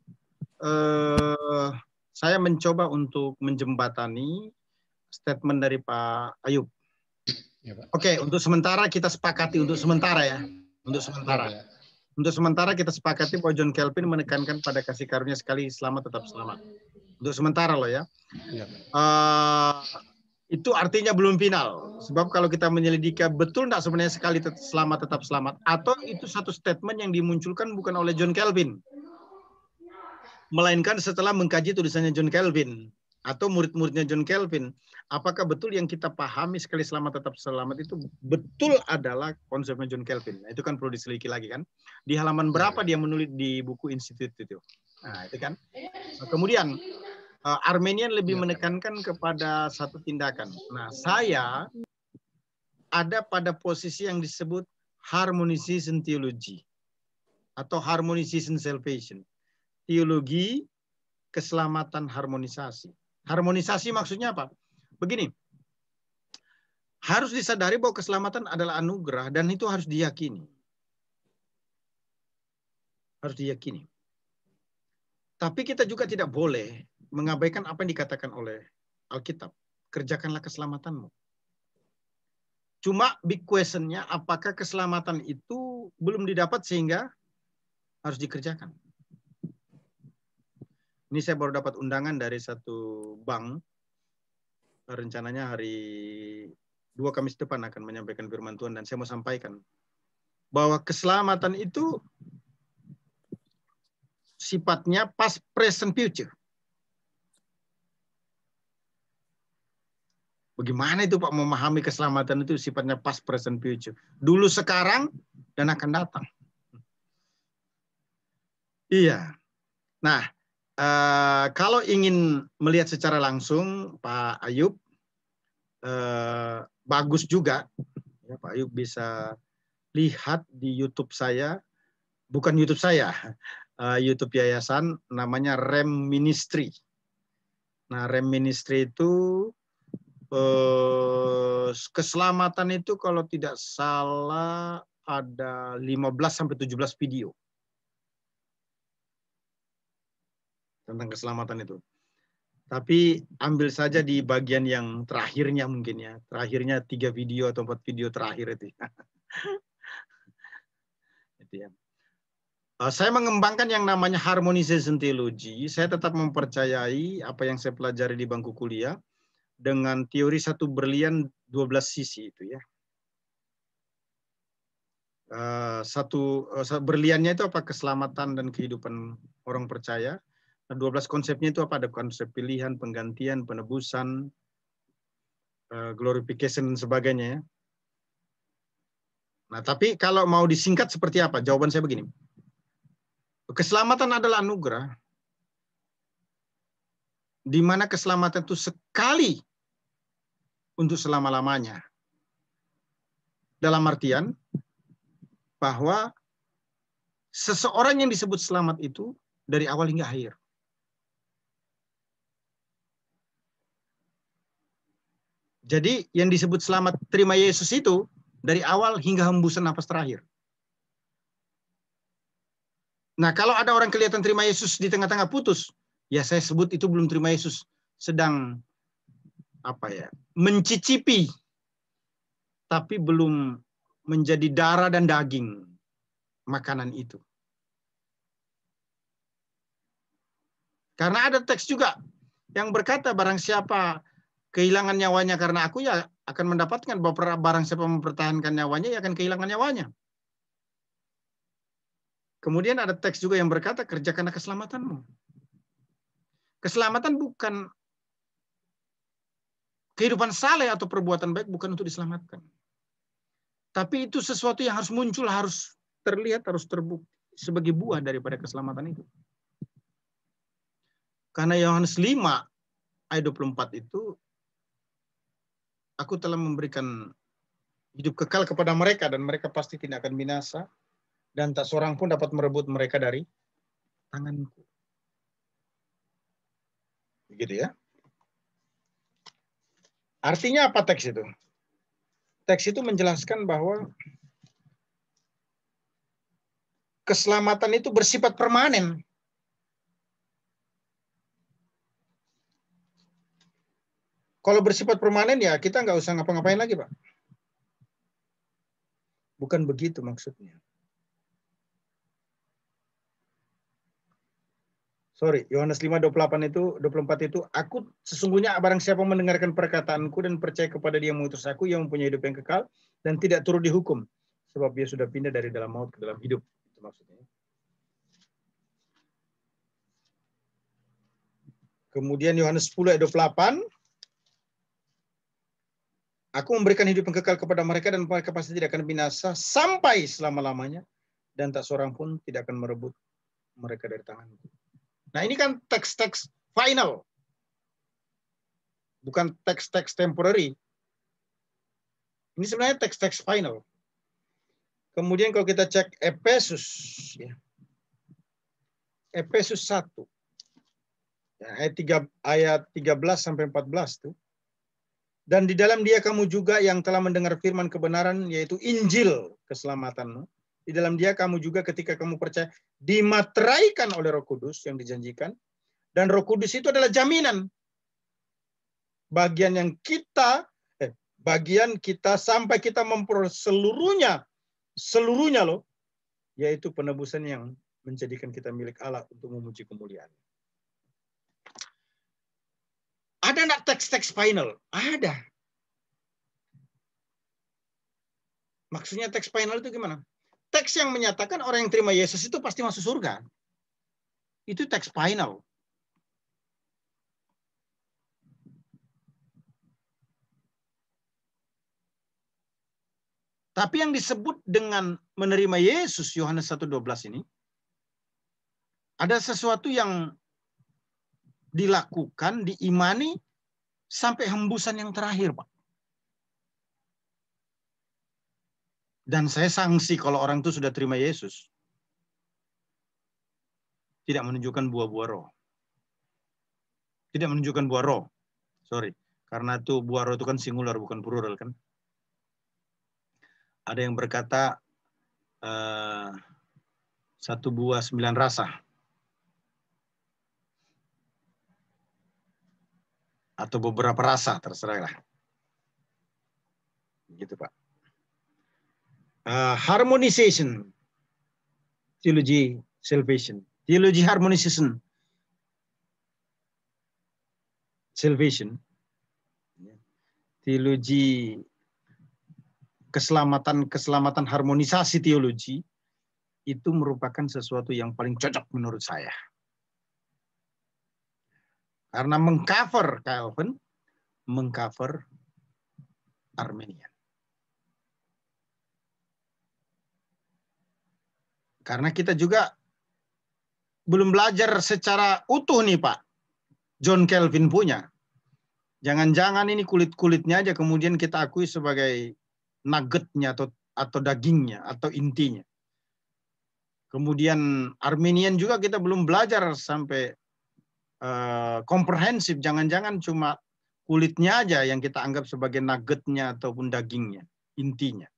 eh, saya mencoba untuk menjembatani statement dari Pak Ayub. Ya, Pak. Oke, untuk sementara kita sepakati untuk sementara ya, untuk sementara. Iya, iya. Untuk sementara kita sepakati Pak John Kelvin menekankan pada kasih karunia sekali selamat tetap selamat. Untuk sementara loh ya. ya. Uh, itu artinya belum final. Sebab kalau kita menyelidiki betul tidak sebenarnya sekali tetap selamat tetap selamat atau itu satu statement yang dimunculkan bukan oleh John Calvin melainkan setelah mengkaji tulisannya John Calvin atau murid-muridnya John Calvin. Apakah betul yang kita pahami sekali selamat tetap selamat itu betul adalah konsepnya John Calvin? Nah, itu kan perlu diselidiki lagi kan. Di halaman berapa iya. dia menulis di buku institut itu? Nah, itu kan. Nah, kemudian Eh, Armenian lebih iya, kan? menekankan kepada satu tindakan. Nah, saya ada pada posisi yang disebut harmonization theology atau harmonization salvation. Teologi keselamatan harmonisasi. Harmonisasi maksudnya apa? Begini. Harus disadari bahwa keselamatan adalah anugerah dan itu harus diyakini. Harus diyakini. Tapi kita juga tidak boleh mengabaikan apa yang dikatakan oleh Alkitab. Kerjakanlah keselamatanmu. Cuma big question-nya apakah keselamatan itu belum didapat sehingga harus dikerjakan. Ini saya baru dapat undangan dari satu bank. Rencananya hari dua Kamis depan akan menyampaikan firman Tuhan dan saya mau sampaikan bahwa keselamatan itu sifatnya past present future. Bagaimana itu Pak memahami keselamatan itu sifatnya past, present, future. Dulu, sekarang, dan akan datang. Iya. Nah, eh, kalau ingin melihat secara langsung Pak Ayub, eh, bagus juga. Ya, Pak Ayub bisa lihat di YouTube saya, bukan YouTube saya, eh, YouTube Yayasan, namanya Rem Ministry. Nah, Rem Ministry itu eh, keselamatan itu kalau tidak salah ada 15 sampai 17 video tentang keselamatan itu. Tapi ambil saja di bagian yang terakhirnya mungkin ya. Terakhirnya tiga video atau empat video terakhir itu. Ya. Ya. Eh, saya mengembangkan yang namanya harmonisasi theology. Saya tetap mempercayai apa yang saya pelajari di bangku kuliah dengan teori satu berlian 12 sisi itu ya. Uh, satu uh, berliannya itu apa keselamatan dan kehidupan orang percaya. Nah, 12 konsepnya itu apa? Ada konsep pilihan, penggantian, penebusan, uh, glorification dan sebagainya ya. Nah, tapi kalau mau disingkat seperti apa? Jawaban saya begini. Keselamatan adalah anugerah. Di mana keselamatan itu sekali untuk selama-lamanya. Dalam artian bahwa seseorang yang disebut selamat itu dari awal hingga akhir. Jadi yang disebut selamat terima Yesus itu dari awal hingga hembusan nafas terakhir. Nah kalau ada orang kelihatan terima Yesus di tengah-tengah putus, ya saya sebut itu belum terima Yesus sedang apa ya mencicipi tapi belum menjadi darah dan daging makanan itu. Karena ada teks juga yang berkata barang siapa kehilangan nyawanya karena aku ya akan mendapatkan bahwa barang siapa mempertahankan nyawanya ya akan kehilangan nyawanya. Kemudian ada teks juga yang berkata kerjakanlah keselamatanmu. Keselamatan bukan Kehidupan saleh atau perbuatan baik bukan untuk diselamatkan. Tapi itu sesuatu yang harus muncul, harus terlihat, harus terbukti sebagai buah daripada keselamatan itu. Karena Yohanes 5 ayat 24 itu aku telah memberikan hidup kekal kepada mereka dan mereka pasti tidak akan binasa dan tak seorang pun dapat merebut mereka dari tanganku. Begitu ya. Artinya apa teks itu? Teks itu menjelaskan bahwa keselamatan itu bersifat permanen. Kalau bersifat permanen ya kita nggak usah ngapa-ngapain lagi, Pak. Bukan begitu maksudnya. sorry, Yohanes 5, 28 itu, 24 itu, aku sesungguhnya barang siapa mendengarkan perkataanku dan percaya kepada dia yang mengutus aku, yang mempunyai hidup yang kekal, dan tidak turut dihukum. Sebab dia sudah pindah dari dalam maut ke dalam hidup. Itu maksudnya. Kemudian Yohanes 10 ayat 28, Aku memberikan hidup yang kekal kepada mereka dan mereka pasti tidak akan binasa sampai selama-lamanya dan tak seorang pun tidak akan merebut mereka dari tanganku. Nah ini kan teks-teks final, bukan teks-teks temporary. Ini sebenarnya teks-teks final. Kemudian kalau kita cek Efesus, ya. Efesus 1. Ya, ayat 3 ayat 13 sampai 14 tuh. Dan di dalam dia kamu juga yang telah mendengar firman kebenaran yaitu Injil keselamatanmu. Di dalam dia kamu juga ketika kamu percaya dimateraikan oleh Roh Kudus yang dijanjikan dan Roh Kudus itu adalah jaminan bagian yang kita eh, bagian kita sampai kita memperoleh seluruhnya seluruhnya loh yaitu penebusan yang menjadikan kita milik Allah untuk memuji kemuliaan. Ada enggak teks-teks final? Ada. Maksudnya teks final itu gimana? teks yang menyatakan orang yang terima Yesus itu pasti masuk surga. Itu teks final. Tapi yang disebut dengan menerima Yesus Yohanes 1:12 ini ada sesuatu yang dilakukan, diimani sampai hembusan yang terakhir, Pak. Dan saya sanksi kalau orang itu sudah terima Yesus. Tidak menunjukkan buah-buah roh. Tidak menunjukkan buah roh. Sorry. Karena itu buah roh itu kan singular, bukan plural kan. Ada yang berkata uh, satu buah sembilan rasa. Atau beberapa rasa, terserah, Gitu Pak uh, harmonization theology salvation theology harmonization salvation teologi keselamatan keselamatan harmonisasi teologi itu merupakan sesuatu yang paling cocok menurut saya. Karena mengcover Calvin, mengcover Armenian. Karena kita juga belum belajar secara utuh nih Pak. John Kelvin punya. Jangan-jangan ini kulit-kulitnya aja kemudian kita akui sebagai nuggetnya atau atau dagingnya atau intinya. Kemudian Armenian juga kita belum belajar sampai uh, komprehensif. Jangan-jangan cuma kulitnya aja yang kita anggap sebagai nuggetnya ataupun dagingnya, intinya.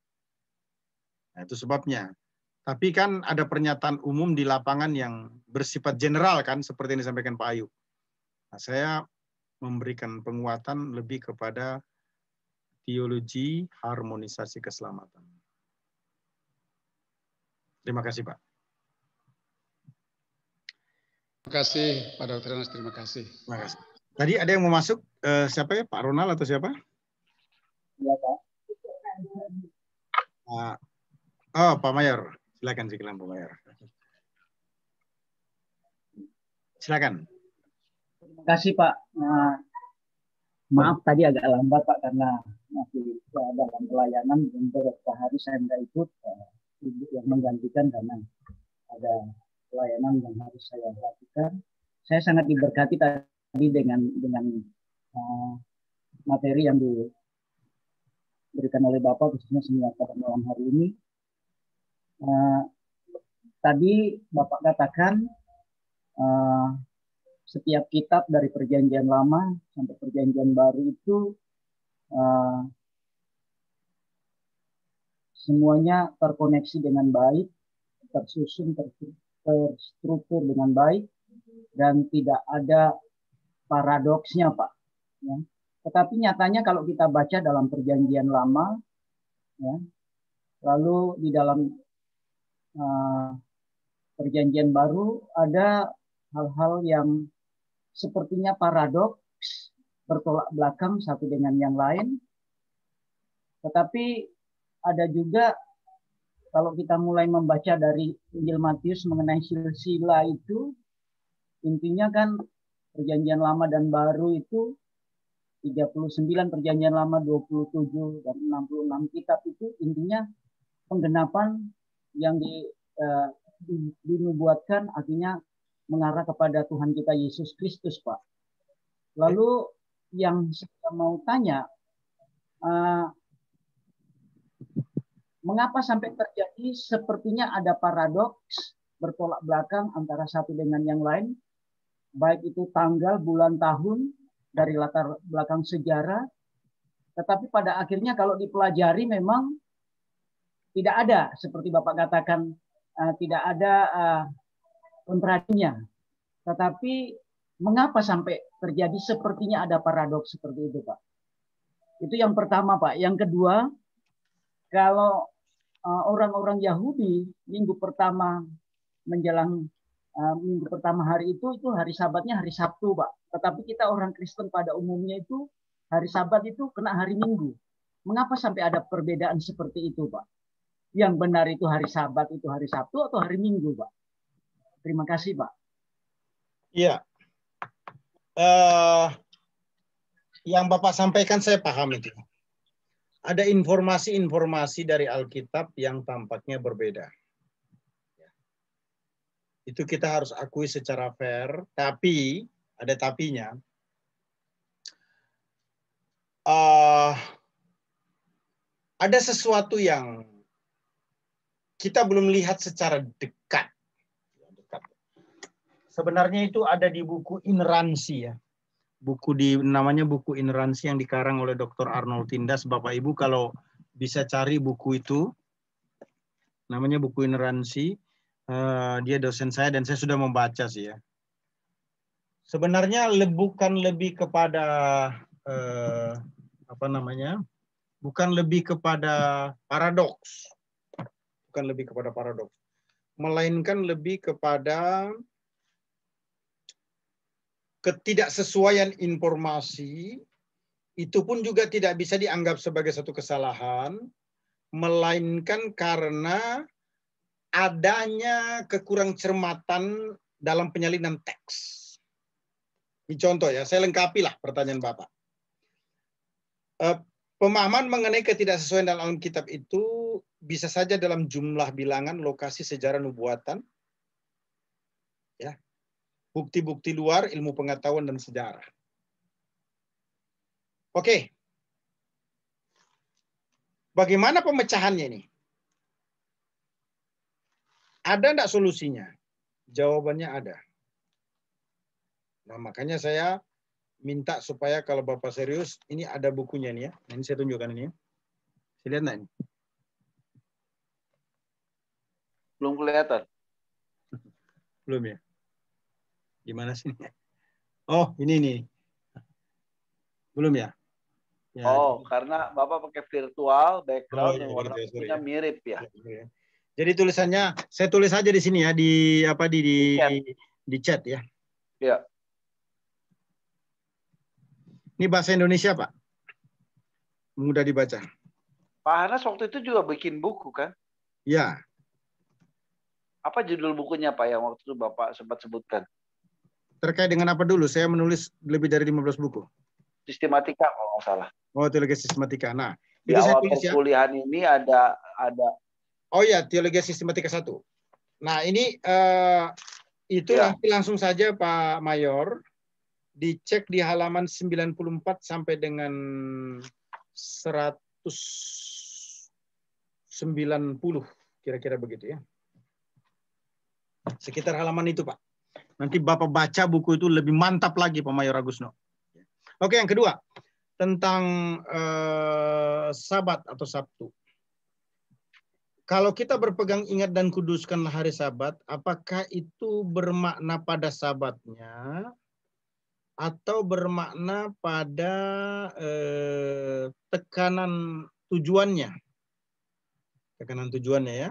Nah, itu sebabnya tapi kan ada pernyataan umum di lapangan yang bersifat general kan seperti yang disampaikan Pak Ayu. Nah, saya memberikan penguatan lebih kepada teologi harmonisasi keselamatan. Terima kasih Pak. Terima kasih Pak Dr. Nas. terima kasih. Terima kasih. Tadi ada yang mau masuk, eh, siapa ya? Pak Ronald atau siapa? Iya Pak. Nah, oh Pak Mayor. Silakan Sikilam Bumayar. Silakan. Terima kasih Pak. Nah, maaf tadi agak lambat Pak karena masih dalam pelayanan untuk beberapa hari saya tidak ikut eh, ibu yang menggantikan karena ada pelayanan yang harus saya lakukan. Saya sangat diberkati tadi dengan dengan uh, materi yang diberikan oleh Bapak khususnya semua pada malam hari ini uh, tadi Bapak katakan uh, setiap kitab dari perjanjian lama sampai perjanjian baru itu uh, semuanya terkoneksi dengan baik, tersusun, terstruktur dengan baik, dan tidak ada paradoksnya, Pak. Ya. Tetapi nyatanya kalau kita baca dalam perjanjian lama, ya, lalu di dalam Eh, perjanjian baru ada hal-hal yang sepertinya paradoks bertolak belakang satu dengan yang lain. Tetapi ada juga kalau kita mulai membaca dari Injil Matius mengenai silsilah itu intinya kan perjanjian lama dan baru itu 39 perjanjian lama 27 dan 66 kitab itu intinya penggenapan yang di, uh, dinubuatkan artinya mengarah kepada Tuhan kita Yesus Kristus, Pak. Lalu yang saya mau tanya, uh, mengapa sampai terjadi sepertinya ada paradoks bertolak belakang antara satu dengan yang lain, baik itu tanggal, bulan, tahun, dari latar belakang sejarah, tetapi pada akhirnya kalau dipelajari memang tidak ada seperti Bapak katakan uh, tidak ada uh, eh, kontradinya. Tetapi mengapa sampai terjadi sepertinya ada paradoks seperti itu, Pak? Itu yang pertama, Pak. Yang kedua, kalau eh, orang-orang Yahudi minggu pertama menjelang uh, minggu pertama hari itu itu hari Sabatnya hari Sabtu pak. Tetapi kita orang Kristen pada umumnya itu hari Sabat itu kena hari Minggu. Mengapa sampai ada perbedaan seperti itu pak? yang benar itu hari Sabat itu hari Sabtu atau hari Minggu, Pak? Terima kasih, Pak. Iya. Uh, yang Bapak sampaikan saya paham itu. Ada informasi-informasi dari Alkitab yang tampaknya berbeda. Itu kita harus akui secara fair, tapi ada tapinya. Uh, ada sesuatu yang kita belum lihat secara ya, dekat. Sebenarnya itu ada di buku Inransi ya. Buku di namanya buku Inransi yang dikarang oleh Dr. Arnold Tindas. Bapak Ibu kalau bisa cari buku itu. Namanya buku Inransi. Eh, dia dosen saya dan saya sudah membaca sih ya. Sebenarnya bukan lebih kepada eh, apa namanya? Bukan lebih kepada paradoks bukan lebih kepada paradoks, melainkan lebih kepada ketidaksesuaian informasi itu pun juga tidak bisa dianggap sebagai satu kesalahan, melainkan karena adanya kekurang cermatan dalam penyalinan teks. Ini contoh ya, saya lengkapi lah pertanyaan Bapak. Eh, Pemahaman mengenai ketidaksesuaian dalam Alkitab itu bisa saja dalam jumlah bilangan lokasi sejarah nubuatan, ya, bukti-bukti luar ilmu pengetahuan dan sejarah. Oke, bagaimana pemecahannya ini? Ada enggak solusinya? Jawabannya ada. Nah, makanya saya minta supaya kalau Bapak serius, ini ada bukunya nih ya. Nah, ini saya tunjukkan ini ya. Saya lihat nah ini? Belum kelihatan. Belum ya? Gimana sih? Oh, ini nih. Belum ya? ya oh, karena Bapak pakai virtual, background oh, iya, yang iya, warna ya. mirip ya. Jadi tulisannya, saya tulis aja di sini ya, di apa di di, di, di chat ya. Iya. Ini bahasa Indonesia, Pak. Mudah dibaca. Pak Hanas waktu itu juga bikin buku, kan? Ya. Apa judul bukunya, Pak, yang waktu itu Bapak sempat sebutkan? Terkait dengan apa dulu? Saya menulis lebih dari 15 buku. Sistematika, kalau nggak salah. Oh, teologi sistematika. Nah, di itu awal saya tulis, ya. perkuliahan ya. ini ada ada Oh ya, teologi sistematika satu. Nah, ini uh, itu ya. langsung saja Pak Mayor dicek di halaman 94 sampai dengan 190 kira-kira begitu ya. Sekitar halaman itu, Pak. Nanti Bapak baca buku itu lebih mantap lagi Pak Mayor Agusno. Oke, yang kedua tentang eh, sabat atau Sabtu. Kalau kita berpegang ingat dan kuduskanlah hari sabat, apakah itu bermakna pada sabatnya atau bermakna pada eh, tekanan tujuannya. Tekanan tujuannya ya.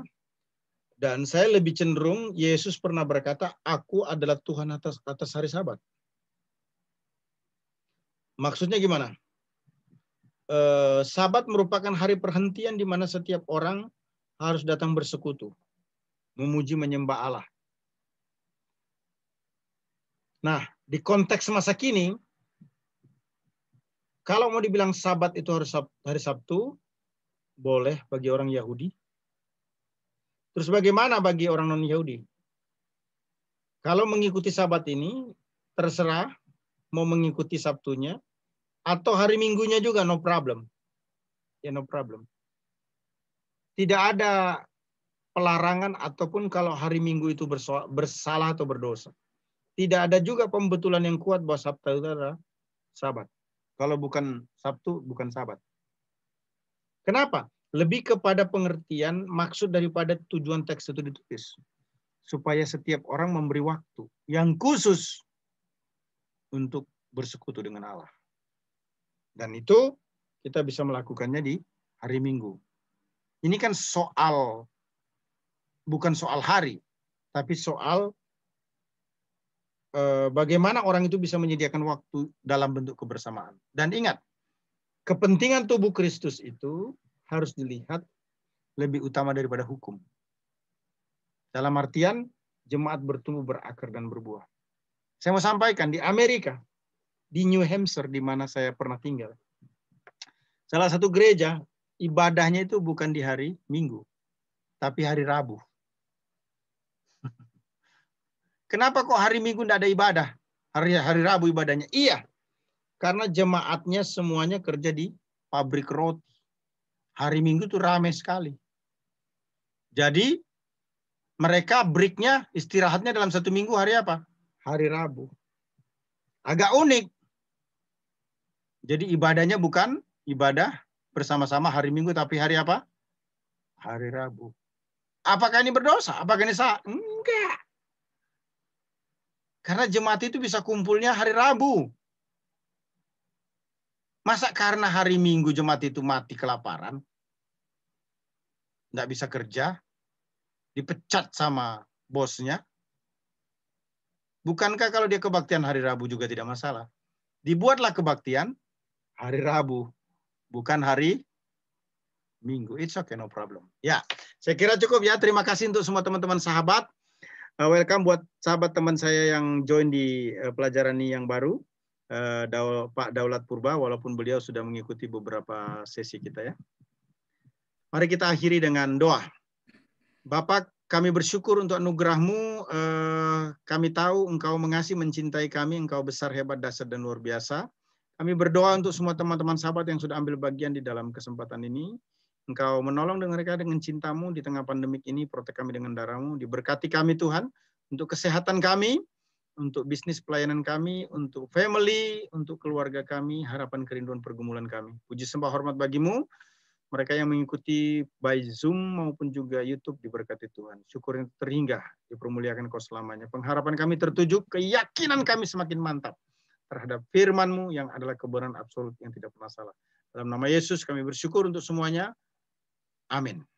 Dan saya lebih cenderung Yesus pernah berkata, "Aku adalah Tuhan atas atas hari Sabat." Maksudnya gimana? Eh, sabat merupakan hari perhentian di mana setiap orang harus datang bersekutu, memuji menyembah Allah. Nah, di konteks masa kini, kalau mau dibilang sabat itu hari Sabtu, hari Sabtu boleh bagi orang Yahudi. Terus bagaimana bagi orang non-Yahudi? Kalau mengikuti sabat ini, terserah mau mengikuti Sabtunya atau hari Minggunya juga no problem. Ya no problem. Tidak ada pelarangan ataupun kalau hari Minggu itu bersalah atau berdosa. Tidak ada juga pembetulan yang kuat bahwa Sabtu adalah sahabat. Kalau bukan Sabtu, bukan sahabat. Kenapa? Lebih kepada pengertian maksud daripada tujuan teks itu ditulis. Supaya setiap orang memberi waktu yang khusus untuk bersekutu dengan Allah. Dan itu kita bisa melakukannya di hari Minggu. Ini kan soal bukan soal hari, tapi soal Eh, bagaimana orang itu bisa menyediakan waktu dalam bentuk kebersamaan. Dan ingat, kepentingan tubuh Kristus itu harus dilihat lebih utama daripada hukum. Dalam artian jemaat bertumbuh, berakar dan berbuah. Saya mau sampaikan di Amerika, di New Hampshire di mana saya pernah tinggal. Salah satu gereja ibadahnya itu bukan di hari Minggu, tapi hari Rabu. Kenapa kok hari Minggu tidak ada ibadah? Hari hari Rabu ibadahnya. Iya. Karena jemaatnya semuanya kerja di pabrik roti. Hari Minggu itu ramai sekali. Jadi mereka breaknya istirahatnya dalam satu minggu hari apa? Hari Rabu. Agak unik. Jadi ibadahnya bukan ibadah bersama-sama hari Minggu tapi hari apa? Hari Rabu. Apakah ini berdosa? Apakah ini salah? Enggak. Karena jemaat itu bisa kumpulnya hari Rabu. Masa karena hari Minggu jemaat itu mati kelaparan? Tidak bisa kerja? Dipecat sama bosnya? Bukankah kalau dia kebaktian hari Rabu juga tidak masalah? Dibuatlah kebaktian hari Rabu, bukan hari Minggu. It's okay, no problem. Ya, saya kira cukup ya. Terima kasih untuk semua teman-teman sahabat uh, welcome buat sahabat teman saya yang join di uh, pelajaran ini yang baru, uh, Daul, Pak Daulat Purba, walaupun beliau sudah mengikuti beberapa sesi kita ya. Mari kita akhiri dengan doa. Bapak, kami bersyukur untuk anugerahmu. Uh, kami tahu engkau mengasihi, mencintai kami. Engkau besar, hebat, dasar, dan luar biasa. Kami berdoa untuk semua teman-teman sahabat yang sudah ambil bagian di dalam kesempatan ini. Engkau menolong dengan mereka dengan cintamu di tengah pandemik ini, protek kami dengan darahmu, diberkati kami Tuhan, untuk kesehatan kami, untuk bisnis pelayanan kami, untuk family, untuk keluarga kami, harapan kerinduan pergumulan kami. Puji sembah hormat bagimu, mereka yang mengikuti by Zoom maupun juga YouTube diberkati Tuhan. Syukur yang terhingga, dipermuliakan kau selamanya. Pengharapan kami tertuju, keyakinan kami semakin mantap terhadap firmanmu yang adalah kebenaran absolut yang tidak pernah salah. Dalam nama Yesus kami bersyukur untuk semuanya. Amén.